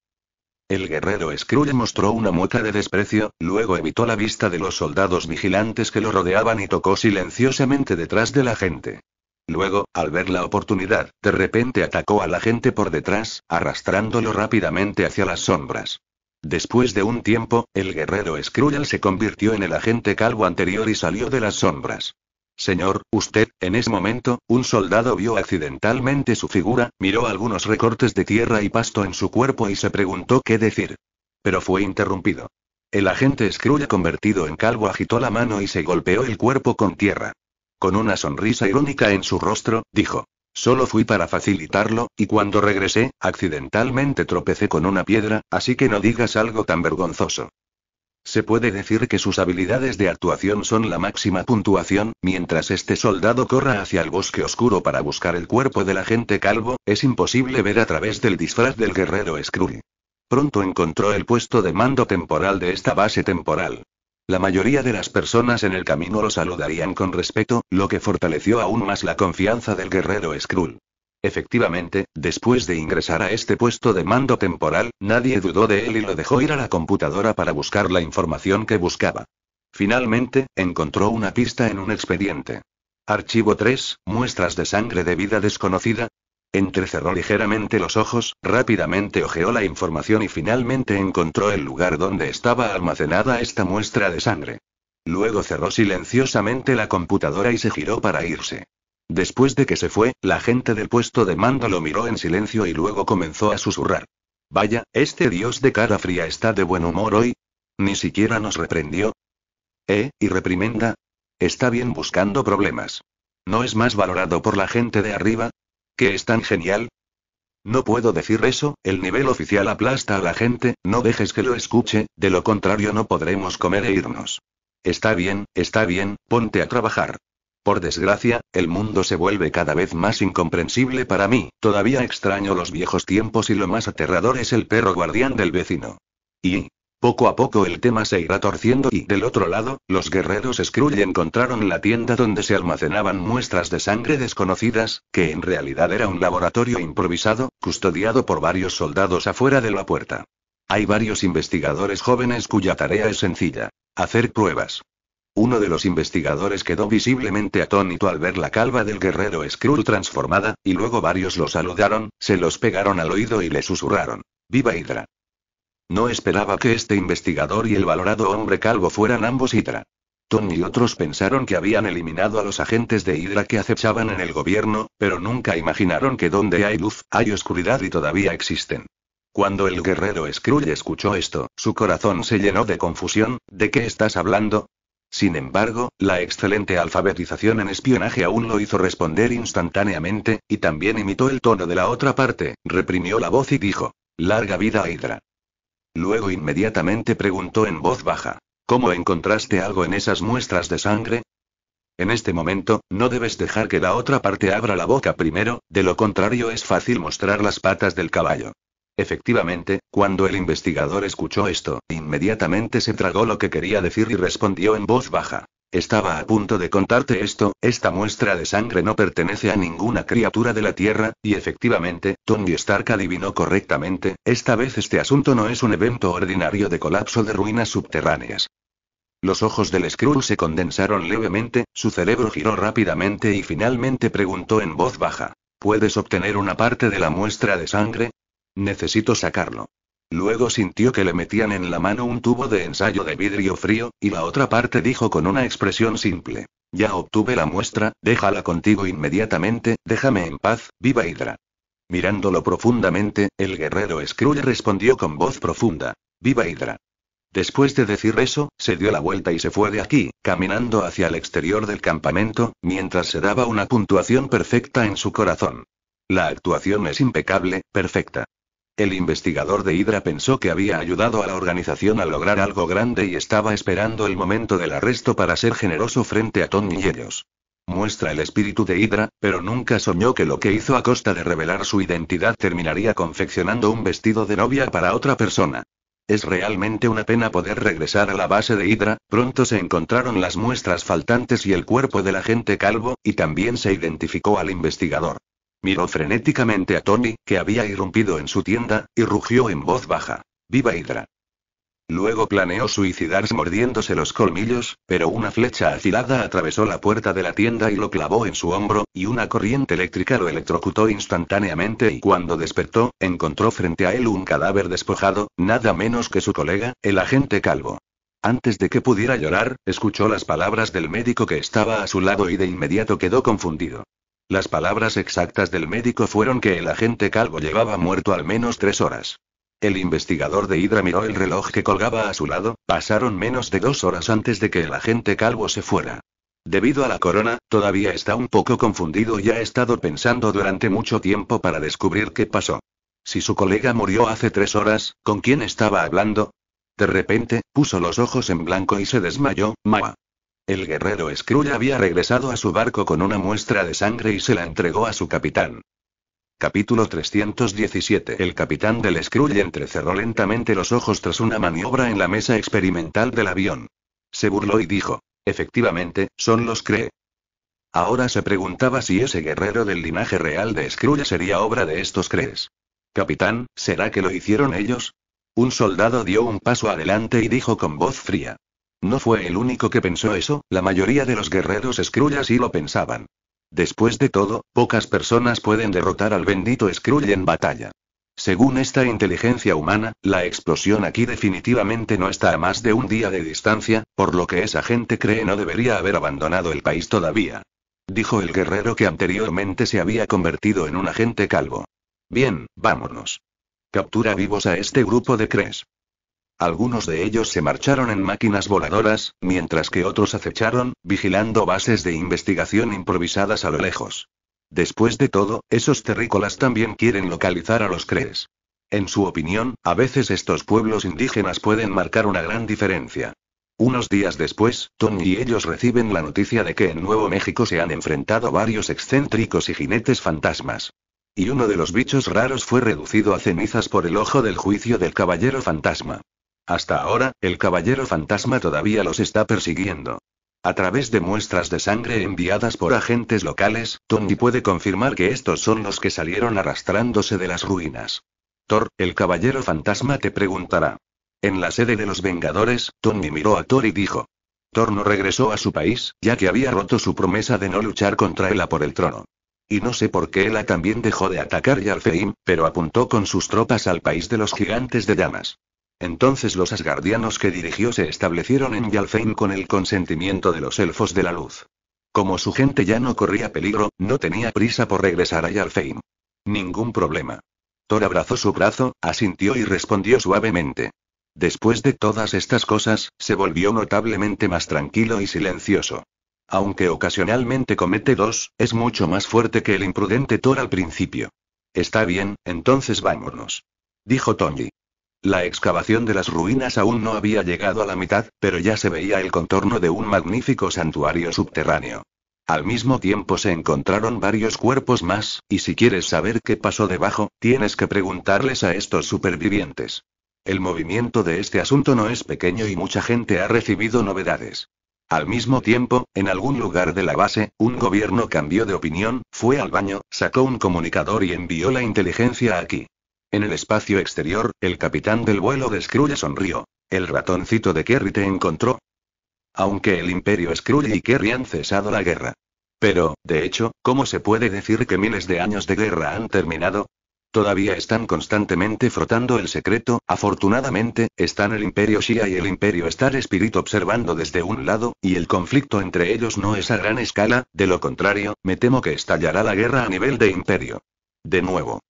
El guerrero Scrooge mostró una mueca de desprecio, luego evitó la vista de los soldados vigilantes que lo rodeaban y tocó silenciosamente detrás de la gente. Luego, al ver la oportunidad, de repente atacó a la gente por detrás, arrastrándolo rápidamente hacia las sombras. Después de un tiempo, el guerrero Scrooge se convirtió en el agente calvo anterior y salió de las sombras. Señor, usted, en ese momento, un soldado vio accidentalmente su figura, miró algunos recortes de tierra y pasto en su cuerpo y se preguntó qué decir. Pero fue interrumpido. El agente Scrooge convertido en calvo agitó la mano y se golpeó el cuerpo con tierra. Con una sonrisa irónica en su rostro, dijo. Solo fui para facilitarlo, y cuando regresé, accidentalmente tropecé con una piedra, así que no digas algo tan vergonzoso. Se puede decir que sus habilidades de actuación son la máxima puntuación, mientras este soldado corra hacia el bosque oscuro para buscar el cuerpo del agente calvo, es imposible ver a través del disfraz del guerrero Skrull. Pronto encontró el puesto de mando temporal de esta base temporal. La mayoría de las personas en el camino lo saludarían con respeto, lo que fortaleció aún más la confianza del guerrero Skrull. Efectivamente, después de ingresar a este puesto de mando temporal, nadie dudó de él y lo dejó ir a la computadora para buscar la información que buscaba. Finalmente, encontró una pista en un expediente. Archivo 3, muestras de sangre de vida desconocida. Entrecerró ligeramente los ojos, rápidamente ojeó la información y finalmente encontró el lugar donde estaba almacenada esta muestra de sangre. Luego cerró silenciosamente la computadora y se giró para irse. Después de que se fue, la gente del puesto de mando lo miró en silencio y luego comenzó a susurrar. Vaya, este dios de cara fría está de buen humor hoy. Ni siquiera nos reprendió. ¿Eh? ¿Y reprimenda? Está bien buscando problemas. ¿No es más valorado por la gente de arriba? ¿Qué es tan genial? No puedo decir eso, el nivel oficial aplasta a la gente, no dejes que lo escuche, de lo contrario no podremos comer e irnos. Está bien, está bien, ponte a trabajar. Por desgracia, el mundo se vuelve cada vez más incomprensible para mí, todavía extraño los viejos tiempos y lo más aterrador es el perro guardián del vecino. Y, poco a poco el tema se irá torciendo y del otro lado, los guerreros Scrooge encontraron la tienda donde se almacenaban muestras de sangre desconocidas, que en realidad era un laboratorio improvisado, custodiado por varios soldados afuera de la puerta. Hay varios investigadores jóvenes cuya tarea es sencilla. Hacer pruebas. Uno de los investigadores quedó visiblemente atónito al ver la calva del guerrero Skrull transformada, y luego varios lo saludaron, se los pegaron al oído y le susurraron. ¡Viva Hydra! No esperaba que este investigador y el valorado hombre calvo fueran ambos Hydra. Tony y otros pensaron que habían eliminado a los agentes de Hydra que acechaban en el gobierno, pero nunca imaginaron que donde hay luz, hay oscuridad y todavía existen. Cuando el guerrero Skrull escuchó esto, su corazón se llenó de confusión, ¿de qué estás hablando? Sin embargo, la excelente alfabetización en espionaje aún lo hizo responder instantáneamente, y también imitó el tono de la otra parte, reprimió la voz y dijo, Larga vida a Hydra. Luego inmediatamente preguntó en voz baja, ¿cómo encontraste algo en esas muestras de sangre? En este momento, no debes dejar que la otra parte abra la boca primero, de lo contrario es fácil mostrar las patas del caballo. Efectivamente, cuando el investigador escuchó esto, inmediatamente se tragó lo que quería decir y respondió en voz baja. Estaba a punto de contarte esto, esta muestra de sangre no pertenece a ninguna criatura de la Tierra, y efectivamente, Tony Stark adivinó correctamente, esta vez este asunto no es un evento ordinario de colapso de ruinas subterráneas. Los ojos del Skrull se condensaron levemente, su cerebro giró rápidamente y finalmente preguntó en voz baja. ¿Puedes obtener una parte de la muestra de sangre? Necesito sacarlo. Luego sintió que le metían en la mano un tubo de ensayo de vidrio frío, y la otra parte dijo con una expresión simple. Ya obtuve la muestra, déjala contigo inmediatamente, déjame en paz, viva Hydra. Mirándolo profundamente, el guerrero Scrooge respondió con voz profunda. Viva Hydra. Después de decir eso, se dio la vuelta y se fue de aquí, caminando hacia el exterior del campamento, mientras se daba una puntuación perfecta en su corazón. La actuación es impecable, perfecta. El investigador de Hydra pensó que había ayudado a la organización a lograr algo grande y estaba esperando el momento del arresto para ser generoso frente a Tony y ellos. Muestra el espíritu de Hydra, pero nunca soñó que lo que hizo a costa de revelar su identidad terminaría confeccionando un vestido de novia para otra persona. Es realmente una pena poder regresar a la base de Hydra, pronto se encontraron las muestras faltantes y el cuerpo del agente calvo, y también se identificó al investigador. Miró frenéticamente a Tony, que había irrumpido en su tienda, y rugió en voz baja. ¡Viva Hydra! Luego planeó suicidarse mordiéndose los colmillos, pero una flecha afilada atravesó la puerta de la tienda y lo clavó en su hombro, y una corriente eléctrica lo electrocutó instantáneamente y cuando despertó, encontró frente a él un cadáver despojado, nada menos que su colega, el agente calvo. Antes de que pudiera llorar, escuchó las palabras del médico que estaba a su lado y de inmediato quedó confundido. Las palabras exactas del médico fueron que el agente calvo llevaba muerto al menos tres horas. El investigador de Hydra miró el reloj que colgaba a su lado, pasaron menos de dos horas antes de que el agente calvo se fuera. Debido a la corona, todavía está un poco confundido y ha estado pensando durante mucho tiempo para descubrir qué pasó. Si su colega murió hace tres horas, ¿con quién estaba hablando? De repente, puso los ojos en blanco y se desmayó, Maya. El guerrero Scrooge había regresado a su barco con una muestra de sangre y se la entregó a su capitán. Capítulo 317 El capitán del Scrooge entrecerró lentamente los ojos tras una maniobra en la mesa experimental del avión. Se burló y dijo: Efectivamente, son los Cree. Ahora se preguntaba si ese guerrero del linaje real de Scrooge sería obra de estos Crees. Capitán, ¿será que lo hicieron ellos? Un soldado dio un paso adelante y dijo con voz fría. No fue el único que pensó eso, la mayoría de los guerreros Skrull sí lo pensaban. Después de todo, pocas personas pueden derrotar al bendito Skrull en batalla. Según esta inteligencia humana, la explosión aquí definitivamente no está a más de un día de distancia, por lo que esa gente cree no debería haber abandonado el país todavía. Dijo el guerrero que anteriormente se había convertido en un agente calvo. Bien, vámonos. Captura vivos a este grupo de Cres. Algunos de ellos se marcharon en máquinas voladoras, mientras que otros acecharon, vigilando bases de investigación improvisadas a lo lejos. Después de todo, esos terrícolas también quieren localizar a los crees. En su opinión, a veces estos pueblos indígenas pueden marcar una gran diferencia. Unos días después, Tony y ellos reciben la noticia de que en Nuevo México se han enfrentado varios excéntricos y jinetes fantasmas. Y uno de los bichos raros fue reducido a cenizas por el ojo del juicio del caballero fantasma. Hasta ahora, el caballero fantasma todavía los está persiguiendo. A través de muestras de sangre enviadas por agentes locales, Tony puede confirmar que estos son los que salieron arrastrándose de las ruinas. Thor, el caballero fantasma te preguntará. En la sede de los Vengadores, Tony miró a Thor y dijo. Thor no regresó a su país, ya que había roto su promesa de no luchar contra Ela por el trono. Y no sé por qué Ela también dejó de atacar Yarfeim, pero apuntó con sus tropas al país de los gigantes de llamas. Entonces los asgardianos que dirigió se establecieron en Yalfheim con el consentimiento de los elfos de la luz. Como su gente ya no corría peligro, no tenía prisa por regresar a Yalfheim. Ningún problema. Thor abrazó su brazo, asintió y respondió suavemente. Después de todas estas cosas, se volvió notablemente más tranquilo y silencioso. Aunque ocasionalmente comete dos, es mucho más fuerte que el imprudente Thor al principio. Está bien, entonces vámonos. Dijo Tony. La excavación de las ruinas aún no había llegado a la mitad, pero ya se veía el contorno de un magnífico santuario subterráneo. Al mismo tiempo se encontraron varios cuerpos más, y si quieres saber qué pasó debajo, tienes que preguntarles a estos supervivientes. El movimiento de este asunto no es pequeño y mucha gente ha recibido novedades. Al mismo tiempo, en algún lugar de la base, un gobierno cambió de opinión, fue al baño, sacó un comunicador y envió la inteligencia aquí. En el espacio exterior, el capitán del vuelo de Skrull sonrió. El ratoncito de Kerry te encontró. Aunque el imperio Skrull y Kerry han cesado la guerra. Pero, de hecho, ¿cómo se puede decir que miles de años de guerra han terminado? Todavía están constantemente frotando el secreto, afortunadamente, están el imperio Shia y el imperio Star Spirit observando desde un lado, y el conflicto entre ellos no es a gran escala, de lo contrario, me temo que estallará la guerra a nivel de imperio. De nuevo.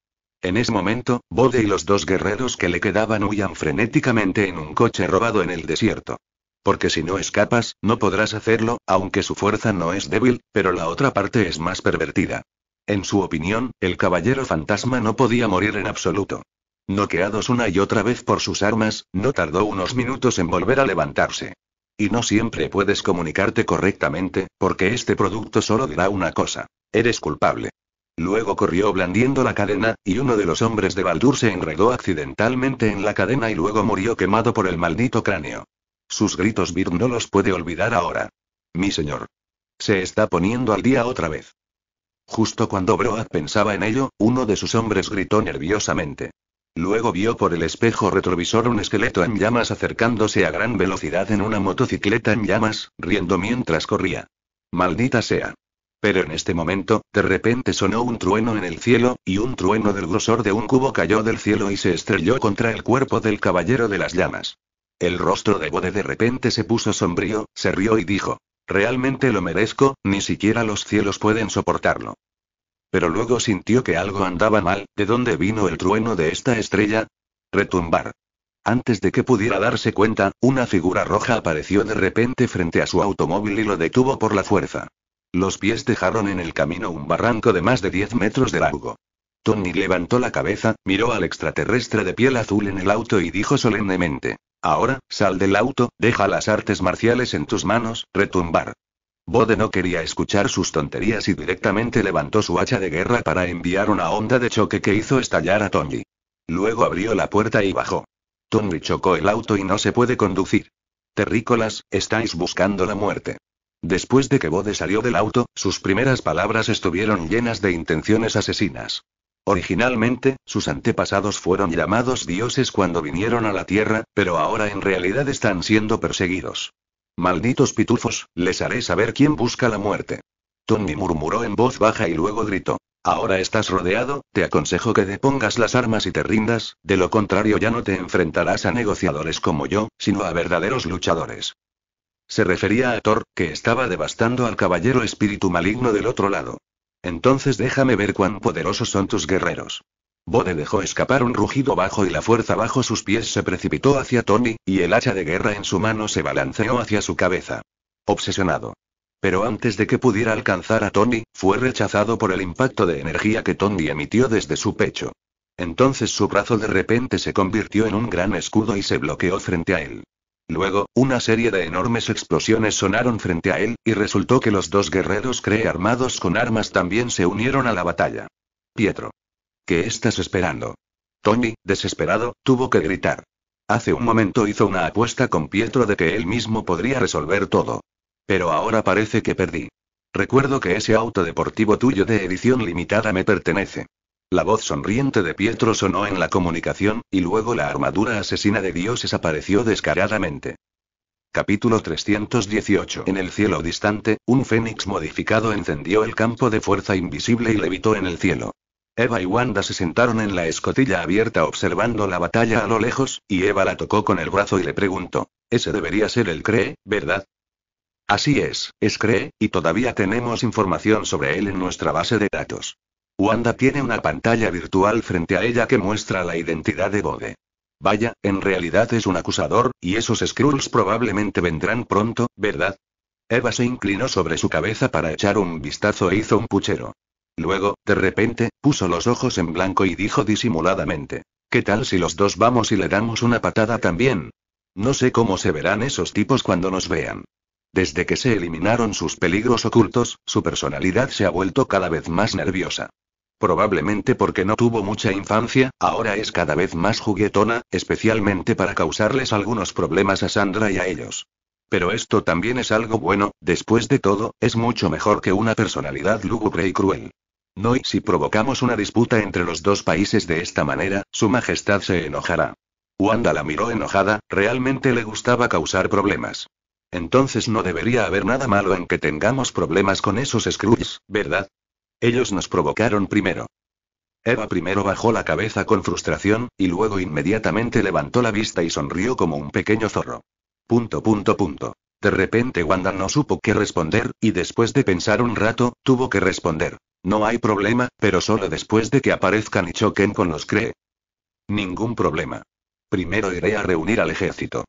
En ese momento, Bode y los dos guerreros que le quedaban huían frenéticamente en un coche robado en el desierto. Porque si no escapas, no podrás hacerlo, aunque su fuerza no es débil, pero la otra parte es más pervertida. En su opinión, el caballero fantasma no podía morir en absoluto. Noqueados una y otra vez por sus armas, no tardó unos minutos en volver a levantarse. Y no siempre puedes comunicarte correctamente, porque este producto solo dirá una cosa. Eres culpable. Luego corrió blandiendo la cadena, y uno de los hombres de Baldur se enredó accidentalmente en la cadena y luego murió quemado por el maldito cráneo. Sus gritos Bird no los puede olvidar ahora. Mi señor. Se está poniendo al día otra vez. Justo cuando Broad pensaba en ello, uno de sus hombres gritó nerviosamente. Luego vio por el espejo retrovisor un esqueleto en llamas acercándose a gran velocidad en una motocicleta en llamas, riendo mientras corría. Maldita sea. Pero en este momento, de repente sonó un trueno en el cielo, y un trueno del grosor de un cubo cayó del cielo y se estrelló contra el cuerpo del caballero de las llamas. El rostro de Bode de repente se puso sombrío, se rió y dijo, Realmente lo merezco, ni siquiera los cielos pueden soportarlo. Pero luego sintió que algo andaba mal, ¿de dónde vino el trueno de esta estrella? Retumbar. Antes de que pudiera darse cuenta, una figura roja apareció de repente frente a su automóvil y lo detuvo por la fuerza. Los pies dejaron en el camino un barranco de más de 10 metros de largo. Tony levantó la cabeza, miró al extraterrestre de piel azul en el auto y dijo solemnemente. Ahora, sal del auto, deja las artes marciales en tus manos, retumbar. Bode no quería escuchar sus tonterías y directamente levantó su hacha de guerra para enviar una onda de choque que hizo estallar a Tony. Luego abrió la puerta y bajó. Tony chocó el auto y no se puede conducir. Terrícolas, estáis buscando la muerte. Después de que Bode salió del auto, sus primeras palabras estuvieron llenas de intenciones asesinas. Originalmente, sus antepasados fueron llamados dioses cuando vinieron a la Tierra, pero ahora en realidad están siendo perseguidos. Malditos pitufos, les haré saber quién busca la muerte. Tony murmuró en voz baja y luego gritó. Ahora estás rodeado, te aconsejo que depongas las armas y te rindas, de lo contrario ya no te enfrentarás a negociadores como yo, sino a verdaderos luchadores. Se refería a Thor, que estaba devastando al caballero espíritu maligno del otro lado. Entonces déjame ver cuán poderosos son tus guerreros. Bode dejó escapar un rugido bajo y la fuerza bajo sus pies se precipitó hacia Tony, y el hacha de guerra en su mano se balanceó hacia su cabeza. Obsesionado. Pero antes de que pudiera alcanzar a Tony, fue rechazado por el impacto de energía que Tony emitió desde su pecho. Entonces su brazo de repente se convirtió en un gran escudo y se bloqueó frente a él. Luego, una serie de enormes explosiones sonaron frente a él, y resultó que los dos guerreros Cree armados con armas también se unieron a la batalla. Pietro. ¿Qué estás esperando? Tony, desesperado, tuvo que gritar. Hace un momento hizo una apuesta con Pietro de que él mismo podría resolver todo. Pero ahora parece que perdí. Recuerdo que ese auto deportivo tuyo de edición limitada me pertenece. La voz sonriente de Pietro sonó en la comunicación, y luego la armadura asesina de Dios apareció descaradamente. Capítulo 318 En el cielo distante, un fénix modificado encendió el campo de fuerza invisible y levitó en el cielo. Eva y Wanda se sentaron en la escotilla abierta observando la batalla a lo lejos, y Eva la tocó con el brazo y le preguntó, ese debería ser el Cree, ¿verdad? Así es, es Cree, y todavía tenemos información sobre él en nuestra base de datos. Wanda tiene una pantalla virtual frente a ella que muestra la identidad de Bode. Vaya, en realidad es un acusador, y esos Skrulls probablemente vendrán pronto, ¿verdad? Eva se inclinó sobre su cabeza para echar un vistazo e hizo un puchero. Luego, de repente, puso los ojos en blanco y dijo disimuladamente, ¿qué tal si los dos vamos y le damos una patada también? No sé cómo se verán esos tipos cuando nos vean. Desde que se eliminaron sus peligros ocultos, su personalidad se ha vuelto cada vez más nerviosa. Probablemente porque no tuvo mucha infancia, ahora es cada vez más juguetona, especialmente para causarles algunos problemas a Sandra y a ellos. Pero esto también es algo bueno, después de todo, es mucho mejor que una personalidad lúgubre y cruel. No y si provocamos una disputa entre los dos países de esta manera, su majestad se enojará. Wanda la miró enojada, realmente le gustaba causar problemas. Entonces no debería haber nada malo en que tengamos problemas con esos Scrooge, ¿verdad? Ellos nos provocaron primero. Eva primero bajó la cabeza con frustración, y luego inmediatamente levantó la vista y sonrió como un pequeño zorro. Punto punto punto. De repente Wanda no supo qué responder, y después de pensar un rato, tuvo que responder. No hay problema, pero solo después de que aparezcan y choquen con los cree. Ningún problema. Primero iré a reunir al ejército.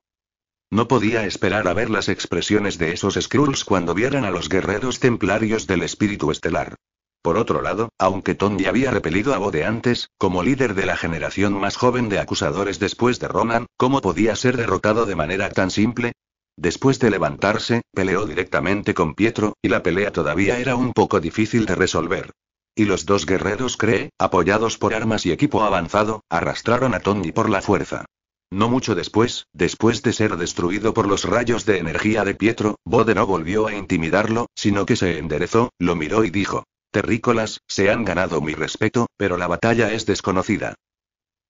No podía esperar a ver las expresiones de esos Skrulls cuando vieran a los guerreros templarios del espíritu estelar. Por otro lado, aunque Tony había repelido a Bode antes, como líder de la generación más joven de acusadores después de Ronan, ¿cómo podía ser derrotado de manera tan simple? Después de levantarse, peleó directamente con Pietro, y la pelea todavía era un poco difícil de resolver. Y los dos guerreros cree, apoyados por armas y equipo avanzado, arrastraron a Tony por la fuerza. No mucho después, después de ser destruido por los rayos de energía de Pietro, Bode no volvió a intimidarlo, sino que se enderezó, lo miró y dijo, Terrícolas, se han ganado mi respeto, pero la batalla es desconocida.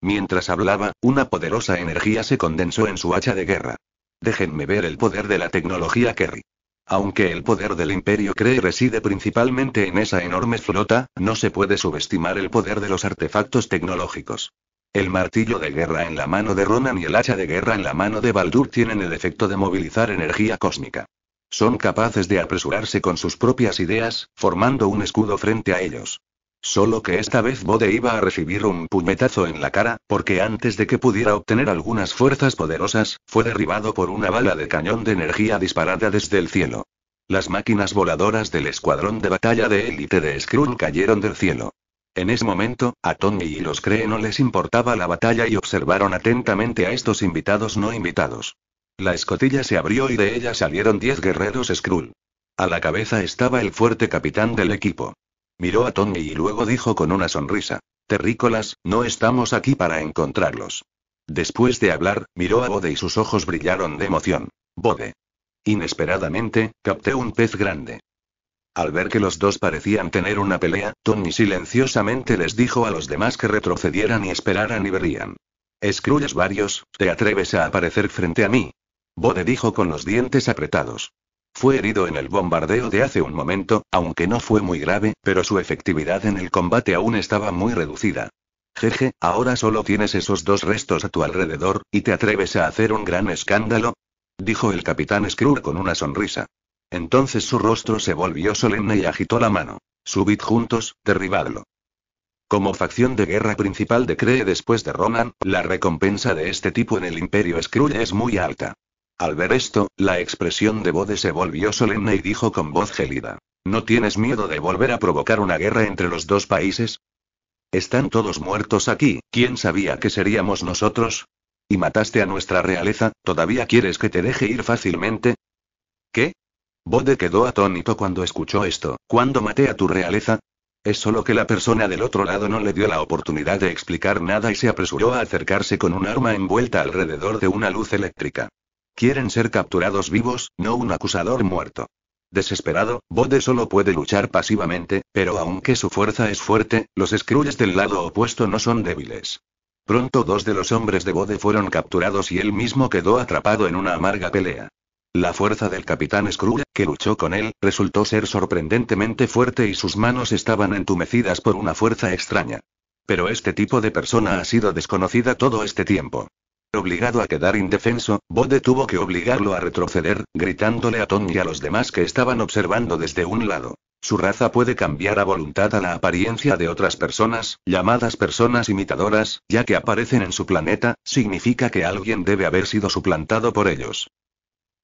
Mientras hablaba, una poderosa energía se condensó en su hacha de guerra. Déjenme ver el poder de la tecnología Kerry. Aunque el poder del imperio cree reside principalmente en esa enorme flota, no se puede subestimar el poder de los artefactos tecnológicos. El martillo de guerra en la mano de Ronan y el hacha de guerra en la mano de Baldur tienen el efecto de movilizar energía cósmica. Son capaces de apresurarse con sus propias ideas, formando un escudo frente a ellos. Solo que esta vez Bode iba a recibir un puñetazo en la cara, porque antes de que pudiera obtener algunas fuerzas poderosas, fue derribado por una bala de cañón de energía disparada desde el cielo. Las máquinas voladoras del escuadrón de batalla de élite de Skrull cayeron del cielo. En ese momento, a Tony y los Cree no les importaba la batalla y observaron atentamente a estos invitados no invitados. La escotilla se abrió y de ella salieron diez guerreros Skrull. A la cabeza estaba el fuerte capitán del equipo. Miró a Tony y luego dijo con una sonrisa: Terrícolas, no estamos aquí para encontrarlos. Después de hablar, miró a Bode y sus ojos brillaron de emoción. Bode. Inesperadamente, capté un pez grande. Al ver que los dos parecían tener una pelea, Tony silenciosamente les dijo a los demás que retrocedieran y esperaran y verían. es varios, ¿te atreves a aparecer frente a mí? Bode dijo con los dientes apretados. Fue herido en el bombardeo de hace un momento, aunque no fue muy grave, pero su efectividad en el combate aún estaba muy reducida. Jeje, ahora solo tienes esos dos restos a tu alrededor, y te atreves a hacer un gran escándalo, dijo el capitán Skrull con una sonrisa. Entonces su rostro se volvió solemne y agitó la mano. Subid juntos, derribadlo. Como facción de guerra principal de Cree después de Ronan, la recompensa de este tipo en el Imperio Skrull es muy alta. Al ver esto, la expresión de Bode se volvió solemne y dijo con voz gélida. ¿No tienes miedo de volver a provocar una guerra entre los dos países? Están todos muertos aquí, ¿quién sabía que seríamos nosotros? ¿Y mataste a nuestra realeza, todavía quieres que te deje ir fácilmente? ¿Qué? Bode quedó atónito cuando escuchó esto. ¿Cuándo maté a tu realeza? Es solo que la persona del otro lado no le dio la oportunidad de explicar nada y se apresuró a acercarse con un arma envuelta alrededor de una luz eléctrica. Quieren ser capturados vivos, no un acusador muerto. Desesperado, Bode solo puede luchar pasivamente, pero aunque su fuerza es fuerte, los Skrulls del lado opuesto no son débiles. Pronto dos de los hombres de Bode fueron capturados y él mismo quedó atrapado en una amarga pelea. La fuerza del capitán Skrull, que luchó con él, resultó ser sorprendentemente fuerte y sus manos estaban entumecidas por una fuerza extraña. Pero este tipo de persona ha sido desconocida todo este tiempo. Obligado a quedar indefenso, Bode tuvo que obligarlo a retroceder, gritándole a Tony y a los demás que estaban observando desde un lado. Su raza puede cambiar a voluntad a la apariencia de otras personas, llamadas personas imitadoras, ya que aparecen en su planeta, significa que alguien debe haber sido suplantado por ellos.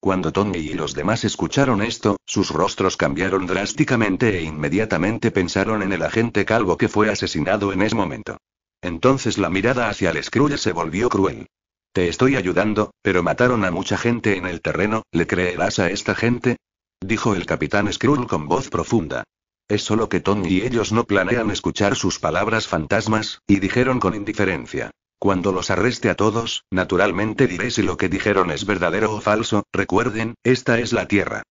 Cuando Tony y los demás escucharon esto, sus rostros cambiaron drásticamente e inmediatamente pensaron en el agente calvo que fue asesinado en ese momento. Entonces la mirada hacia el Skrull se volvió cruel. Te estoy ayudando, pero mataron a mucha gente en el terreno, ¿le creerás a esta gente? Dijo el capitán Skrull con voz profunda. Es solo que Tony y ellos no planean escuchar sus palabras fantasmas, y dijeron con indiferencia. Cuando los arreste a todos, naturalmente diré si lo que dijeron es verdadero o falso, recuerden, esta es la tierra.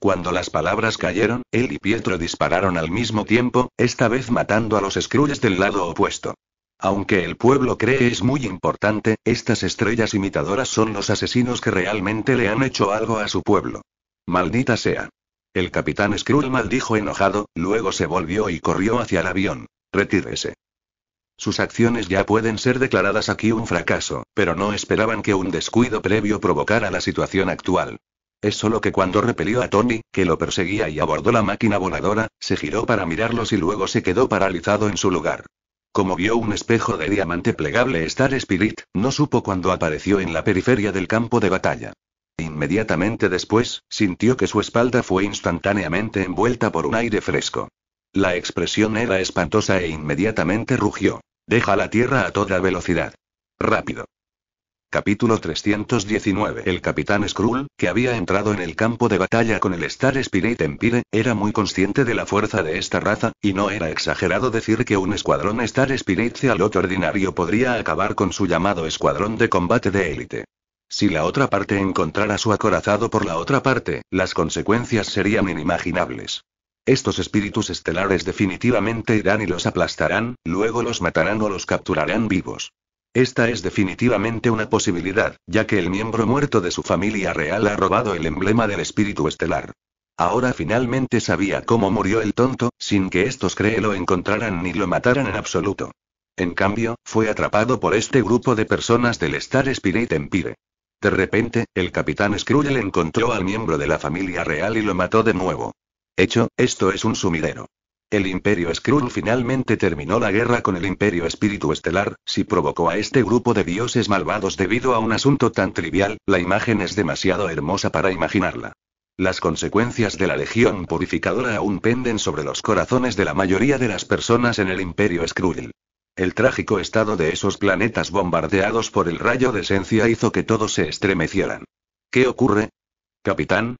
Cuando las palabras cayeron, él y Pietro dispararon al mismo tiempo, esta vez matando a los Skrulls del lado opuesto. Aunque el pueblo cree es muy importante, estas estrellas imitadoras son los asesinos que realmente le han hecho algo a su pueblo. Maldita sea. El capitán Skrull maldijo enojado, luego se volvió y corrió hacia el avión. Retírese. Sus acciones ya pueden ser declaradas aquí un fracaso, pero no esperaban que un descuido previo provocara la situación actual. Es solo que cuando repelió a Tony, que lo perseguía y abordó la máquina voladora, se giró para mirarlos y luego se quedó paralizado en su lugar. Como vio un espejo de diamante plegable Star Spirit, no supo cuándo apareció en la periferia del campo de batalla. Inmediatamente después, sintió que su espalda fue instantáneamente envuelta por un aire fresco. La expresión era espantosa e inmediatamente rugió. Deja la tierra a toda velocidad. Rápido. Capítulo 319 El capitán Skrull, que había entrado en el campo de batalla con el Star Spirit Empire, era muy consciente de la fuerza de esta raza, y no era exagerado decir que un escuadrón Star Spirit otro ordinario podría acabar con su llamado escuadrón de combate de élite. Si la otra parte encontrara su acorazado por la otra parte, las consecuencias serían inimaginables. Estos espíritus estelares definitivamente irán y los aplastarán, luego los matarán o los capturarán vivos. Esta es definitivamente una posibilidad, ya que el miembro muerto de su familia real ha robado el emblema del espíritu estelar. Ahora finalmente sabía cómo murió el tonto, sin que estos cree lo encontraran ni lo mataran en absoluto. En cambio, fue atrapado por este grupo de personas del Star Spirit Empire. De repente, el capitán Skrull encontró al miembro de la familia real y lo mató de nuevo. Hecho, esto es un sumidero. El Imperio Skrull finalmente terminó la guerra con el Imperio Espíritu Estelar, si provocó a este grupo de dioses malvados debido a un asunto tan trivial, la imagen es demasiado hermosa para imaginarla. Las consecuencias de la Legión Purificadora aún penden sobre los corazones de la mayoría de las personas en el Imperio Skrull. El trágico estado de esos planetas bombardeados por el rayo de esencia hizo que todos se estremecieran. ¿Qué ocurre? Capitán,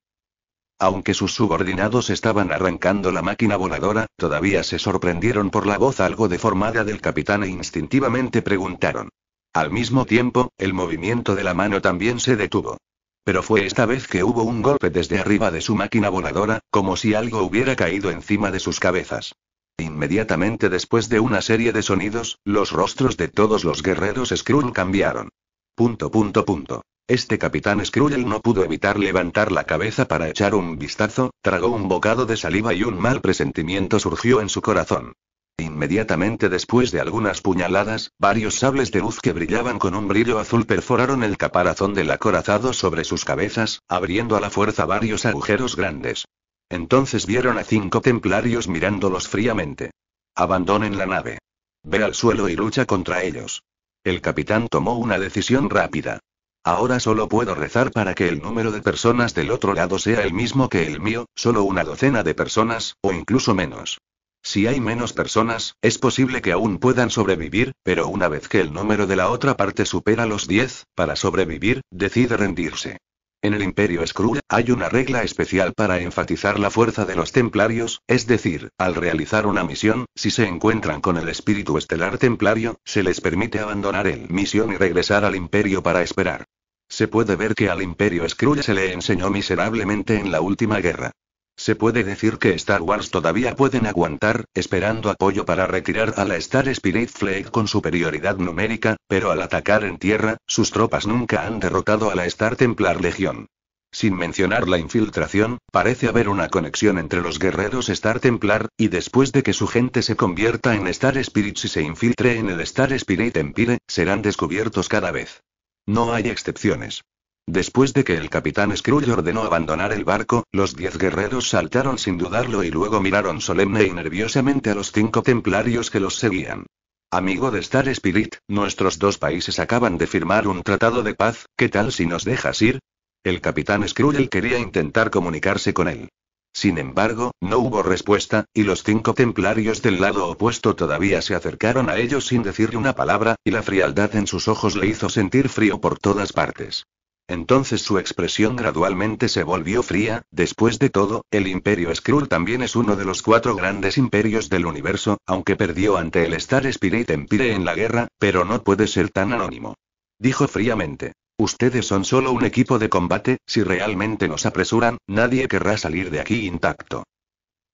aunque sus subordinados estaban arrancando la máquina voladora, todavía se sorprendieron por la voz algo deformada del capitán e instintivamente preguntaron. Al mismo tiempo, el movimiento de la mano también se detuvo. Pero fue esta vez que hubo un golpe desde arriba de su máquina voladora, como si algo hubiera caído encima de sus cabezas. Inmediatamente después de una serie de sonidos, los rostros de todos los guerreros Skrull cambiaron. Punto punto punto. Este capitán Scruel no pudo evitar levantar la cabeza para echar un vistazo, tragó un bocado de saliva y un mal presentimiento surgió en su corazón. Inmediatamente después de algunas puñaladas, varios sables de luz que brillaban con un brillo azul perforaron el caparazón del acorazado sobre sus cabezas, abriendo a la fuerza varios agujeros grandes. Entonces vieron a cinco templarios mirándolos fríamente. Abandonen la nave. Ve al suelo y lucha contra ellos. El capitán tomó una decisión rápida. Ahora solo puedo rezar para que el número de personas del otro lado sea el mismo que el mío, solo una docena de personas, o incluso menos. Si hay menos personas, es posible que aún puedan sobrevivir, pero una vez que el número de la otra parte supera los 10, para sobrevivir, decide rendirse. En el Imperio Skrull, hay una regla especial para enfatizar la fuerza de los templarios, es decir, al realizar una misión, si se encuentran con el espíritu estelar templario, se les permite abandonar el misión y regresar al Imperio para esperar. Se puede ver que al Imperio Skrull se le enseñó miserablemente en la última guerra. Se puede decir que Star Wars todavía pueden aguantar, esperando apoyo para retirar a la Star Spirit Fleet con superioridad numérica, pero al atacar en tierra, sus tropas nunca han derrotado a la Star Templar Legión. Sin mencionar la infiltración, parece haber una conexión entre los guerreros Star Templar, y después de que su gente se convierta en Star Spirits y se infiltre en el Star Spirit Empire, serán descubiertos cada vez. No hay excepciones. Después de que el capitán Scrooge ordenó abandonar el barco, los diez guerreros saltaron sin dudarlo y luego miraron solemne y nerviosamente a los cinco templarios que los seguían. Amigo de Star Spirit, nuestros dos países acaban de firmar un tratado de paz, ¿qué tal si nos dejas ir? El capitán Scrooge quería intentar comunicarse con él. Sin embargo, no hubo respuesta, y los cinco templarios del lado opuesto todavía se acercaron a ellos sin decirle una palabra, y la frialdad en sus ojos le hizo sentir frío por todas partes. Entonces su expresión gradualmente se volvió fría, después de todo, el imperio Skrull también es uno de los cuatro grandes imperios del universo, aunque perdió ante el Star Spirit Empire en la guerra, pero no puede ser tan anónimo. Dijo fríamente. Ustedes son solo un equipo de combate, si realmente nos apresuran, nadie querrá salir de aquí intacto.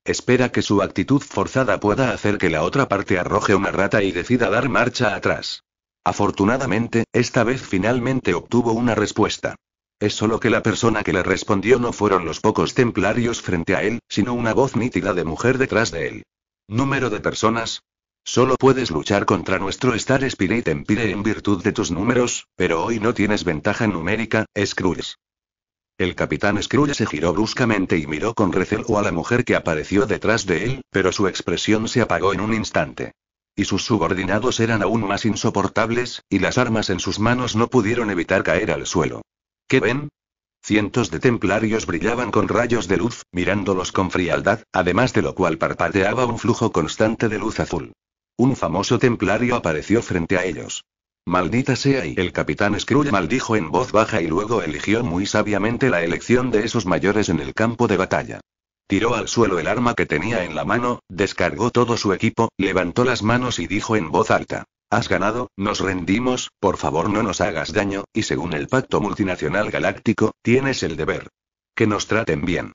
Espera que su actitud forzada pueda hacer que la otra parte arroje una rata y decida dar marcha atrás. Afortunadamente, esta vez finalmente obtuvo una respuesta. Es solo que la persona que le respondió no fueron los pocos templarios frente a él, sino una voz nítida de mujer detrás de él. Número de personas, Solo puedes luchar contra nuestro Star Spirit Empire en virtud de tus números, pero hoy no tienes ventaja numérica, Scrooge. El capitán Scrooge se giró bruscamente y miró con recelo a la mujer que apareció detrás de él, pero su expresión se apagó en un instante. Y sus subordinados eran aún más insoportables, y las armas en sus manos no pudieron evitar caer al suelo. ¿Qué ven? Cientos de templarios brillaban con rayos de luz, mirándolos con frialdad, además de lo cual parpadeaba un flujo constante de luz azul. Un famoso templario apareció frente a ellos. Maldita sea y el capitán Scrooge maldijo en voz baja y luego eligió muy sabiamente la elección de esos mayores en el campo de batalla. Tiró al suelo el arma que tenía en la mano, descargó todo su equipo, levantó las manos y dijo en voz alta. Has ganado, nos rendimos, por favor no nos hagas daño, y según el Pacto Multinacional Galáctico, tienes el deber. Que nos traten bien.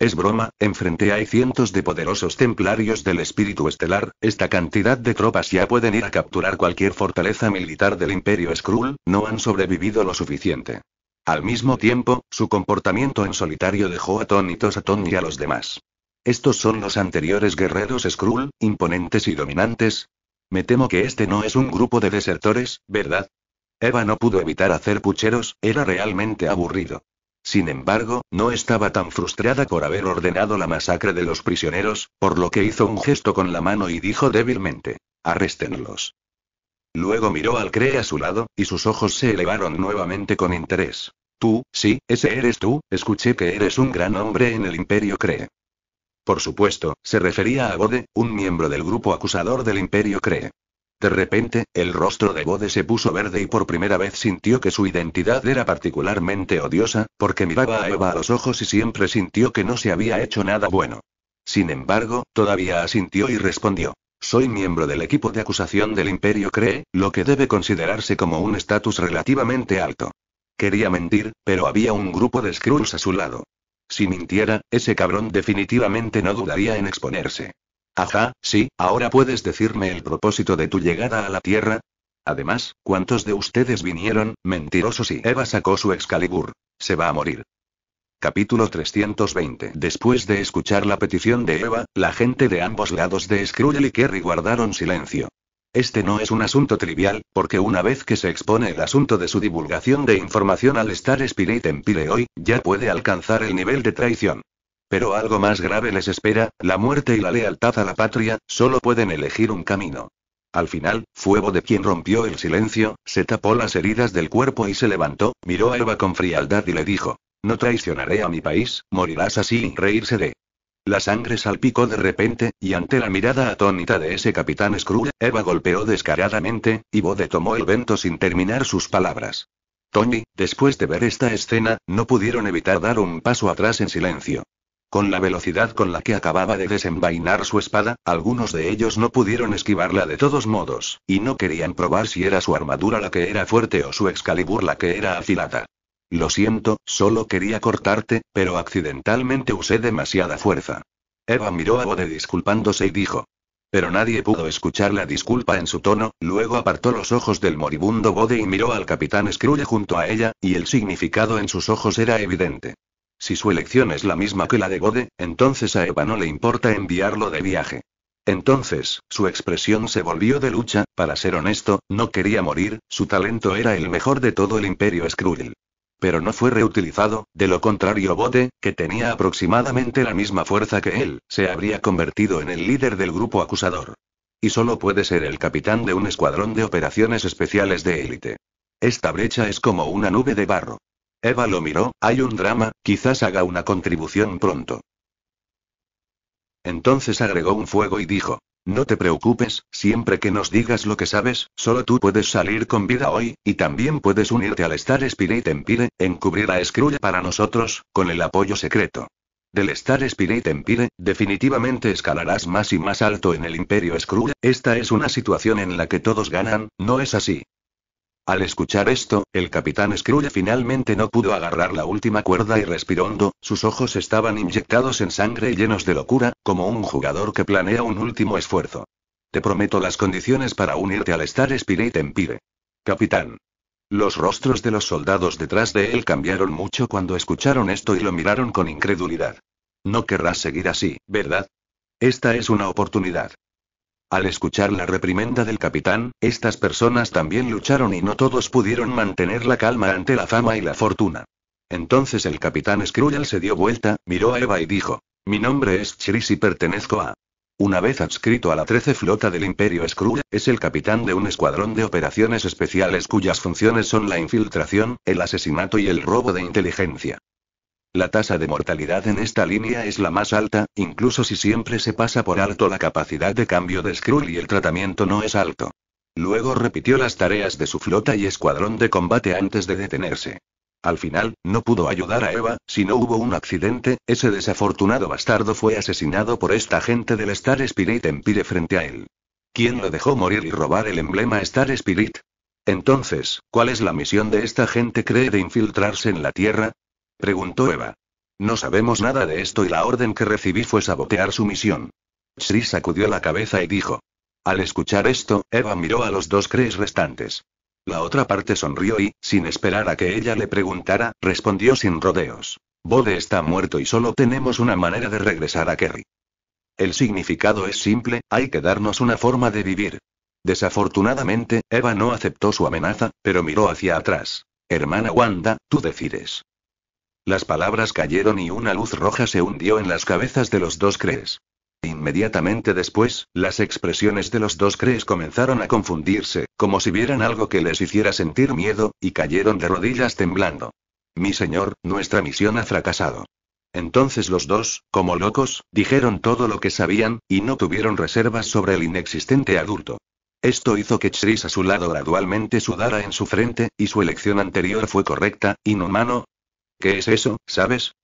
Es broma, enfrente hay cientos de poderosos templarios del espíritu estelar, esta cantidad de tropas ya pueden ir a capturar cualquier fortaleza militar del imperio Skrull, no han sobrevivido lo suficiente. Al mismo tiempo, su comportamiento en solitario dejó atónitos a Tony y a los demás. Estos son los anteriores guerreros Skrull, imponentes y dominantes. Me temo que este no es un grupo de desertores, ¿verdad? Eva no pudo evitar hacer pucheros, era realmente aburrido. Sin embargo, no estaba tan frustrada por haber ordenado la masacre de los prisioneros, por lo que hizo un gesto con la mano y dijo débilmente, «Arrestenlos». Luego miró al Cree a su lado, y sus ojos se elevaron nuevamente con interés. Tú, sí, ese eres tú, escuché que eres un gran hombre en el Imperio Cree. Por supuesto, se refería a Bode, un miembro del grupo acusador del Imperio Cree. De repente, el rostro de Bode se puso verde y por primera vez sintió que su identidad era particularmente odiosa, porque miraba a Eva a los ojos y siempre sintió que no se había hecho nada bueno. Sin embargo, todavía asintió y respondió. Soy miembro del equipo de acusación del Imperio Cree, lo que debe considerarse como un estatus relativamente alto. Quería mentir, pero había un grupo de Skrulls a su lado. Si mintiera, ese cabrón definitivamente no dudaría en exponerse. Ajá, sí, ahora puedes decirme el propósito de tu llegada a la Tierra. Además, ¿cuántos de ustedes vinieron, mentirosos? Y Eva sacó su Excalibur. Se va a morir. Capítulo 320. Después de escuchar la petición de Eva, la gente de ambos lados de Skrull y Kerry guardaron silencio. Este no es un asunto trivial, porque una vez que se expone el asunto de su divulgación de información al Star Spirit en Pile hoy, ya puede alcanzar el nivel de traición. Pero algo más grave les espera, la muerte y la lealtad a la patria, solo pueden elegir un camino. Al final, fue de quien rompió el silencio, se tapó las heridas del cuerpo y se levantó, miró a Eva con frialdad y le dijo, No traicionaré a mi país, morirás así, reírse de. La sangre salpicó de repente, y ante la mirada atónita de ese capitán Scrooge, Eva golpeó descaradamente, y Bode tomó el vento sin terminar sus palabras. Tony, después de ver esta escena, no pudieron evitar dar un paso atrás en silencio. Con la velocidad con la que acababa de desenvainar su espada, algunos de ellos no pudieron esquivarla de todos modos, y no querían probar si era su armadura la que era fuerte o su Excalibur la que era afilada. Lo siento, solo quería cortarte, pero accidentalmente usé demasiada fuerza. Eva miró a Bode disculpándose y dijo. Pero nadie pudo escuchar la disculpa en su tono, luego apartó los ojos del moribundo Bode y miró al capitán Scrooge junto a ella, y el significado en sus ojos era evidente. Si su elección es la misma que la de Bode, entonces a Eva no le importa enviarlo de viaje. Entonces, su expresión se volvió de lucha, para ser honesto, no quería morir, su talento era el mejor de todo el imperio Skrull. Pero no fue reutilizado, de lo contrario Bode, que tenía aproximadamente la misma fuerza que él, se habría convertido en el líder del grupo acusador. Y solo puede ser el capitán de un escuadrón de operaciones especiales de élite. Esta brecha es como una nube de barro. Eva lo miró, hay un drama, quizás haga una contribución pronto. Entonces agregó un fuego y dijo, no te preocupes, siempre que nos digas lo que sabes, solo tú puedes salir con vida hoy, y también puedes unirte al Star Spirit Empire, encubrir a Scrooge para nosotros, con el apoyo secreto. Del Star Spirit Empire, definitivamente escalarás más y más alto en el Imperio Skrull, esta es una situación en la que todos ganan, ¿no es así? Al escuchar esto, el capitán Scrooge finalmente no pudo agarrar la última cuerda y respiró hondo, sus ojos estaban inyectados en sangre y llenos de locura, como un jugador que planea un último esfuerzo. Te prometo las condiciones para unirte al Star Spirit Empire. Capitán. Los rostros de los soldados detrás de él cambiaron mucho cuando escucharon esto y lo miraron con incredulidad. No querrás seguir así, ¿verdad? Esta es una oportunidad. Al escuchar la reprimenda del capitán, estas personas también lucharon y no todos pudieron mantener la calma ante la fama y la fortuna. Entonces el capitán Skrull se dio vuelta, miró a Eva y dijo: Mi nombre es Chiris y pertenezco a. Una vez adscrito a la 13 Flota del Imperio Skrull, es el capitán de un escuadrón de operaciones especiales cuyas funciones son la infiltración, el asesinato y el robo de inteligencia. La tasa de mortalidad en esta línea es la más alta, incluso si siempre se pasa por alto la capacidad de cambio de Skrull y el tratamiento no es alto. Luego repitió las tareas de su flota y escuadrón de combate antes de detenerse. Al final, no pudo ayudar a Eva, si no hubo un accidente, ese desafortunado bastardo fue asesinado por esta gente del Star Spirit Empire frente a él. ¿Quién lo dejó morir y robar el emblema Star Spirit? Entonces, ¿cuál es la misión de esta gente cree de infiltrarse en la Tierra? Preguntó Eva. No sabemos nada de esto y la orden que recibí fue sabotear su misión. Sri sacudió la cabeza y dijo. Al escuchar esto, Eva miró a los dos crees restantes. La otra parte sonrió y, sin esperar a que ella le preguntara, respondió sin rodeos. Bode está muerto y solo tenemos una manera de regresar a Kerry. El significado es simple, hay que darnos una forma de vivir. Desafortunadamente, Eva no aceptó su amenaza, pero miró hacia atrás. Hermana Wanda, tú decides. Las palabras cayeron y una luz roja se hundió en las cabezas de los dos crees. Inmediatamente después, las expresiones de los dos crees comenzaron a confundirse, como si vieran algo que les hiciera sentir miedo, y cayeron de rodillas temblando. Mi señor, nuestra misión ha fracasado. Entonces los dos, como locos, dijeron todo lo que sabían, y no tuvieron reservas sobre el inexistente adulto. Esto hizo que Chris a su lado gradualmente sudara en su frente, y su elección anterior fue correcta, inhumano, ¿Qué es eso, sabes?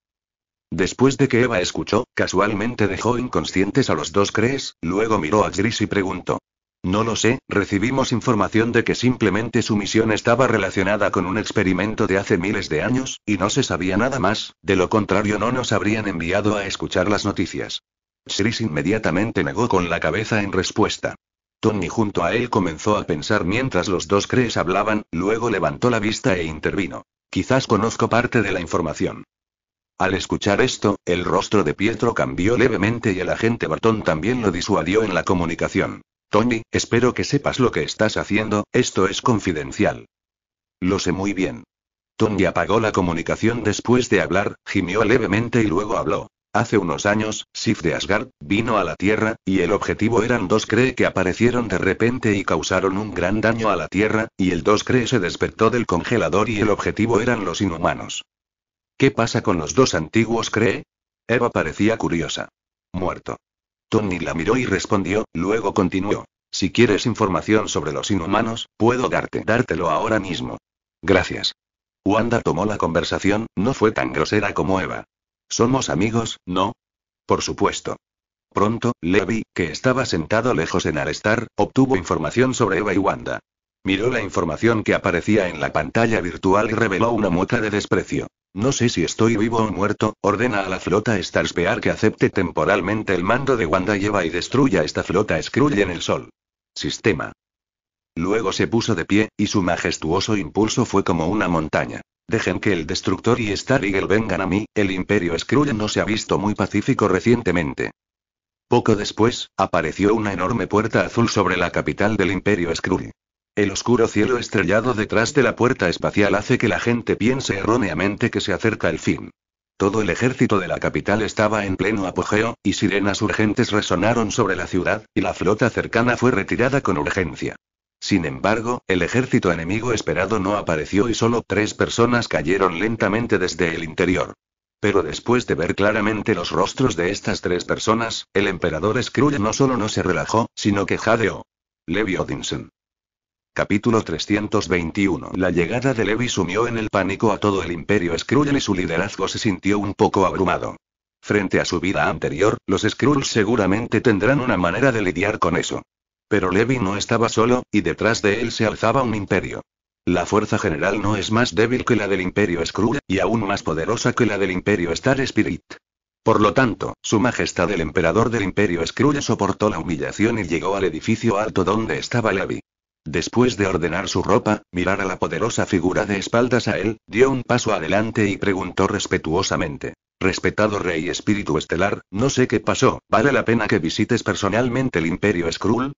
Después de que Eva escuchó, casualmente dejó inconscientes a los dos crees, luego miró a Gris y preguntó. No lo sé, recibimos información de que simplemente su misión estaba relacionada con un experimento de hace miles de años, y no se sabía nada más, de lo contrario no nos habrían enviado a escuchar las noticias. Chris inmediatamente negó con la cabeza en respuesta. Tony junto a él comenzó a pensar mientras los dos crees hablaban, luego levantó la vista e intervino. Quizás conozco parte de la información. Al escuchar esto, el rostro de Pietro cambió levemente y el agente Bartón también lo disuadió en la comunicación. Tony, espero que sepas lo que estás haciendo, esto es confidencial. Lo sé muy bien. Tony apagó la comunicación después de hablar, gimió levemente y luego habló. Hace unos años, Sif de Asgard, vino a la Tierra, y el objetivo eran dos cree, que aparecieron de repente y causaron un gran daño a la Tierra, y el dos cree se despertó del congelador y el objetivo eran los inhumanos. ¿Qué pasa con los dos antiguos cree? Eva parecía curiosa. Muerto. Tony la miró y respondió, luego continuó. Si quieres información sobre los inhumanos, puedo darte, dártelo ahora mismo. Gracias. Wanda tomó la conversación, no fue tan grosera como Eva. Somos amigos, ¿no? Por supuesto. Pronto, Levi, que estaba sentado lejos en Alestar, obtuvo información sobre Eva y Wanda. Miró la información que aparecía en la pantalla virtual y reveló una mueca de desprecio. No sé si estoy vivo o muerto, ordena a la flota Starspear que acepte temporalmente el mando de Wanda y Eva y destruya esta flota Skrull en el sol. Sistema. Luego se puso de pie, y su majestuoso impulso fue como una montaña. Dejen que el Destructor y Star Eagle vengan a mí, el Imperio Skrull no se ha visto muy pacífico recientemente. Poco después, apareció una enorme puerta azul sobre la capital del Imperio Skrull. El oscuro cielo estrellado detrás de la puerta espacial hace que la gente piense erróneamente que se acerca el fin. Todo el ejército de la capital estaba en pleno apogeo, y sirenas urgentes resonaron sobre la ciudad, y la flota cercana fue retirada con urgencia. Sin embargo, el ejército enemigo esperado no apareció y solo tres personas cayeron lentamente desde el interior. Pero después de ver claramente los rostros de estas tres personas, el emperador Skrull no solo no se relajó, sino que jadeó. Levi Odinson. Capítulo 321 La llegada de Levi sumió en el pánico a todo el imperio Skrull y su liderazgo se sintió un poco abrumado. Frente a su vida anterior, los Skrulls seguramente tendrán una manera de lidiar con eso. Pero Levi no estaba solo, y detrás de él se alzaba un imperio. La fuerza general no es más débil que la del Imperio Skrull, y aún más poderosa que la del Imperio Star Spirit. Por lo tanto, su majestad el emperador del Imperio Skrull soportó la humillación y llegó al edificio alto donde estaba Levi. Después de ordenar su ropa, mirar a la poderosa figura de espaldas a él, dio un paso adelante y preguntó respetuosamente. Respetado Rey Espíritu Estelar, no sé qué pasó, ¿vale la pena que visites personalmente el Imperio Skrull?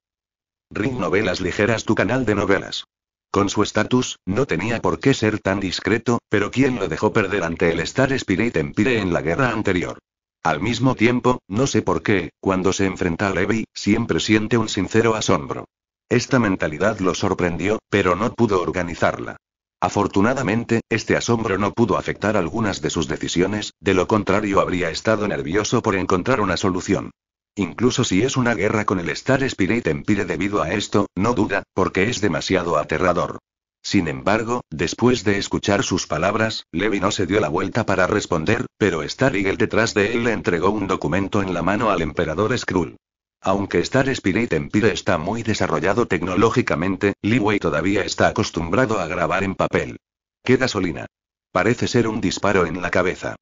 Ring Novelas Ligeras tu canal de novelas. Con su estatus, no tenía por qué ser tan discreto, pero ¿quién lo dejó perder ante el Star Spirit Empire en la guerra anterior? Al mismo tiempo, no sé por qué, cuando se enfrenta a Levi, siempre siente un sincero asombro. Esta mentalidad lo sorprendió, pero no pudo organizarla. Afortunadamente, este asombro no pudo afectar algunas de sus decisiones, de lo contrario habría estado nervioso por encontrar una solución. Incluso si es una guerra con el Star Spirit Empire debido a esto, no duda, porque es demasiado aterrador. Sin embargo, después de escuchar sus palabras, Levi no se dio la vuelta para responder, pero Star Eagle detrás de él le entregó un documento en la mano al emperador Skrull. Aunque Star Spirit Empire está muy desarrollado tecnológicamente, Leeway todavía está acostumbrado a grabar en papel. Qué gasolina. Parece ser un disparo en la cabeza.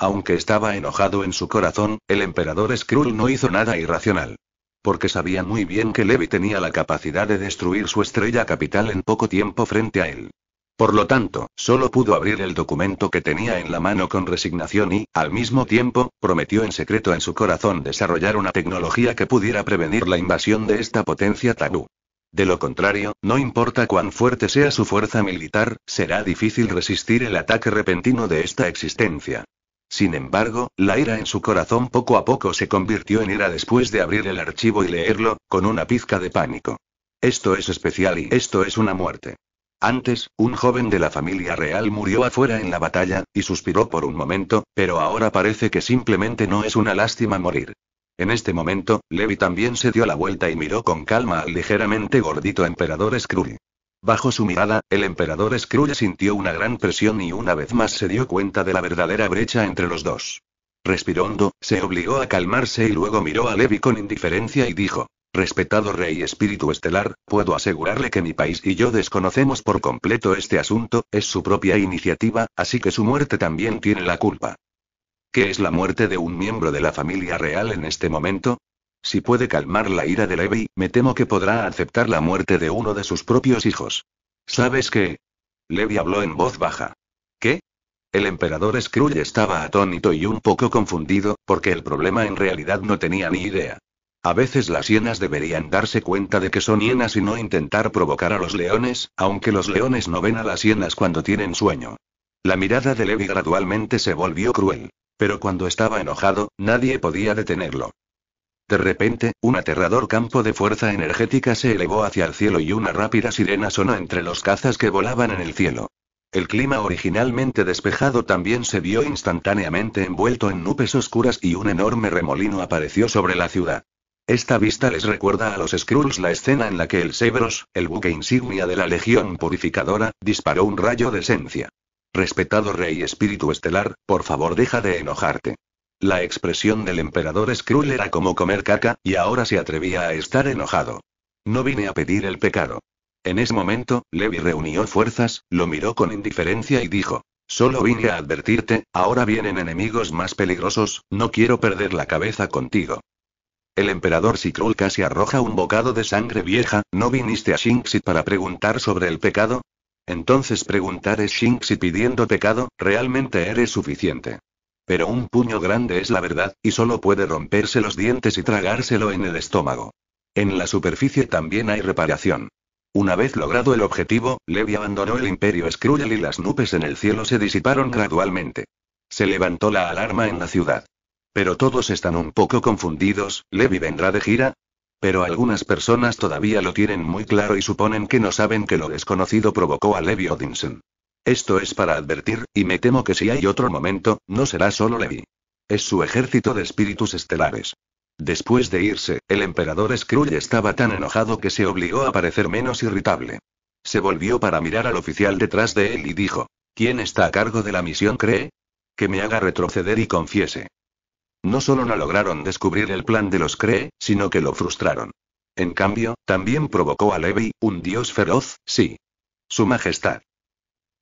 Aunque estaba enojado en su corazón, el emperador Skrull no hizo nada irracional. Porque sabía muy bien que Levi tenía la capacidad de destruir su estrella capital en poco tiempo frente a él. Por lo tanto, solo pudo abrir el documento que tenía en la mano con resignación y, al mismo tiempo, prometió en secreto en su corazón desarrollar una tecnología que pudiera prevenir la invasión de esta potencia tabú. De lo contrario, no importa cuán fuerte sea su fuerza militar, será difícil resistir el ataque repentino de esta existencia. Sin embargo, la ira en su corazón poco a poco se convirtió en ira después de abrir el archivo y leerlo, con una pizca de pánico. Esto es especial y esto es una muerte. Antes, un joven de la familia real murió afuera en la batalla, y suspiró por un momento, pero ahora parece que simplemente no es una lástima morir. En este momento, Levi también se dio la vuelta y miró con calma al ligeramente gordito emperador Skrull. Bajo su mirada, el emperador Scrooge sintió una gran presión y una vez más se dio cuenta de la verdadera brecha entre los dos. Respirando, se obligó a calmarse y luego miró a Levi con indiferencia y dijo, Respetado Rey Espíritu Estelar, puedo asegurarle que mi país y yo desconocemos por completo este asunto, es su propia iniciativa, así que su muerte también tiene la culpa. ¿Qué es la muerte de un miembro de la familia real en este momento? Si puede calmar la ira de Levi, me temo que podrá aceptar la muerte de uno de sus propios hijos. ¿Sabes qué? Levi habló en voz baja. ¿Qué? El emperador Skrull estaba atónito y un poco confundido, porque el problema en realidad no tenía ni idea. A veces las hienas deberían darse cuenta de que son hienas y no intentar provocar a los leones, aunque los leones no ven a las hienas cuando tienen sueño. La mirada de Levi gradualmente se volvió cruel. Pero cuando estaba enojado, nadie podía detenerlo. De repente, un aterrador campo de fuerza energética se elevó hacia el cielo y una rápida sirena sonó entre los cazas que volaban en el cielo. El clima originalmente despejado también se vio instantáneamente envuelto en nubes oscuras y un enorme remolino apareció sobre la ciudad. Esta vista les recuerda a los Skrulls la escena en la que el Sebros, el buque insignia de la Legión Purificadora, disparó un rayo de esencia. Respetado Rey Espíritu Estelar, por favor deja de enojarte. La expresión del emperador Skrull era como comer caca, y ahora se atrevía a estar enojado. No vine a pedir el pecado. En ese momento, Levi reunió fuerzas, lo miró con indiferencia y dijo, Solo vine a advertirte, ahora vienen enemigos más peligrosos, no quiero perder la cabeza contigo. El emperador Sikrul casi arroja un bocado de sangre vieja, ¿no viniste a Shinxi para preguntar sobre el pecado? Entonces preguntar es Shinxi pidiendo pecado, realmente eres suficiente. Pero un puño grande es la verdad, y solo puede romperse los dientes y tragárselo en el estómago. En la superficie también hay reparación. Una vez logrado el objetivo, Levi abandonó el Imperio Skrull y las nubes en el cielo se disiparon gradualmente. Se levantó la alarma en la ciudad. Pero todos están un poco confundidos, ¿Levi vendrá de gira? Pero algunas personas todavía lo tienen muy claro y suponen que no saben que lo desconocido provocó a Levi Odinson. Esto es para advertir, y me temo que si hay otro momento, no será solo Levi. Es su ejército de espíritus estelares. Después de irse, el emperador Skrull estaba tan enojado que se obligó a parecer menos irritable. Se volvió para mirar al oficial detrás de él y dijo, ¿quién está a cargo de la misión cree? Que me haga retroceder y confiese. No solo no lograron descubrir el plan de los Cree, sino que lo frustraron. En cambio, también provocó a Levi, un dios feroz, sí. Su Majestad.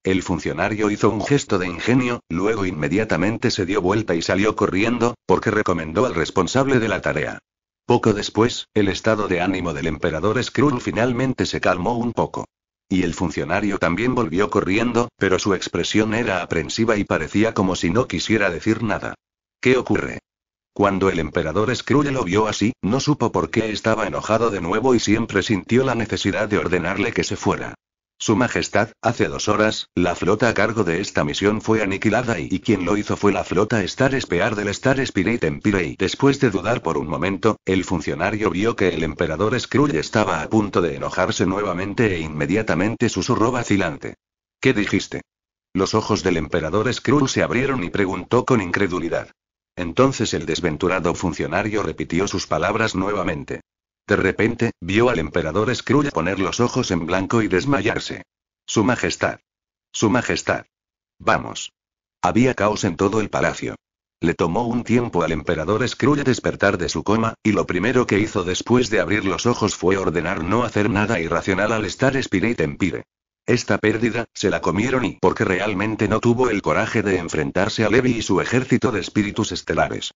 El funcionario hizo un gesto de ingenio, luego inmediatamente se dio vuelta y salió corriendo, porque recomendó al responsable de la tarea. Poco después, el estado de ánimo del emperador Skrull finalmente se calmó un poco. Y el funcionario también volvió corriendo, pero su expresión era aprensiva y parecía como si no quisiera decir nada. ¿Qué ocurre? Cuando el emperador Skrull lo vio así, no supo por qué estaba enojado de nuevo y siempre sintió la necesidad de ordenarle que se fuera. Su Majestad, hace dos horas, la flota a cargo de esta misión fue aniquilada y, quien lo hizo fue la flota Star Spear del Star Spirit Empire. Después de dudar por un momento, el funcionario vio que el emperador Skrull estaba a punto de enojarse nuevamente e inmediatamente susurró vacilante. ¿Qué dijiste? Los ojos del emperador Skrull se abrieron y preguntó con incredulidad. Entonces el desventurado funcionario repitió sus palabras nuevamente. De repente, vio al emperador Scrooge poner los ojos en blanco y desmayarse. Su Majestad. Su Majestad. Vamos. Había caos en todo el palacio. Le tomó un tiempo al emperador Scrooge despertar de su coma, y lo primero que hizo después de abrir los ojos fue ordenar no hacer nada irracional al estar Spirit Empire. Esta pérdida, se la comieron y porque realmente no tuvo el coraje de enfrentarse a Levi y su ejército de espíritus estelares.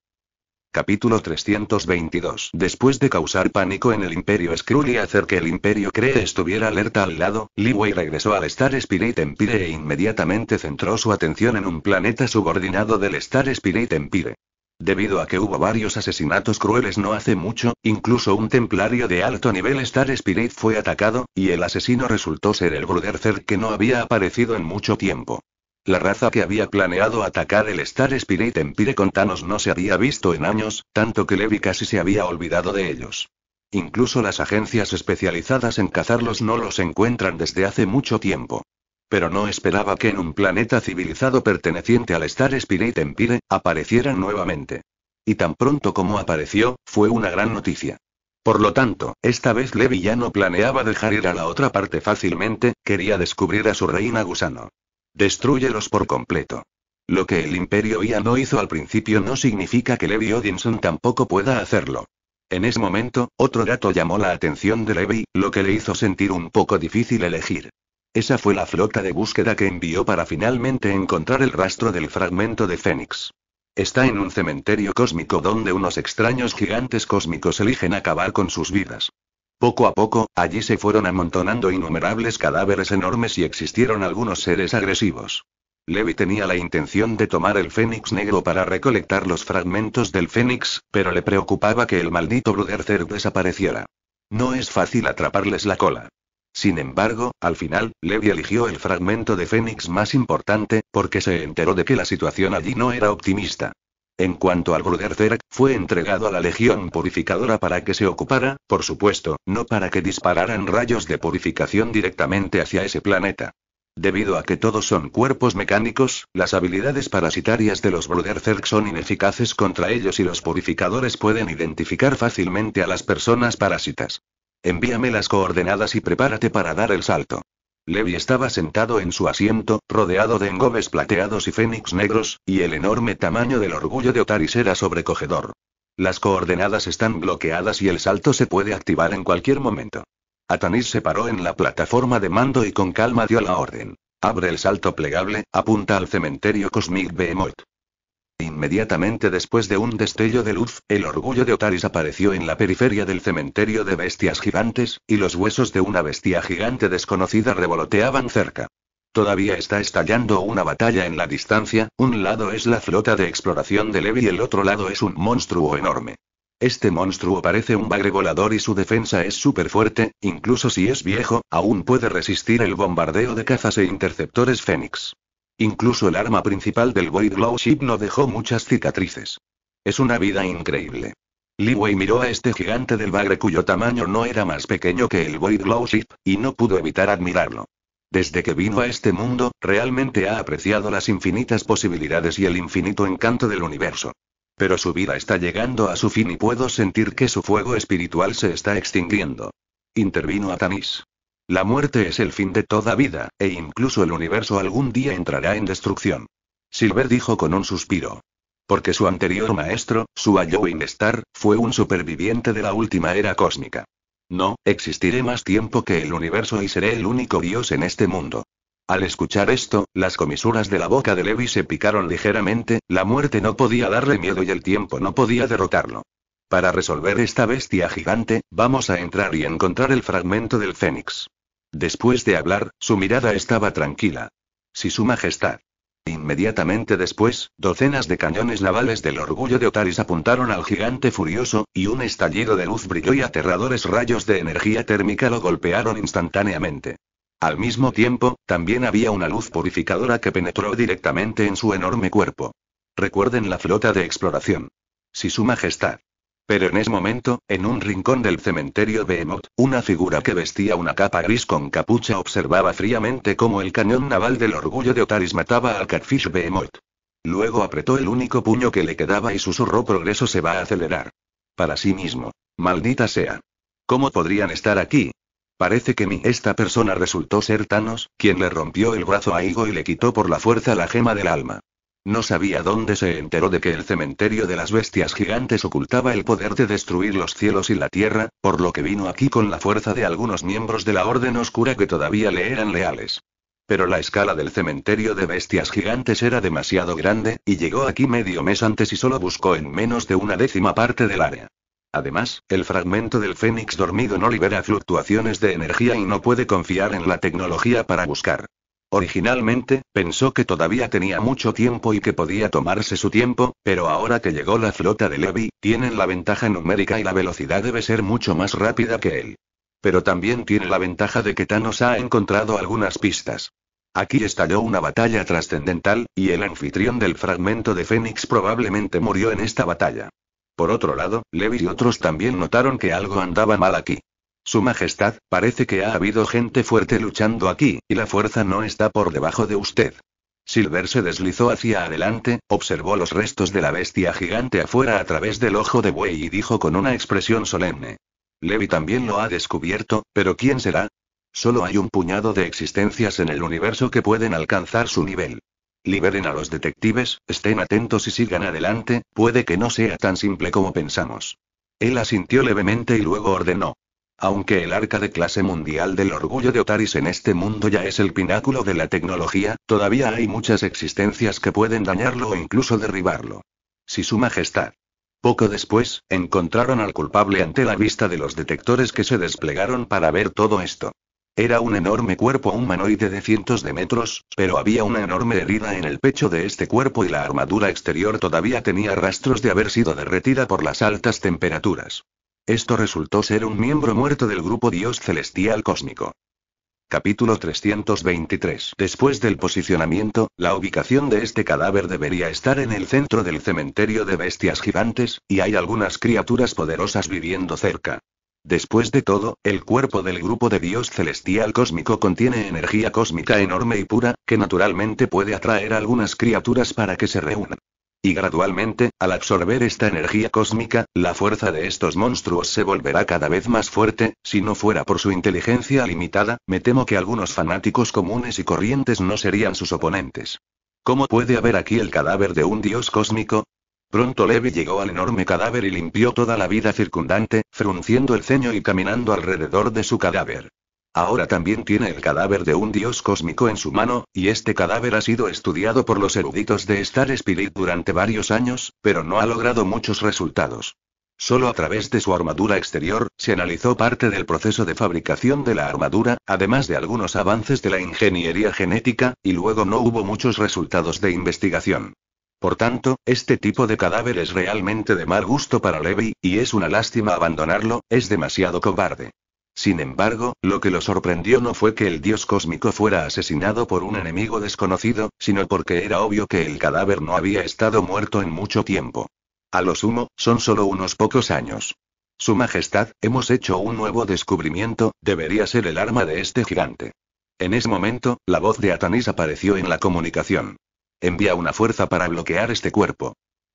Capítulo 322 Después de causar pánico en el Imperio Skrull y hacer que el Imperio Cree estuviera alerta al lado, Li regresó al Star Spirit Empire e inmediatamente centró su atención en un planeta subordinado del Star Spirit Empire. Debido a que hubo varios asesinatos crueles no hace mucho, incluso un templario de alto nivel Star Spirit fue atacado, y el asesino resultó ser el Brudercer que no había aparecido en mucho tiempo. La raza que había planeado atacar el Star Spirit Empire con Thanos no se había visto en años, tanto que Levi casi se había olvidado de ellos. Incluso las agencias especializadas en cazarlos no los encuentran desde hace mucho tiempo. Pero no esperaba que en un planeta civilizado perteneciente al Star Spirit Empire, aparecieran nuevamente. Y tan pronto como apareció, fue una gran noticia. Por lo tanto, esta vez Levi ya no planeaba dejar ir a la otra parte fácilmente, quería descubrir a su reina gusano. Destruyelos por completo. Lo que el Imperio IA no hizo al principio no significa que Levi Odinson tampoco pueda hacerlo. En ese momento, otro dato llamó la atención de Levi, lo que le hizo sentir un poco difícil elegir. Esa fue la flota de búsqueda que envió para finalmente encontrar el rastro del fragmento de Fénix. Está en un cementerio cósmico donde unos extraños gigantes cósmicos eligen acabar con sus vidas. Poco a poco, allí se fueron amontonando innumerables cadáveres enormes y existieron algunos seres agresivos. Levi tenía la intención de tomar el fénix negro para recolectar los fragmentos del fénix, pero le preocupaba que el maldito zer desapareciera. No es fácil atraparles la cola. Sin embargo, al final, Levi eligió el fragmento de fénix más importante, porque se enteró de que la situación allí no era optimista. En cuanto al Zerk, fue entregado a la Legión Purificadora para que se ocupara, por supuesto, no para que dispararan rayos de purificación directamente hacia ese planeta. Debido a que todos son cuerpos mecánicos, las habilidades parasitarias de los Bruderzerk son ineficaces contra ellos y los purificadores pueden identificar fácilmente a las personas parásitas. Envíame las coordenadas y prepárate para dar el salto. Levi estaba sentado en su asiento, rodeado de engobes plateados y fénix negros, y el enorme tamaño del orgullo de Otaris era sobrecogedor. Las coordenadas están bloqueadas y el salto se puede activar en cualquier momento. Atanis se paró en la plataforma de mando y con calma dio la orden. Abre el salto plegable, apunta al cementerio Cosmic Behemoth. Inmediatamente después de un destello de luz, el orgullo de Otaris apareció en la periferia del cementerio de bestias gigantes, y los huesos de una bestia gigante desconocida revoloteaban cerca. Todavía está estallando una batalla en la distancia, un lado es la flota de exploración de Levi y el otro lado es un monstruo enorme. Este monstruo parece un bagre volador y su defensa es súper fuerte, incluso si es viejo, aún puede resistir el bombardeo de cazas e interceptores Fénix. Incluso el arma principal del Void no dejó muchas cicatrices. Es una vida increíble. Li miró a este gigante del bagre cuyo tamaño no era más pequeño que el Void Glow y no pudo evitar admirarlo. Desde que vino a este mundo, realmente ha apreciado las infinitas posibilidades y el infinito encanto del universo. Pero su vida está llegando a su fin y puedo sentir que su fuego espiritual se está extinguiendo. Intervino Atanis. La muerte es el fin de toda vida, e incluso el universo algún día entrará en destrucción. Silver dijo con un suspiro. Porque su anterior maestro, su Ayoin Star, fue un superviviente de la última era cósmica. No, existiré más tiempo que el universo y seré el único dios en este mundo. Al escuchar esto, las comisuras de la boca de Levi se picaron ligeramente, la muerte no podía darle miedo y el tiempo no podía derrotarlo. Para resolver esta bestia gigante, vamos a entrar y encontrar el fragmento del Fénix. Después de hablar, su mirada estaba tranquila. Si su majestad. Inmediatamente después, docenas de cañones navales del orgullo de Otaris apuntaron al gigante furioso, y un estallido de luz brilló y aterradores rayos de energía térmica lo golpearon instantáneamente. Al mismo tiempo, también había una luz purificadora que penetró directamente en su enorme cuerpo. Recuerden la flota de exploración. Si su majestad. Pero en ese momento, en un rincón del cementerio Behemoth, una figura que vestía una capa gris con capucha observaba fríamente cómo el cañón naval del orgullo de Otaris mataba al catfish Behemoth. Luego apretó el único puño que le quedaba y susurró progreso se va a acelerar. Para sí mismo. Maldita sea. ¿Cómo podrían estar aquí? Parece que mi esta persona resultó ser Thanos, quien le rompió el brazo a Higo y le quitó por la fuerza la gema del alma. No sabía dónde se enteró de que el cementerio de las bestias gigantes ocultaba el poder de destruir los cielos y la tierra, por lo que vino aquí con la fuerza de algunos miembros de la Orden Oscura que todavía le eran leales. Pero la escala del cementerio de bestias gigantes era demasiado grande, y llegó aquí medio mes antes y solo buscó en menos de una décima parte del área. Además, el fragmento del Fénix dormido no libera fluctuaciones de energía y no puede confiar en la tecnología para buscar. Originalmente, pensó que todavía tenía mucho tiempo y que podía tomarse su tiempo, pero ahora que llegó la flota de Levi, tienen la ventaja numérica y la velocidad debe ser mucho más rápida que él. Pero también tiene la ventaja de que Thanos ha encontrado algunas pistas. Aquí estalló una batalla trascendental, y el anfitrión del fragmento de Fénix probablemente murió en esta batalla. Por otro lado, Levi y otros también notaron que algo andaba mal aquí. Su Majestad, parece que ha habido gente fuerte luchando aquí, y la fuerza no está por debajo de usted. Silver se deslizó hacia adelante, observó los restos de la bestia gigante afuera a través del ojo de buey y dijo con una expresión solemne. Levi también lo ha descubierto, pero ¿quién será? Solo hay un puñado de existencias en el universo que pueden alcanzar su nivel. Liberen a los detectives, estén atentos y sigan adelante, puede que no sea tan simple como pensamos. Él asintió levemente y luego ordenó. Aunque el arca de clase mundial del orgullo de Otaris en este mundo ya es el pináculo de la tecnología, todavía hay muchas existencias que pueden dañarlo o incluso derribarlo. Si su majestad. Poco después, encontraron al culpable ante la vista de los detectores que se desplegaron para ver todo esto. Era un enorme cuerpo humanoide de cientos de metros, pero había una enorme herida en el pecho de este cuerpo y la armadura exterior todavía tenía rastros de haber sido derretida por las altas temperaturas. Esto resultó ser un miembro muerto del grupo Dios Celestial Cósmico. Capítulo 323. Después del posicionamiento, la ubicación de este cadáver debería estar en el centro del cementerio de bestias gigantes, y hay algunas criaturas poderosas viviendo cerca. Después de todo, el cuerpo del grupo de Dios celestial cósmico contiene energía cósmica enorme y pura, que naturalmente puede atraer a algunas criaturas para que se reúnan. Y gradualmente, al absorber esta energía cósmica, la fuerza de estos monstruos se volverá cada vez más fuerte, si no fuera por su inteligencia limitada, me temo que algunos fanáticos comunes y corrientes no serían sus oponentes. ¿Cómo puede haber aquí el cadáver de un dios cósmico? Pronto Levi llegó al enorme cadáver y limpió toda la vida circundante, frunciendo el ceño y caminando alrededor de su cadáver. Ahora también tiene el cadáver de un dios cósmico en su mano, y este cadáver ha sido estudiado por los eruditos de Star Spirit durante varios años, pero no ha logrado muchos resultados. Solo a través de su armadura exterior, se analizó parte del proceso de fabricación de la armadura, además de algunos avances de la ingeniería genética, y luego no hubo muchos resultados de investigación. Por tanto, este tipo de cadáver es realmente de mal gusto para Levi, y es una lástima abandonarlo, es demasiado cobarde. Sin embargo, lo que lo sorprendió no fue que el dios cósmico fuera asesinado por un enemigo desconocido, sino porque era obvio que el cadáver no había estado muerto en mucho tiempo. A lo sumo, son solo unos pocos años. Su Majestad, hemos hecho un nuevo descubrimiento, debería ser el arma de este gigante. En ese momento, la voz de Atanis apareció en la comunicación. Envía una fuerza para bloquear este cuerpo.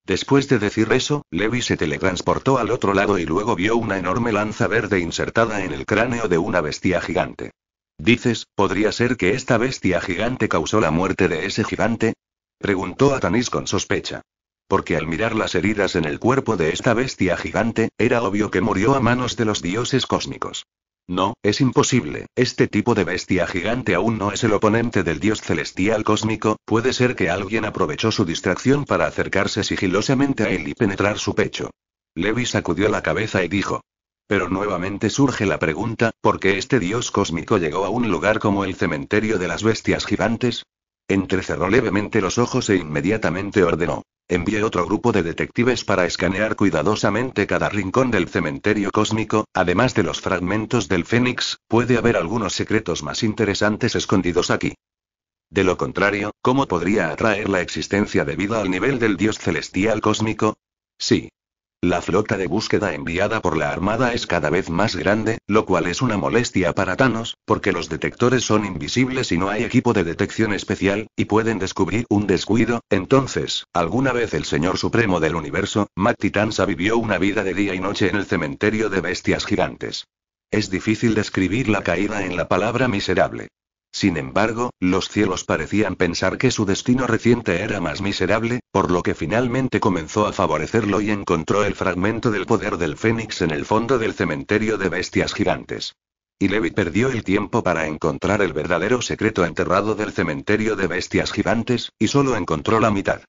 Después de decir eso, Levi se teletransportó al otro lado y luego vio una enorme lanza verde insertada en el cráneo de una bestia gigante. ¿Dices, podría ser que esta bestia gigante causó la muerte de ese gigante? Preguntó Atanis con sospecha. Porque al mirar las heridas en el cuerpo de esta bestia gigante, era obvio que murió a manos de los dioses cósmicos. No, es imposible, este tipo de bestia gigante aún no es el oponente del dios celestial cósmico, puede ser que alguien aprovechó su distracción para acercarse sigilosamente a él y penetrar su pecho. Levi sacudió la cabeza y dijo. Pero nuevamente surge la pregunta, ¿por qué este dios cósmico llegó a un lugar como el cementerio de las bestias gigantes? Entrecerró levemente los ojos e inmediatamente ordenó. Envié otro grupo de detectives para escanear cuidadosamente cada rincón del cementerio cósmico, además de los fragmentos del Fénix, puede haber algunos secretos más interesantes escondidos aquí. De lo contrario, ¿cómo podría atraer la existencia de vida al nivel del dios celestial cósmico? Sí, la flota de búsqueda enviada por la Armada es cada vez más grande, lo cual es una molestia para Thanos, porque los detectores son invisibles y no hay equipo de detección especial, y pueden descubrir un descuido. Entonces, alguna vez el Señor Supremo del Universo, Matt Titansa vivió una vida de día y noche en el cementerio de bestias gigantes. Es difícil describir la caída en la palabra miserable. Sin embargo, los cielos parecían pensar que su destino reciente era más miserable, por lo que finalmente comenzó a favorecerlo y encontró el fragmento del poder del Fénix en el fondo del cementerio de bestias gigantes. Y Levi perdió el tiempo para encontrar el verdadero secreto enterrado del cementerio de bestias gigantes, y solo encontró la mitad.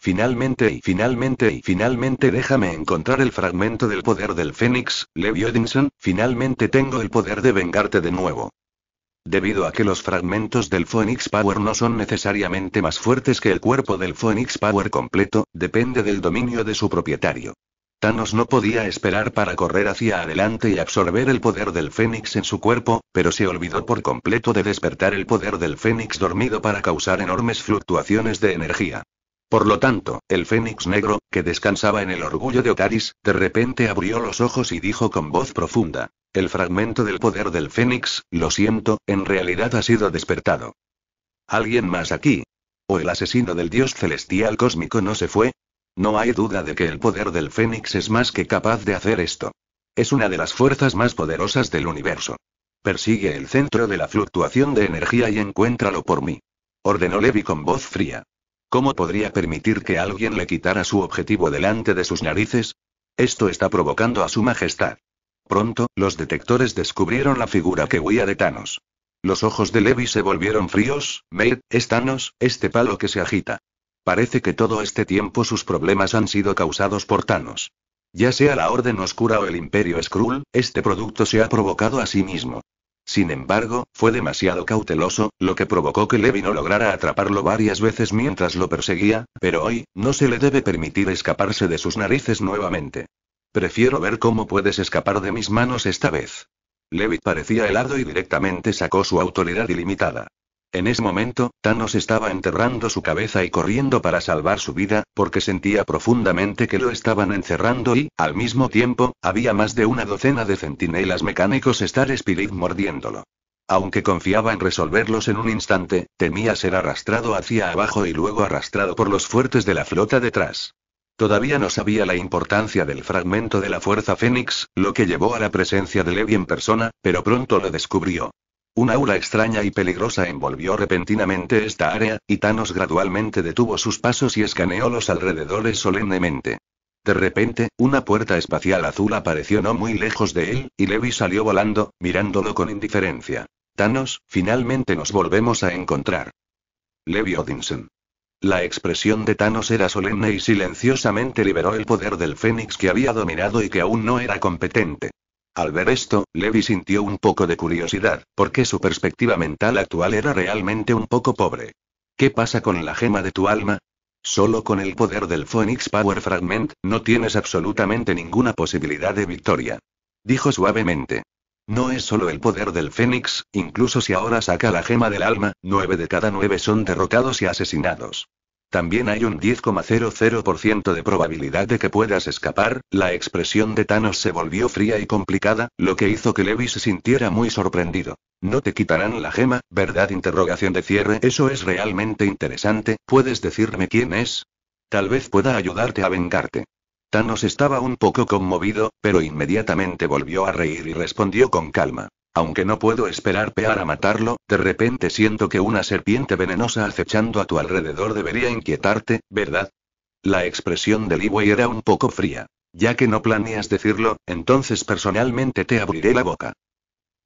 Finalmente y finalmente y finalmente déjame encontrar el fragmento del poder del Fénix, Levi Odinson, finalmente tengo el poder de vengarte de nuevo. Debido a que los fragmentos del Phoenix Power no son necesariamente más fuertes que el cuerpo del Phoenix Power completo, depende del dominio de su propietario. Thanos no podía esperar para correr hacia adelante y absorber el poder del Fénix en su cuerpo, pero se olvidó por completo de despertar el poder del Fénix dormido para causar enormes fluctuaciones de energía. Por lo tanto, el Fénix negro, que descansaba en el orgullo de Otaris, de repente abrió los ojos y dijo con voz profunda, el fragmento del poder del Fénix, lo siento, en realidad ha sido despertado. ¿Alguien más aquí? ¿O el asesino del dios celestial cósmico no se fue? No hay duda de que el poder del Fénix es más que capaz de hacer esto. Es una de las fuerzas más poderosas del universo. Persigue el centro de la fluctuación de energía y encuéntralo por mí. Ordenó Levi con voz fría. ¿Cómo podría permitir que alguien le quitara su objetivo delante de sus narices? Esto está provocando a su majestad. Pronto, los detectores descubrieron la figura que huía de Thanos. Los ojos de Levi se volvieron fríos, «Mate, es Thanos, este palo que se agita. Parece que todo este tiempo sus problemas han sido causados por Thanos. Ya sea la Orden Oscura o el Imperio Skrull, este producto se ha provocado a sí mismo. Sin embargo, fue demasiado cauteloso, lo que provocó que Levi no lograra atraparlo varias veces mientras lo perseguía, pero hoy, no se le debe permitir escaparse de sus narices nuevamente. Prefiero ver cómo puedes escapar de mis manos esta vez. Levit parecía helado y directamente sacó su autoridad ilimitada. En ese momento, Thanos estaba enterrando su cabeza y corriendo para salvar su vida, porque sentía profundamente que lo estaban encerrando y, al mismo tiempo, había más de una docena de centinelas mecánicos Star Spirit mordiéndolo. Aunque confiaba en resolverlos en un instante, temía ser arrastrado hacia abajo y luego arrastrado por los fuertes de la flota detrás. Todavía no sabía la importancia del fragmento de la fuerza fénix, lo que llevó a la presencia de Levi en persona, pero pronto lo descubrió. Una aura extraña y peligrosa envolvió repentinamente esta área, y Thanos gradualmente detuvo sus pasos y escaneó los alrededores solemnemente. De repente, una puerta espacial azul apareció no muy lejos de él, y Levi salió volando, mirándolo con indiferencia. Thanos, finalmente nos volvemos a encontrar. Levi Odinson. La expresión de Thanos era solemne y silenciosamente liberó el poder del Fénix que había dominado y que aún no era competente. Al ver esto, Levi sintió un poco de curiosidad, porque su perspectiva mental actual era realmente un poco pobre. ¿Qué pasa con la gema de tu alma? Solo con el poder del Fénix Power Fragment, no tienes absolutamente ninguna posibilidad de victoria. Dijo suavemente. No es solo el poder del Fénix, incluso si ahora saca la gema del alma, nueve de cada nueve son derrotados y asesinados. También hay un 10,00% de probabilidad de que puedas escapar. La expresión de Thanos se volvió fría y complicada, lo que hizo que Levi se sintiera muy sorprendido. No te quitarán la gema, ¿verdad? Interrogación de cierre. Eso es realmente interesante. ¿Puedes decirme quién es? Tal vez pueda ayudarte a vengarte. Thanos estaba un poco conmovido, pero inmediatamente volvió a reír y respondió con calma. Aunque no puedo esperar pear a matarlo, de repente siento que una serpiente venenosa acechando a tu alrededor debería inquietarte, ¿verdad? La expresión de Leeway era un poco fría. Ya que no planeas decirlo, entonces personalmente te abriré la boca.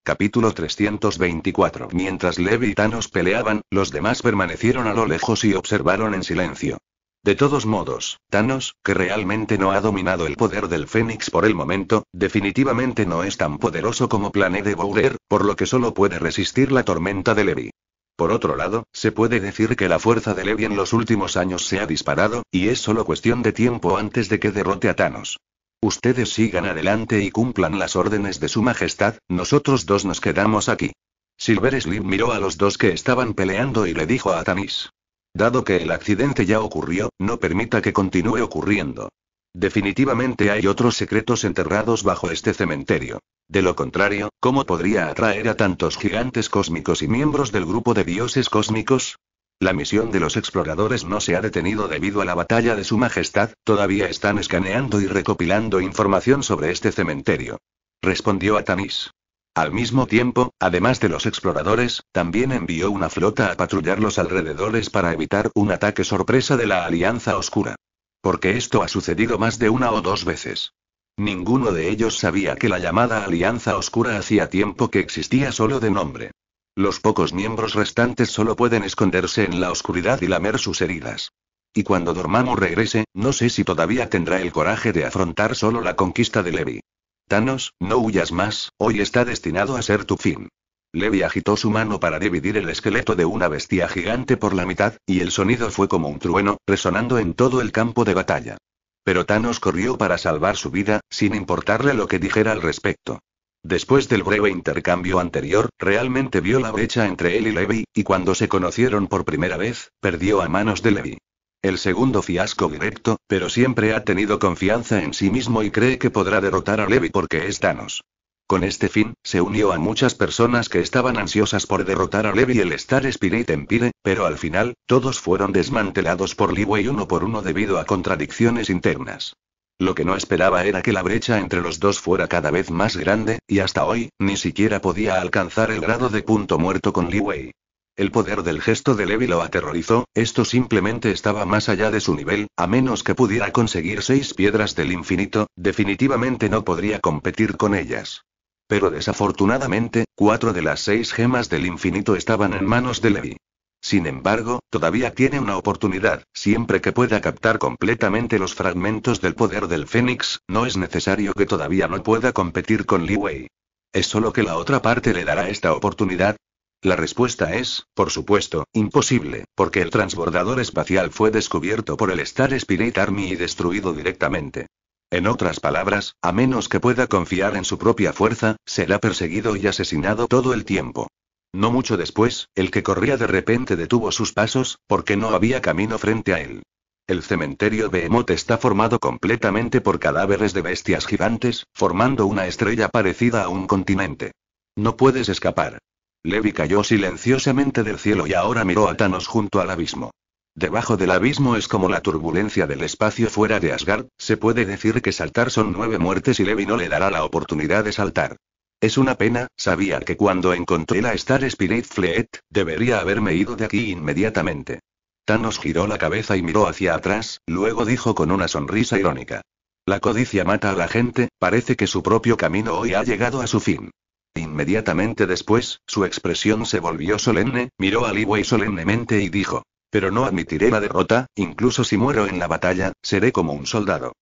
Capítulo 324 Mientras Levi y Thanos peleaban, los demás permanecieron a lo lejos y observaron en silencio. De todos modos, Thanos, que realmente no ha dominado el poder del Fénix por el momento, definitivamente no es tan poderoso como de Bowler, por lo que solo puede resistir la tormenta de Levi. Por otro lado, se puede decir que la fuerza de Levi en los últimos años se ha disparado, y es solo cuestión de tiempo antes de que derrote a Thanos. Ustedes sigan adelante y cumplan las órdenes de su majestad, nosotros dos nos quedamos aquí. Silver Slim miró a los dos que estaban peleando y le dijo a Thanis. Dado que el accidente ya ocurrió, no permita que continúe ocurriendo. Definitivamente hay otros secretos enterrados bajo este cementerio. De lo contrario, ¿cómo podría atraer a tantos gigantes cósmicos y miembros del grupo de dioses cósmicos? La misión de los exploradores no se ha detenido debido a la batalla de Su Majestad, todavía están escaneando y recopilando información sobre este cementerio. Respondió Atanis. Al mismo tiempo, además de los exploradores, también envió una flota a patrullar los alrededores para evitar un ataque sorpresa de la Alianza Oscura. Porque esto ha sucedido más de una o dos veces. Ninguno de ellos sabía que la llamada Alianza Oscura hacía tiempo que existía solo de nombre. Los pocos miembros restantes solo pueden esconderse en la oscuridad y lamer sus heridas. Y cuando Dormammu regrese, no sé si todavía tendrá el coraje de afrontar solo la conquista de Levi. Thanos, no huyas más, hoy está destinado a ser tu fin. Levi agitó su mano para dividir el esqueleto de una bestia gigante por la mitad, y el sonido fue como un trueno, resonando en todo el campo de batalla. Pero Thanos corrió para salvar su vida, sin importarle lo que dijera al respecto. Después del breve intercambio anterior, realmente vio la brecha entre él y Levi, y cuando se conocieron por primera vez, perdió a manos de Levi. El segundo fiasco directo, pero siempre ha tenido confianza en sí mismo y cree que podrá derrotar a Levi porque es Thanos. Con este fin, se unió a muchas personas que estaban ansiosas por derrotar a Levi y el Star Spirit Empire, pero al final, todos fueron desmantelados por Leeway uno por uno debido a contradicciones internas. Lo que no esperaba era que la brecha entre los dos fuera cada vez más grande, y hasta hoy, ni siquiera podía alcanzar el grado de punto muerto con Leeway. El poder del gesto de Levi lo aterrorizó, esto simplemente estaba más allá de su nivel, a menos que pudiera conseguir seis piedras del infinito, definitivamente no podría competir con ellas. Pero desafortunadamente, cuatro de las seis gemas del infinito estaban en manos de Levi. Sin embargo, todavía tiene una oportunidad, siempre que pueda captar completamente los fragmentos del poder del Fénix, no es necesario que todavía no pueda competir con Li Wei. Es solo que la otra parte le dará esta oportunidad, la respuesta es, por supuesto, imposible, porque el transbordador espacial fue descubierto por el Star Spirit Army y destruido directamente. En otras palabras, a menos que pueda confiar en su propia fuerza, será perseguido y asesinado todo el tiempo. No mucho después, el que corría de repente detuvo sus pasos, porque no había camino frente a él. El cementerio Behemoth está formado completamente por cadáveres de bestias gigantes, formando una estrella parecida a un continente. No puedes escapar. Levi cayó silenciosamente del cielo y ahora miró a Thanos junto al abismo. Debajo del abismo es como la turbulencia del espacio fuera de Asgard, se puede decir que saltar son nueve muertes y Levi no le dará la oportunidad de saltar. Es una pena, sabía que cuando encontré la Star Spirit Fleet, debería haberme ido de aquí inmediatamente. Thanos giró la cabeza y miró hacia atrás, luego dijo con una sonrisa irónica. La codicia mata a la gente, parece que su propio camino hoy ha llegado a su fin. Inmediatamente después, su expresión se volvió solemne, miró a Leeway solemnemente y dijo: Pero no admitiré la derrota, incluso si muero en la batalla, seré como un soldado.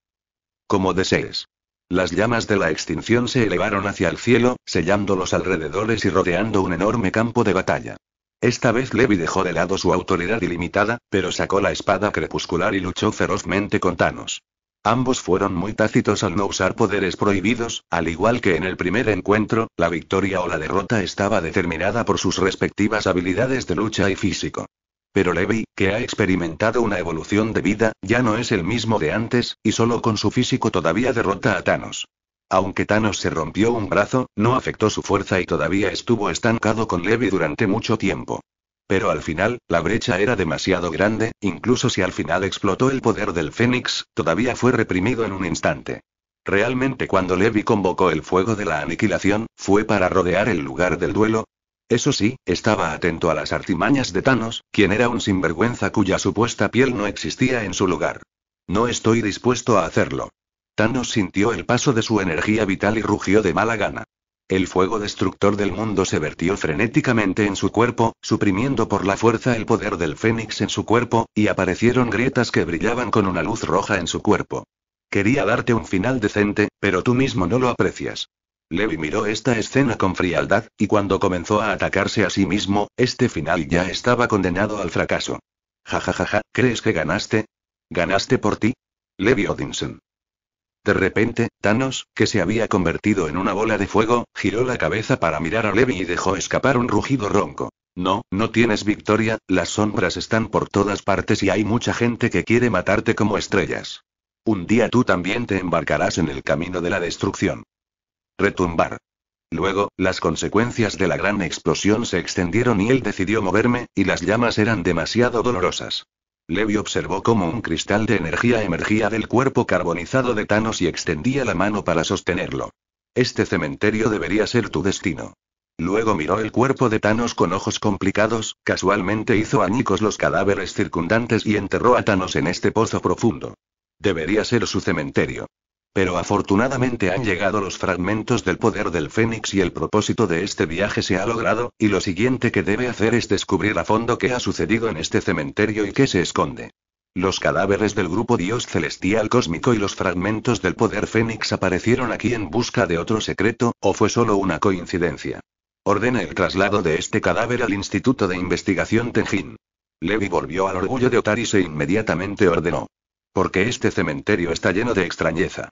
Como desees. Las llamas de la extinción se elevaron hacia el cielo, sellando los alrededores y rodeando un enorme campo de batalla. Esta vez Levi dejó de lado su autoridad ilimitada, pero sacó la espada crepuscular y luchó ferozmente con Thanos. Ambos fueron muy tácitos al no usar poderes prohibidos, al igual que en el primer encuentro, la victoria o la derrota estaba determinada por sus respectivas habilidades de lucha y físico. Pero Levi, que ha experimentado una evolución de vida, ya no es el mismo de antes, y solo con su físico todavía derrota a Thanos. Aunque Thanos se rompió un brazo, no afectó su fuerza y todavía estuvo estancado con Levi durante mucho tiempo. Pero al final, la brecha era demasiado grande, incluso si al final explotó el poder del Fénix, todavía fue reprimido en un instante. Realmente cuando Levi convocó el fuego de la aniquilación, fue para rodear el lugar del duelo. Eso sí, estaba atento a las artimañas de Thanos, quien era un sinvergüenza cuya supuesta piel no existía en su lugar. No estoy dispuesto a hacerlo. Thanos sintió el paso de su energía vital y rugió de mala gana. El fuego destructor del mundo se vertió frenéticamente en su cuerpo, suprimiendo por la fuerza el poder del fénix en su cuerpo, y aparecieron grietas que brillaban con una luz roja en su cuerpo. Quería darte un final decente, pero tú mismo no lo aprecias. Levi miró esta escena con frialdad, y cuando comenzó a atacarse a sí mismo, este final ya estaba condenado al fracaso. Ja ja ja ¿crees que ganaste? ¿Ganaste por ti? Levi Odinson. De repente, Thanos, que se había convertido en una bola de fuego, giró la cabeza para mirar a Levi y dejó escapar un rugido ronco. No, no tienes victoria, las sombras están por todas partes y hay mucha gente que quiere matarte como estrellas. Un día tú también te embarcarás en el camino de la destrucción. Retumbar. Luego, las consecuencias de la gran explosión se extendieron y él decidió moverme, y las llamas eran demasiado dolorosas. Levi observó cómo un cristal de energía emergía del cuerpo carbonizado de Thanos y extendía la mano para sostenerlo. Este cementerio debería ser tu destino. Luego miró el cuerpo de Thanos con ojos complicados, casualmente hizo añicos los cadáveres circundantes y enterró a Thanos en este pozo profundo. Debería ser su cementerio. Pero afortunadamente han llegado los fragmentos del poder del Fénix y el propósito de este viaje se ha logrado, y lo siguiente que debe hacer es descubrir a fondo qué ha sucedido en este cementerio y qué se esconde. Los cadáveres del grupo Dios Celestial Cósmico y los fragmentos del poder Fénix aparecieron aquí en busca de otro secreto, o fue solo una coincidencia. Ordena el traslado de este cadáver al Instituto de Investigación Tenjin. Levi volvió al orgullo de y e inmediatamente ordenó. Porque este cementerio está lleno de extrañeza.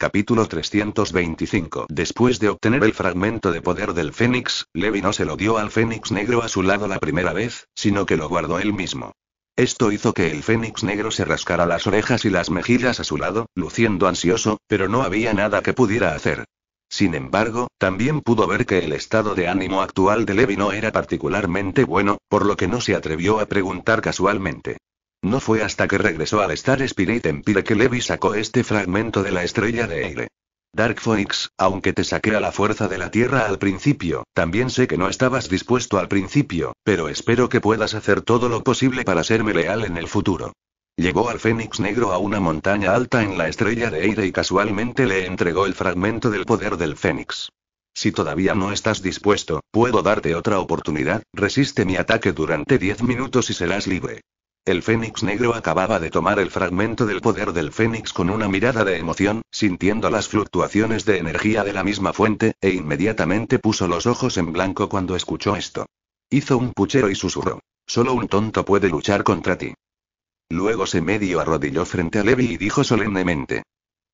Capítulo 325. Después de obtener el fragmento de poder del Fénix, Levi no se lo dio al Fénix negro a su lado la primera vez, sino que lo guardó él mismo. Esto hizo que el Fénix negro se rascara las orejas y las mejillas a su lado, luciendo ansioso, pero no había nada que pudiera hacer. Sin embargo, también pudo ver que el estado de ánimo actual de Levi no era particularmente bueno, por lo que no se atrevió a preguntar casualmente. No fue hasta que regresó al Star Spirit Empire que Levi sacó este fragmento de la estrella de aire. Dark Phoenix, aunque te saqué a la fuerza de la Tierra al principio, también sé que no estabas dispuesto al principio, pero espero que puedas hacer todo lo posible para serme leal en el futuro. Llegó al Fénix Negro a una montaña alta en la estrella de Eire y casualmente le entregó el fragmento del poder del Fénix. Si todavía no estás dispuesto, puedo darte otra oportunidad, resiste mi ataque durante 10 minutos y serás libre. El fénix negro acababa de tomar el fragmento del poder del fénix con una mirada de emoción, sintiendo las fluctuaciones de energía de la misma fuente, e inmediatamente puso los ojos en blanco cuando escuchó esto. Hizo un puchero y susurró. Solo un tonto puede luchar contra ti. Luego se medio arrodilló frente a Levi y dijo solemnemente.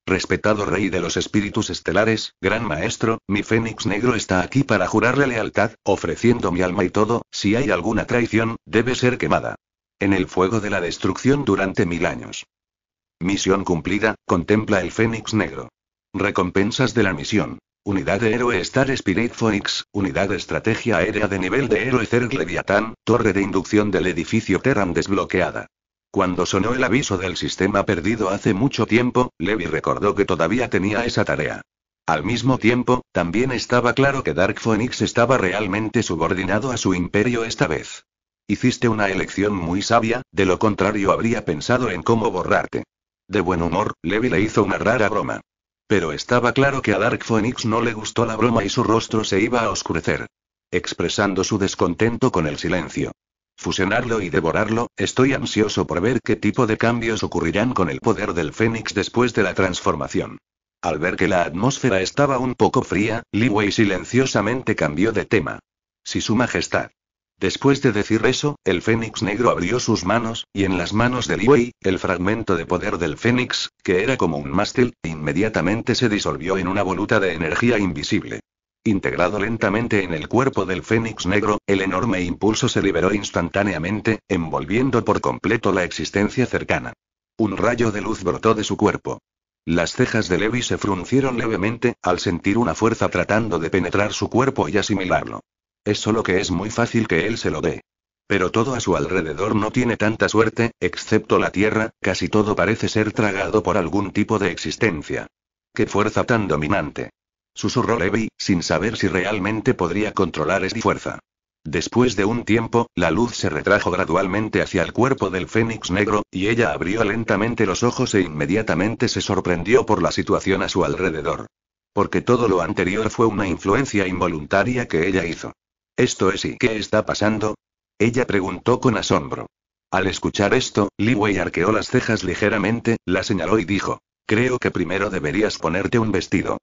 Respetado rey de los espíritus estelares, gran maestro, mi fénix negro está aquí para jurarle lealtad, ofreciendo mi alma y todo, si hay alguna traición, debe ser quemada en el fuego de la destrucción durante mil años. Misión cumplida, contempla el Fénix Negro. Recompensas de la misión. Unidad de héroe Star Spirit Phoenix, unidad de estrategia aérea de nivel de héroe Zerg Leviatán, torre de inducción del edificio Terran desbloqueada. Cuando sonó el aviso del sistema perdido hace mucho tiempo, Levi recordó que todavía tenía esa tarea. Al mismo tiempo, también estaba claro que Dark Phoenix estaba realmente subordinado a su imperio esta vez. Hiciste una elección muy sabia, de lo contrario habría pensado en cómo borrarte. De buen humor, Levi le hizo una rara broma. Pero estaba claro que a Dark Phoenix no le gustó la broma y su rostro se iba a oscurecer. Expresando su descontento con el silencio. Fusionarlo y devorarlo, estoy ansioso por ver qué tipo de cambios ocurrirán con el poder del Fénix después de la transformación. Al ver que la atmósfera estaba un poco fría, Liwei silenciosamente cambió de tema. Si su majestad. Después de decir eso, el Fénix Negro abrió sus manos, y en las manos de Levi, el fragmento de poder del Fénix, que era como un mástil, inmediatamente se disolvió en una voluta de energía invisible. Integrado lentamente en el cuerpo del Fénix Negro, el enorme impulso se liberó instantáneamente, envolviendo por completo la existencia cercana. Un rayo de luz brotó de su cuerpo. Las cejas de Levi se fruncieron levemente, al sentir una fuerza tratando de penetrar su cuerpo y asimilarlo es solo que es muy fácil que él se lo dé. Pero todo a su alrededor no tiene tanta suerte, excepto la Tierra, casi todo parece ser tragado por algún tipo de existencia. ¡Qué fuerza tan dominante! Susurró Levi, sin saber si realmente podría controlar esa fuerza. Después de un tiempo, la luz se retrajo gradualmente hacia el cuerpo del fénix negro, y ella abrió lentamente los ojos e inmediatamente se sorprendió por la situación a su alrededor. Porque todo lo anterior fue una influencia involuntaria que ella hizo. ¿Esto es y qué está pasando? Ella preguntó con asombro. Al escuchar esto, Liwei arqueó las cejas ligeramente, la señaló y dijo: Creo que primero deberías ponerte un vestido.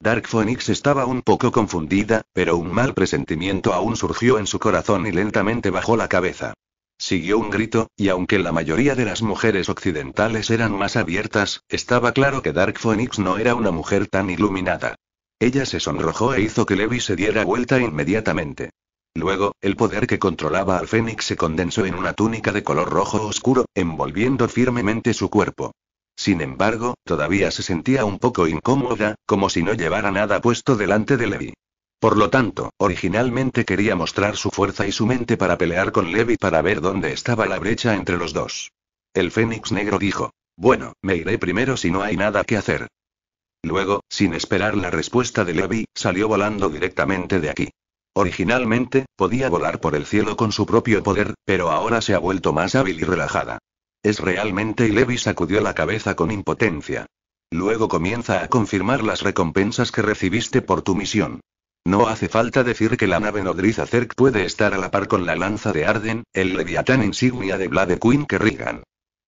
Dark Phoenix estaba un poco confundida, pero un mal presentimiento aún surgió en su corazón y lentamente bajó la cabeza. Siguió un grito, y aunque la mayoría de las mujeres occidentales eran más abiertas, estaba claro que Dark Phoenix no era una mujer tan iluminada. Ella se sonrojó e hizo que Levi se diera vuelta inmediatamente. Luego, el poder que controlaba al fénix se condensó en una túnica de color rojo oscuro, envolviendo firmemente su cuerpo. Sin embargo, todavía se sentía un poco incómoda, como si no llevara nada puesto delante de Levi. Por lo tanto, originalmente quería mostrar su fuerza y su mente para pelear con Levi para ver dónde estaba la brecha entre los dos. El fénix negro dijo, bueno, me iré primero si no hay nada que hacer. Luego, sin esperar la respuesta de Levi, salió volando directamente de aquí. Originalmente, podía volar por el cielo con su propio poder, pero ahora se ha vuelto más hábil y relajada. Es realmente y Levi sacudió la cabeza con impotencia. Luego comienza a confirmar las recompensas que recibiste por tu misión. No hace falta decir que la nave nodriza Zerk puede estar a la par con la lanza de Arden, el leviatán insignia de Blade Queen Kerrigan.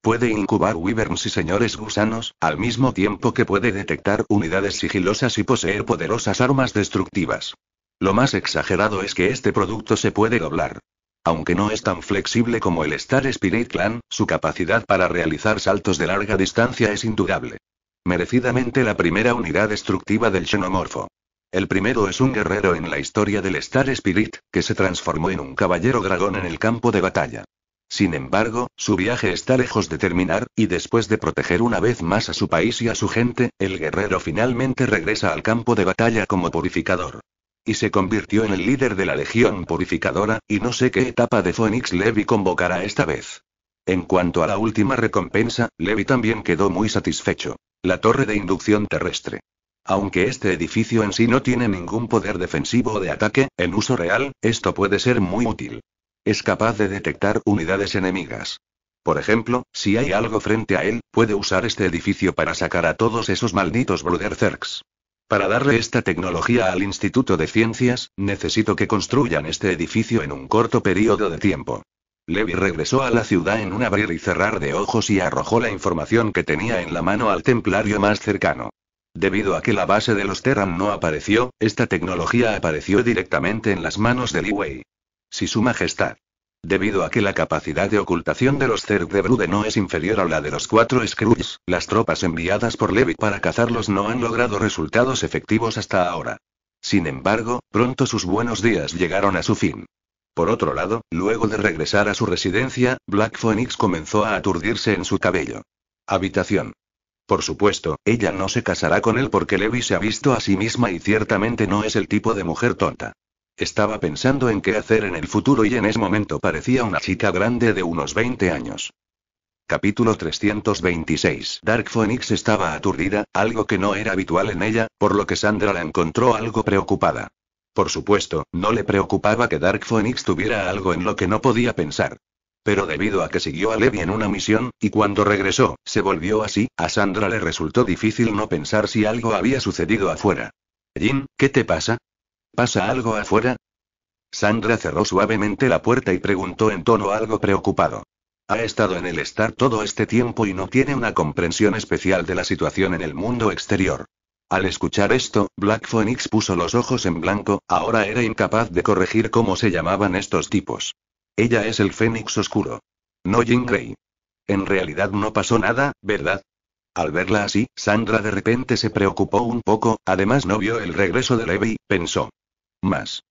Puede incubar wyverns y señores gusanos, al mismo tiempo que puede detectar unidades sigilosas y poseer poderosas armas destructivas. Lo más exagerado es que este producto se puede doblar. Aunque no es tan flexible como el Star Spirit Clan, su capacidad para realizar saltos de larga distancia es indudable. Merecidamente la primera unidad destructiva del xenomorfo. El primero es un guerrero en la historia del Star Spirit, que se transformó en un caballero dragón en el campo de batalla. Sin embargo, su viaje está lejos de terminar, y después de proteger una vez más a su país y a su gente, el guerrero finalmente regresa al campo de batalla como purificador. Y se convirtió en el líder de la Legión Purificadora, y no sé qué etapa de Phoenix Levy convocará esta vez. En cuanto a la última recompensa, Levy también quedó muy satisfecho. La torre de inducción terrestre. Aunque este edificio en sí no tiene ningún poder defensivo o de ataque, en uso real, esto puede ser muy útil. Es capaz de detectar unidades enemigas. Por ejemplo, si hay algo frente a él, puede usar este edificio para sacar a todos esos malditos Zerks. Para darle esta tecnología al Instituto de Ciencias, necesito que construyan este edificio en un corto periodo de tiempo. Levi regresó a la ciudad en un abrir y cerrar de ojos y arrojó la información que tenía en la mano al templario más cercano. Debido a que la base de los Terran no apareció, esta tecnología apareció directamente en las manos de Liwei. Si Su Majestad. Debido a que la capacidad de ocultación de los Zerg de Brude no es inferior a la de los cuatro Scrooge, las tropas enviadas por Levi para cazarlos no han logrado resultados efectivos hasta ahora. Sin embargo, pronto sus buenos días llegaron a su fin. Por otro lado, luego de regresar a su residencia, Black Phoenix comenzó a aturdirse en su cabello. Habitación. Por supuesto, ella no se casará con él porque Levi se ha visto a sí misma y ciertamente no es el tipo de mujer tonta. Estaba pensando en qué hacer en el futuro y en ese momento parecía una chica grande de unos 20 años. Capítulo 326. Dark Phoenix estaba aturdida, algo que no era habitual en ella, por lo que Sandra la encontró algo preocupada. Por supuesto, no le preocupaba que Dark Phoenix tuviera algo en lo que no podía pensar. Pero debido a que siguió a Levi en una misión, y cuando regresó, se volvió así, a Sandra le resultó difícil no pensar si algo había sucedido afuera. Jin, ¿qué te pasa? ¿Pasa algo afuera? Sandra cerró suavemente la puerta y preguntó en tono algo preocupado. Ha estado en el estar todo este tiempo y no tiene una comprensión especial de la situación en el mundo exterior. Al escuchar esto, Black Phoenix puso los ojos en blanco, ahora era incapaz de corregir cómo se llamaban estos tipos. Ella es el Fénix Oscuro. No Jean Grey. En realidad no pasó nada, ¿verdad? Al verla así, Sandra de repente se preocupó un poco, además no vio el regreso de Levi, pensó más.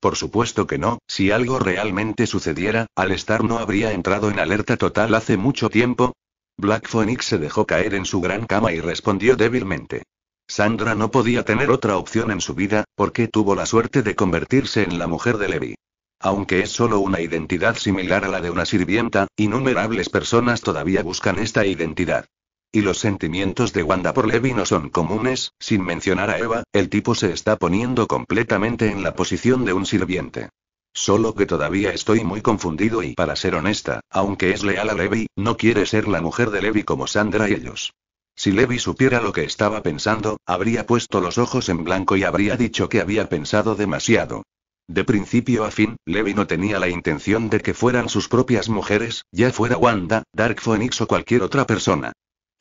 Por supuesto que no, si algo realmente sucediera, estar no habría entrado en alerta total hace mucho tiempo. Black Phoenix se dejó caer en su gran cama y respondió débilmente. Sandra no podía tener otra opción en su vida, porque tuvo la suerte de convertirse en la mujer de Levi. Aunque es solo una identidad similar a la de una sirvienta, innumerables personas todavía buscan esta identidad. Y los sentimientos de Wanda por Levi no son comunes, sin mencionar a Eva, el tipo se está poniendo completamente en la posición de un sirviente. Solo que todavía estoy muy confundido y para ser honesta, aunque es leal a Levi, no quiere ser la mujer de Levi como Sandra y ellos. Si Levi supiera lo que estaba pensando, habría puesto los ojos en blanco y habría dicho que había pensado demasiado. De principio a fin, Levi no tenía la intención de que fueran sus propias mujeres, ya fuera Wanda, Dark Phoenix o cualquier otra persona.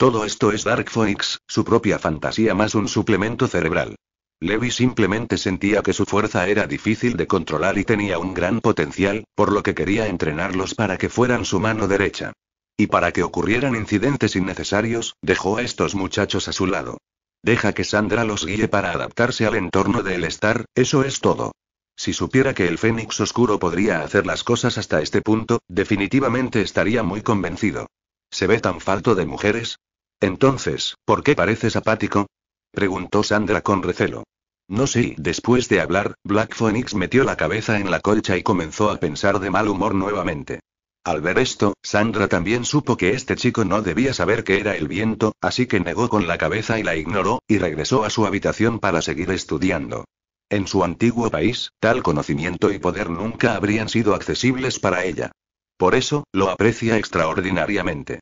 Todo esto es Dark Phoenix, su propia fantasía más un suplemento cerebral. Levi simplemente sentía que su fuerza era difícil de controlar y tenía un gran potencial, por lo que quería entrenarlos para que fueran su mano derecha. Y para que ocurrieran incidentes innecesarios, dejó a estos muchachos a su lado. Deja que Sandra los guíe para adaptarse al entorno del Star, eso es todo. Si supiera que el Fénix Oscuro podría hacer las cosas hasta este punto, definitivamente estaría muy convencido. Se ve tan falto de mujeres, entonces, ¿por qué pareces apático? preguntó Sandra con recelo. No sé, después de hablar, Black Phoenix metió la cabeza en la colcha y comenzó a pensar de mal humor nuevamente. Al ver esto, Sandra también supo que este chico no debía saber que era el viento, así que negó con la cabeza y la ignoró, y regresó a su habitación para seguir estudiando. En su antiguo país, tal conocimiento y poder nunca habrían sido accesibles para ella. Por eso, lo aprecia extraordinariamente.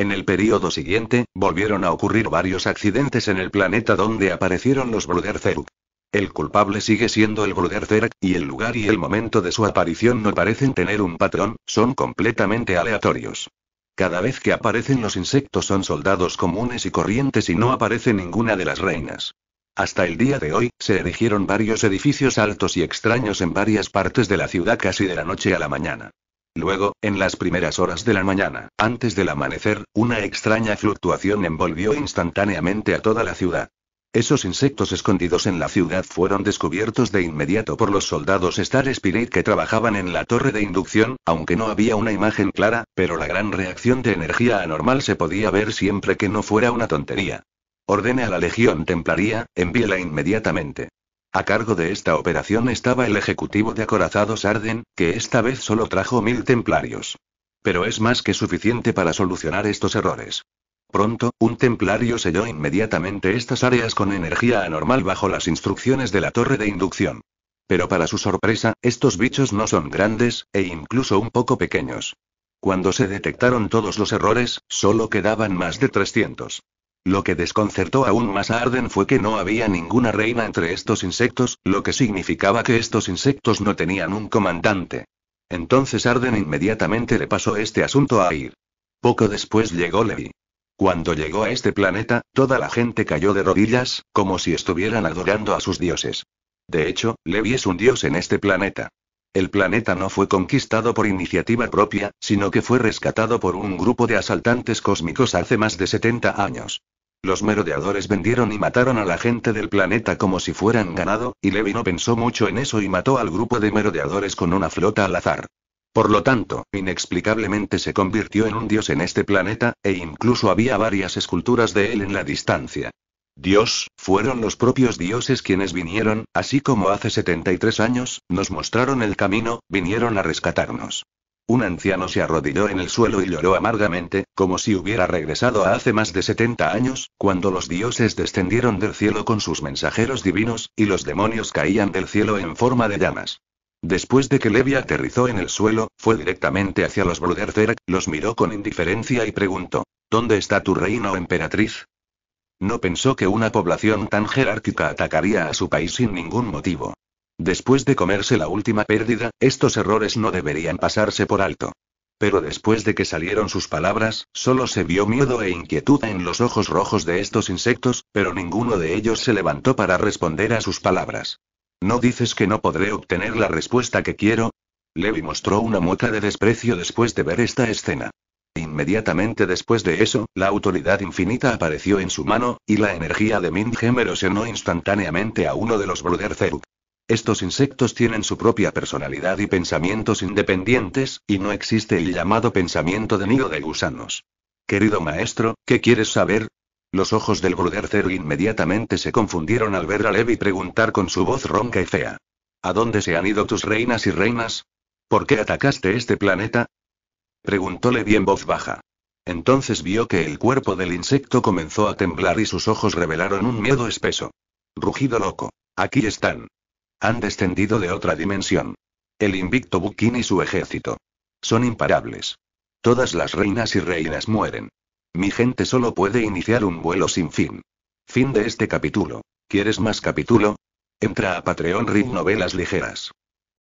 En el periodo siguiente, volvieron a ocurrir varios accidentes en el planeta donde aparecieron los Bruderferg. El culpable sigue siendo el Bruderferg, y el lugar y el momento de su aparición no parecen tener un patrón, son completamente aleatorios. Cada vez que aparecen los insectos son soldados comunes y corrientes y no aparece ninguna de las reinas. Hasta el día de hoy, se erigieron varios edificios altos y extraños en varias partes de la ciudad casi de la noche a la mañana. Luego, en las primeras horas de la mañana, antes del amanecer, una extraña fluctuación envolvió instantáneamente a toda la ciudad. Esos insectos escondidos en la ciudad fueron descubiertos de inmediato por los soldados Star Spirit que trabajaban en la torre de inducción, aunque no había una imagen clara, pero la gran reacción de energía anormal se podía ver siempre que no fuera una tontería. Ordene a la Legión Templaria, envíela inmediatamente. A cargo de esta operación estaba el ejecutivo de acorazados Arden, que esta vez solo trajo mil templarios. Pero es más que suficiente para solucionar estos errores. Pronto, un templario selló inmediatamente estas áreas con energía anormal bajo las instrucciones de la torre de inducción. Pero para su sorpresa, estos bichos no son grandes, e incluso un poco pequeños. Cuando se detectaron todos los errores, solo quedaban más de 300. Lo que desconcertó aún más a Arden fue que no había ninguna reina entre estos insectos, lo que significaba que estos insectos no tenían un comandante. Entonces Arden inmediatamente le pasó este asunto a Ir. Poco después llegó Levi. Cuando llegó a este planeta, toda la gente cayó de rodillas, como si estuvieran adorando a sus dioses. De hecho, Levi es un dios en este planeta. El planeta no fue conquistado por iniciativa propia, sino que fue rescatado por un grupo de asaltantes cósmicos hace más de 70 años. Los merodeadores vendieron y mataron a la gente del planeta como si fueran ganado, y Levi no pensó mucho en eso y mató al grupo de merodeadores con una flota al azar. Por lo tanto, inexplicablemente se convirtió en un dios en este planeta, e incluso había varias esculturas de él en la distancia. Dios, fueron los propios dioses quienes vinieron, así como hace 73 años, nos mostraron el camino, vinieron a rescatarnos. Un anciano se arrodilló en el suelo y lloró amargamente, como si hubiera regresado a hace más de 70 años, cuando los dioses descendieron del cielo con sus mensajeros divinos, y los demonios caían del cielo en forma de llamas. Después de que Levi aterrizó en el suelo, fue directamente hacia los Bruderferk, los miró con indiferencia y preguntó, ¿Dónde está tu reino, emperatriz? No pensó que una población tan jerárquica atacaría a su país sin ningún motivo. Después de comerse la última pérdida, estos errores no deberían pasarse por alto. Pero después de que salieron sus palabras, solo se vio miedo e inquietud en los ojos rojos de estos insectos, pero ninguno de ellos se levantó para responder a sus palabras. ¿No dices que no podré obtener la respuesta que quiero? Levi mostró una mueca de desprecio después de ver esta escena. Inmediatamente después de eso, la autoridad infinita apareció en su mano, y la energía de se erosionó instantáneamente a uno de los Bruder Estos insectos tienen su propia personalidad y pensamientos independientes, y no existe el llamado pensamiento de nido de gusanos. Querido maestro, ¿qué quieres saber? Los ojos del Bruder inmediatamente se confundieron al ver a Levi preguntar con su voz ronca y fea. ¿A dónde se han ido tus reinas y reinas? ¿Por qué atacaste este planeta? Preguntóle bien voz baja. Entonces vio que el cuerpo del insecto comenzó a temblar y sus ojos revelaron un miedo espeso. Rugido loco. Aquí están. Han descendido de otra dimensión. El invicto Bukin y su ejército. Son imparables. Todas las reinas y reinas mueren. Mi gente solo puede iniciar un vuelo sin fin. Fin de este capítulo. ¿Quieres más capítulo? Entra a Patreon Rip Novelas Ligeras.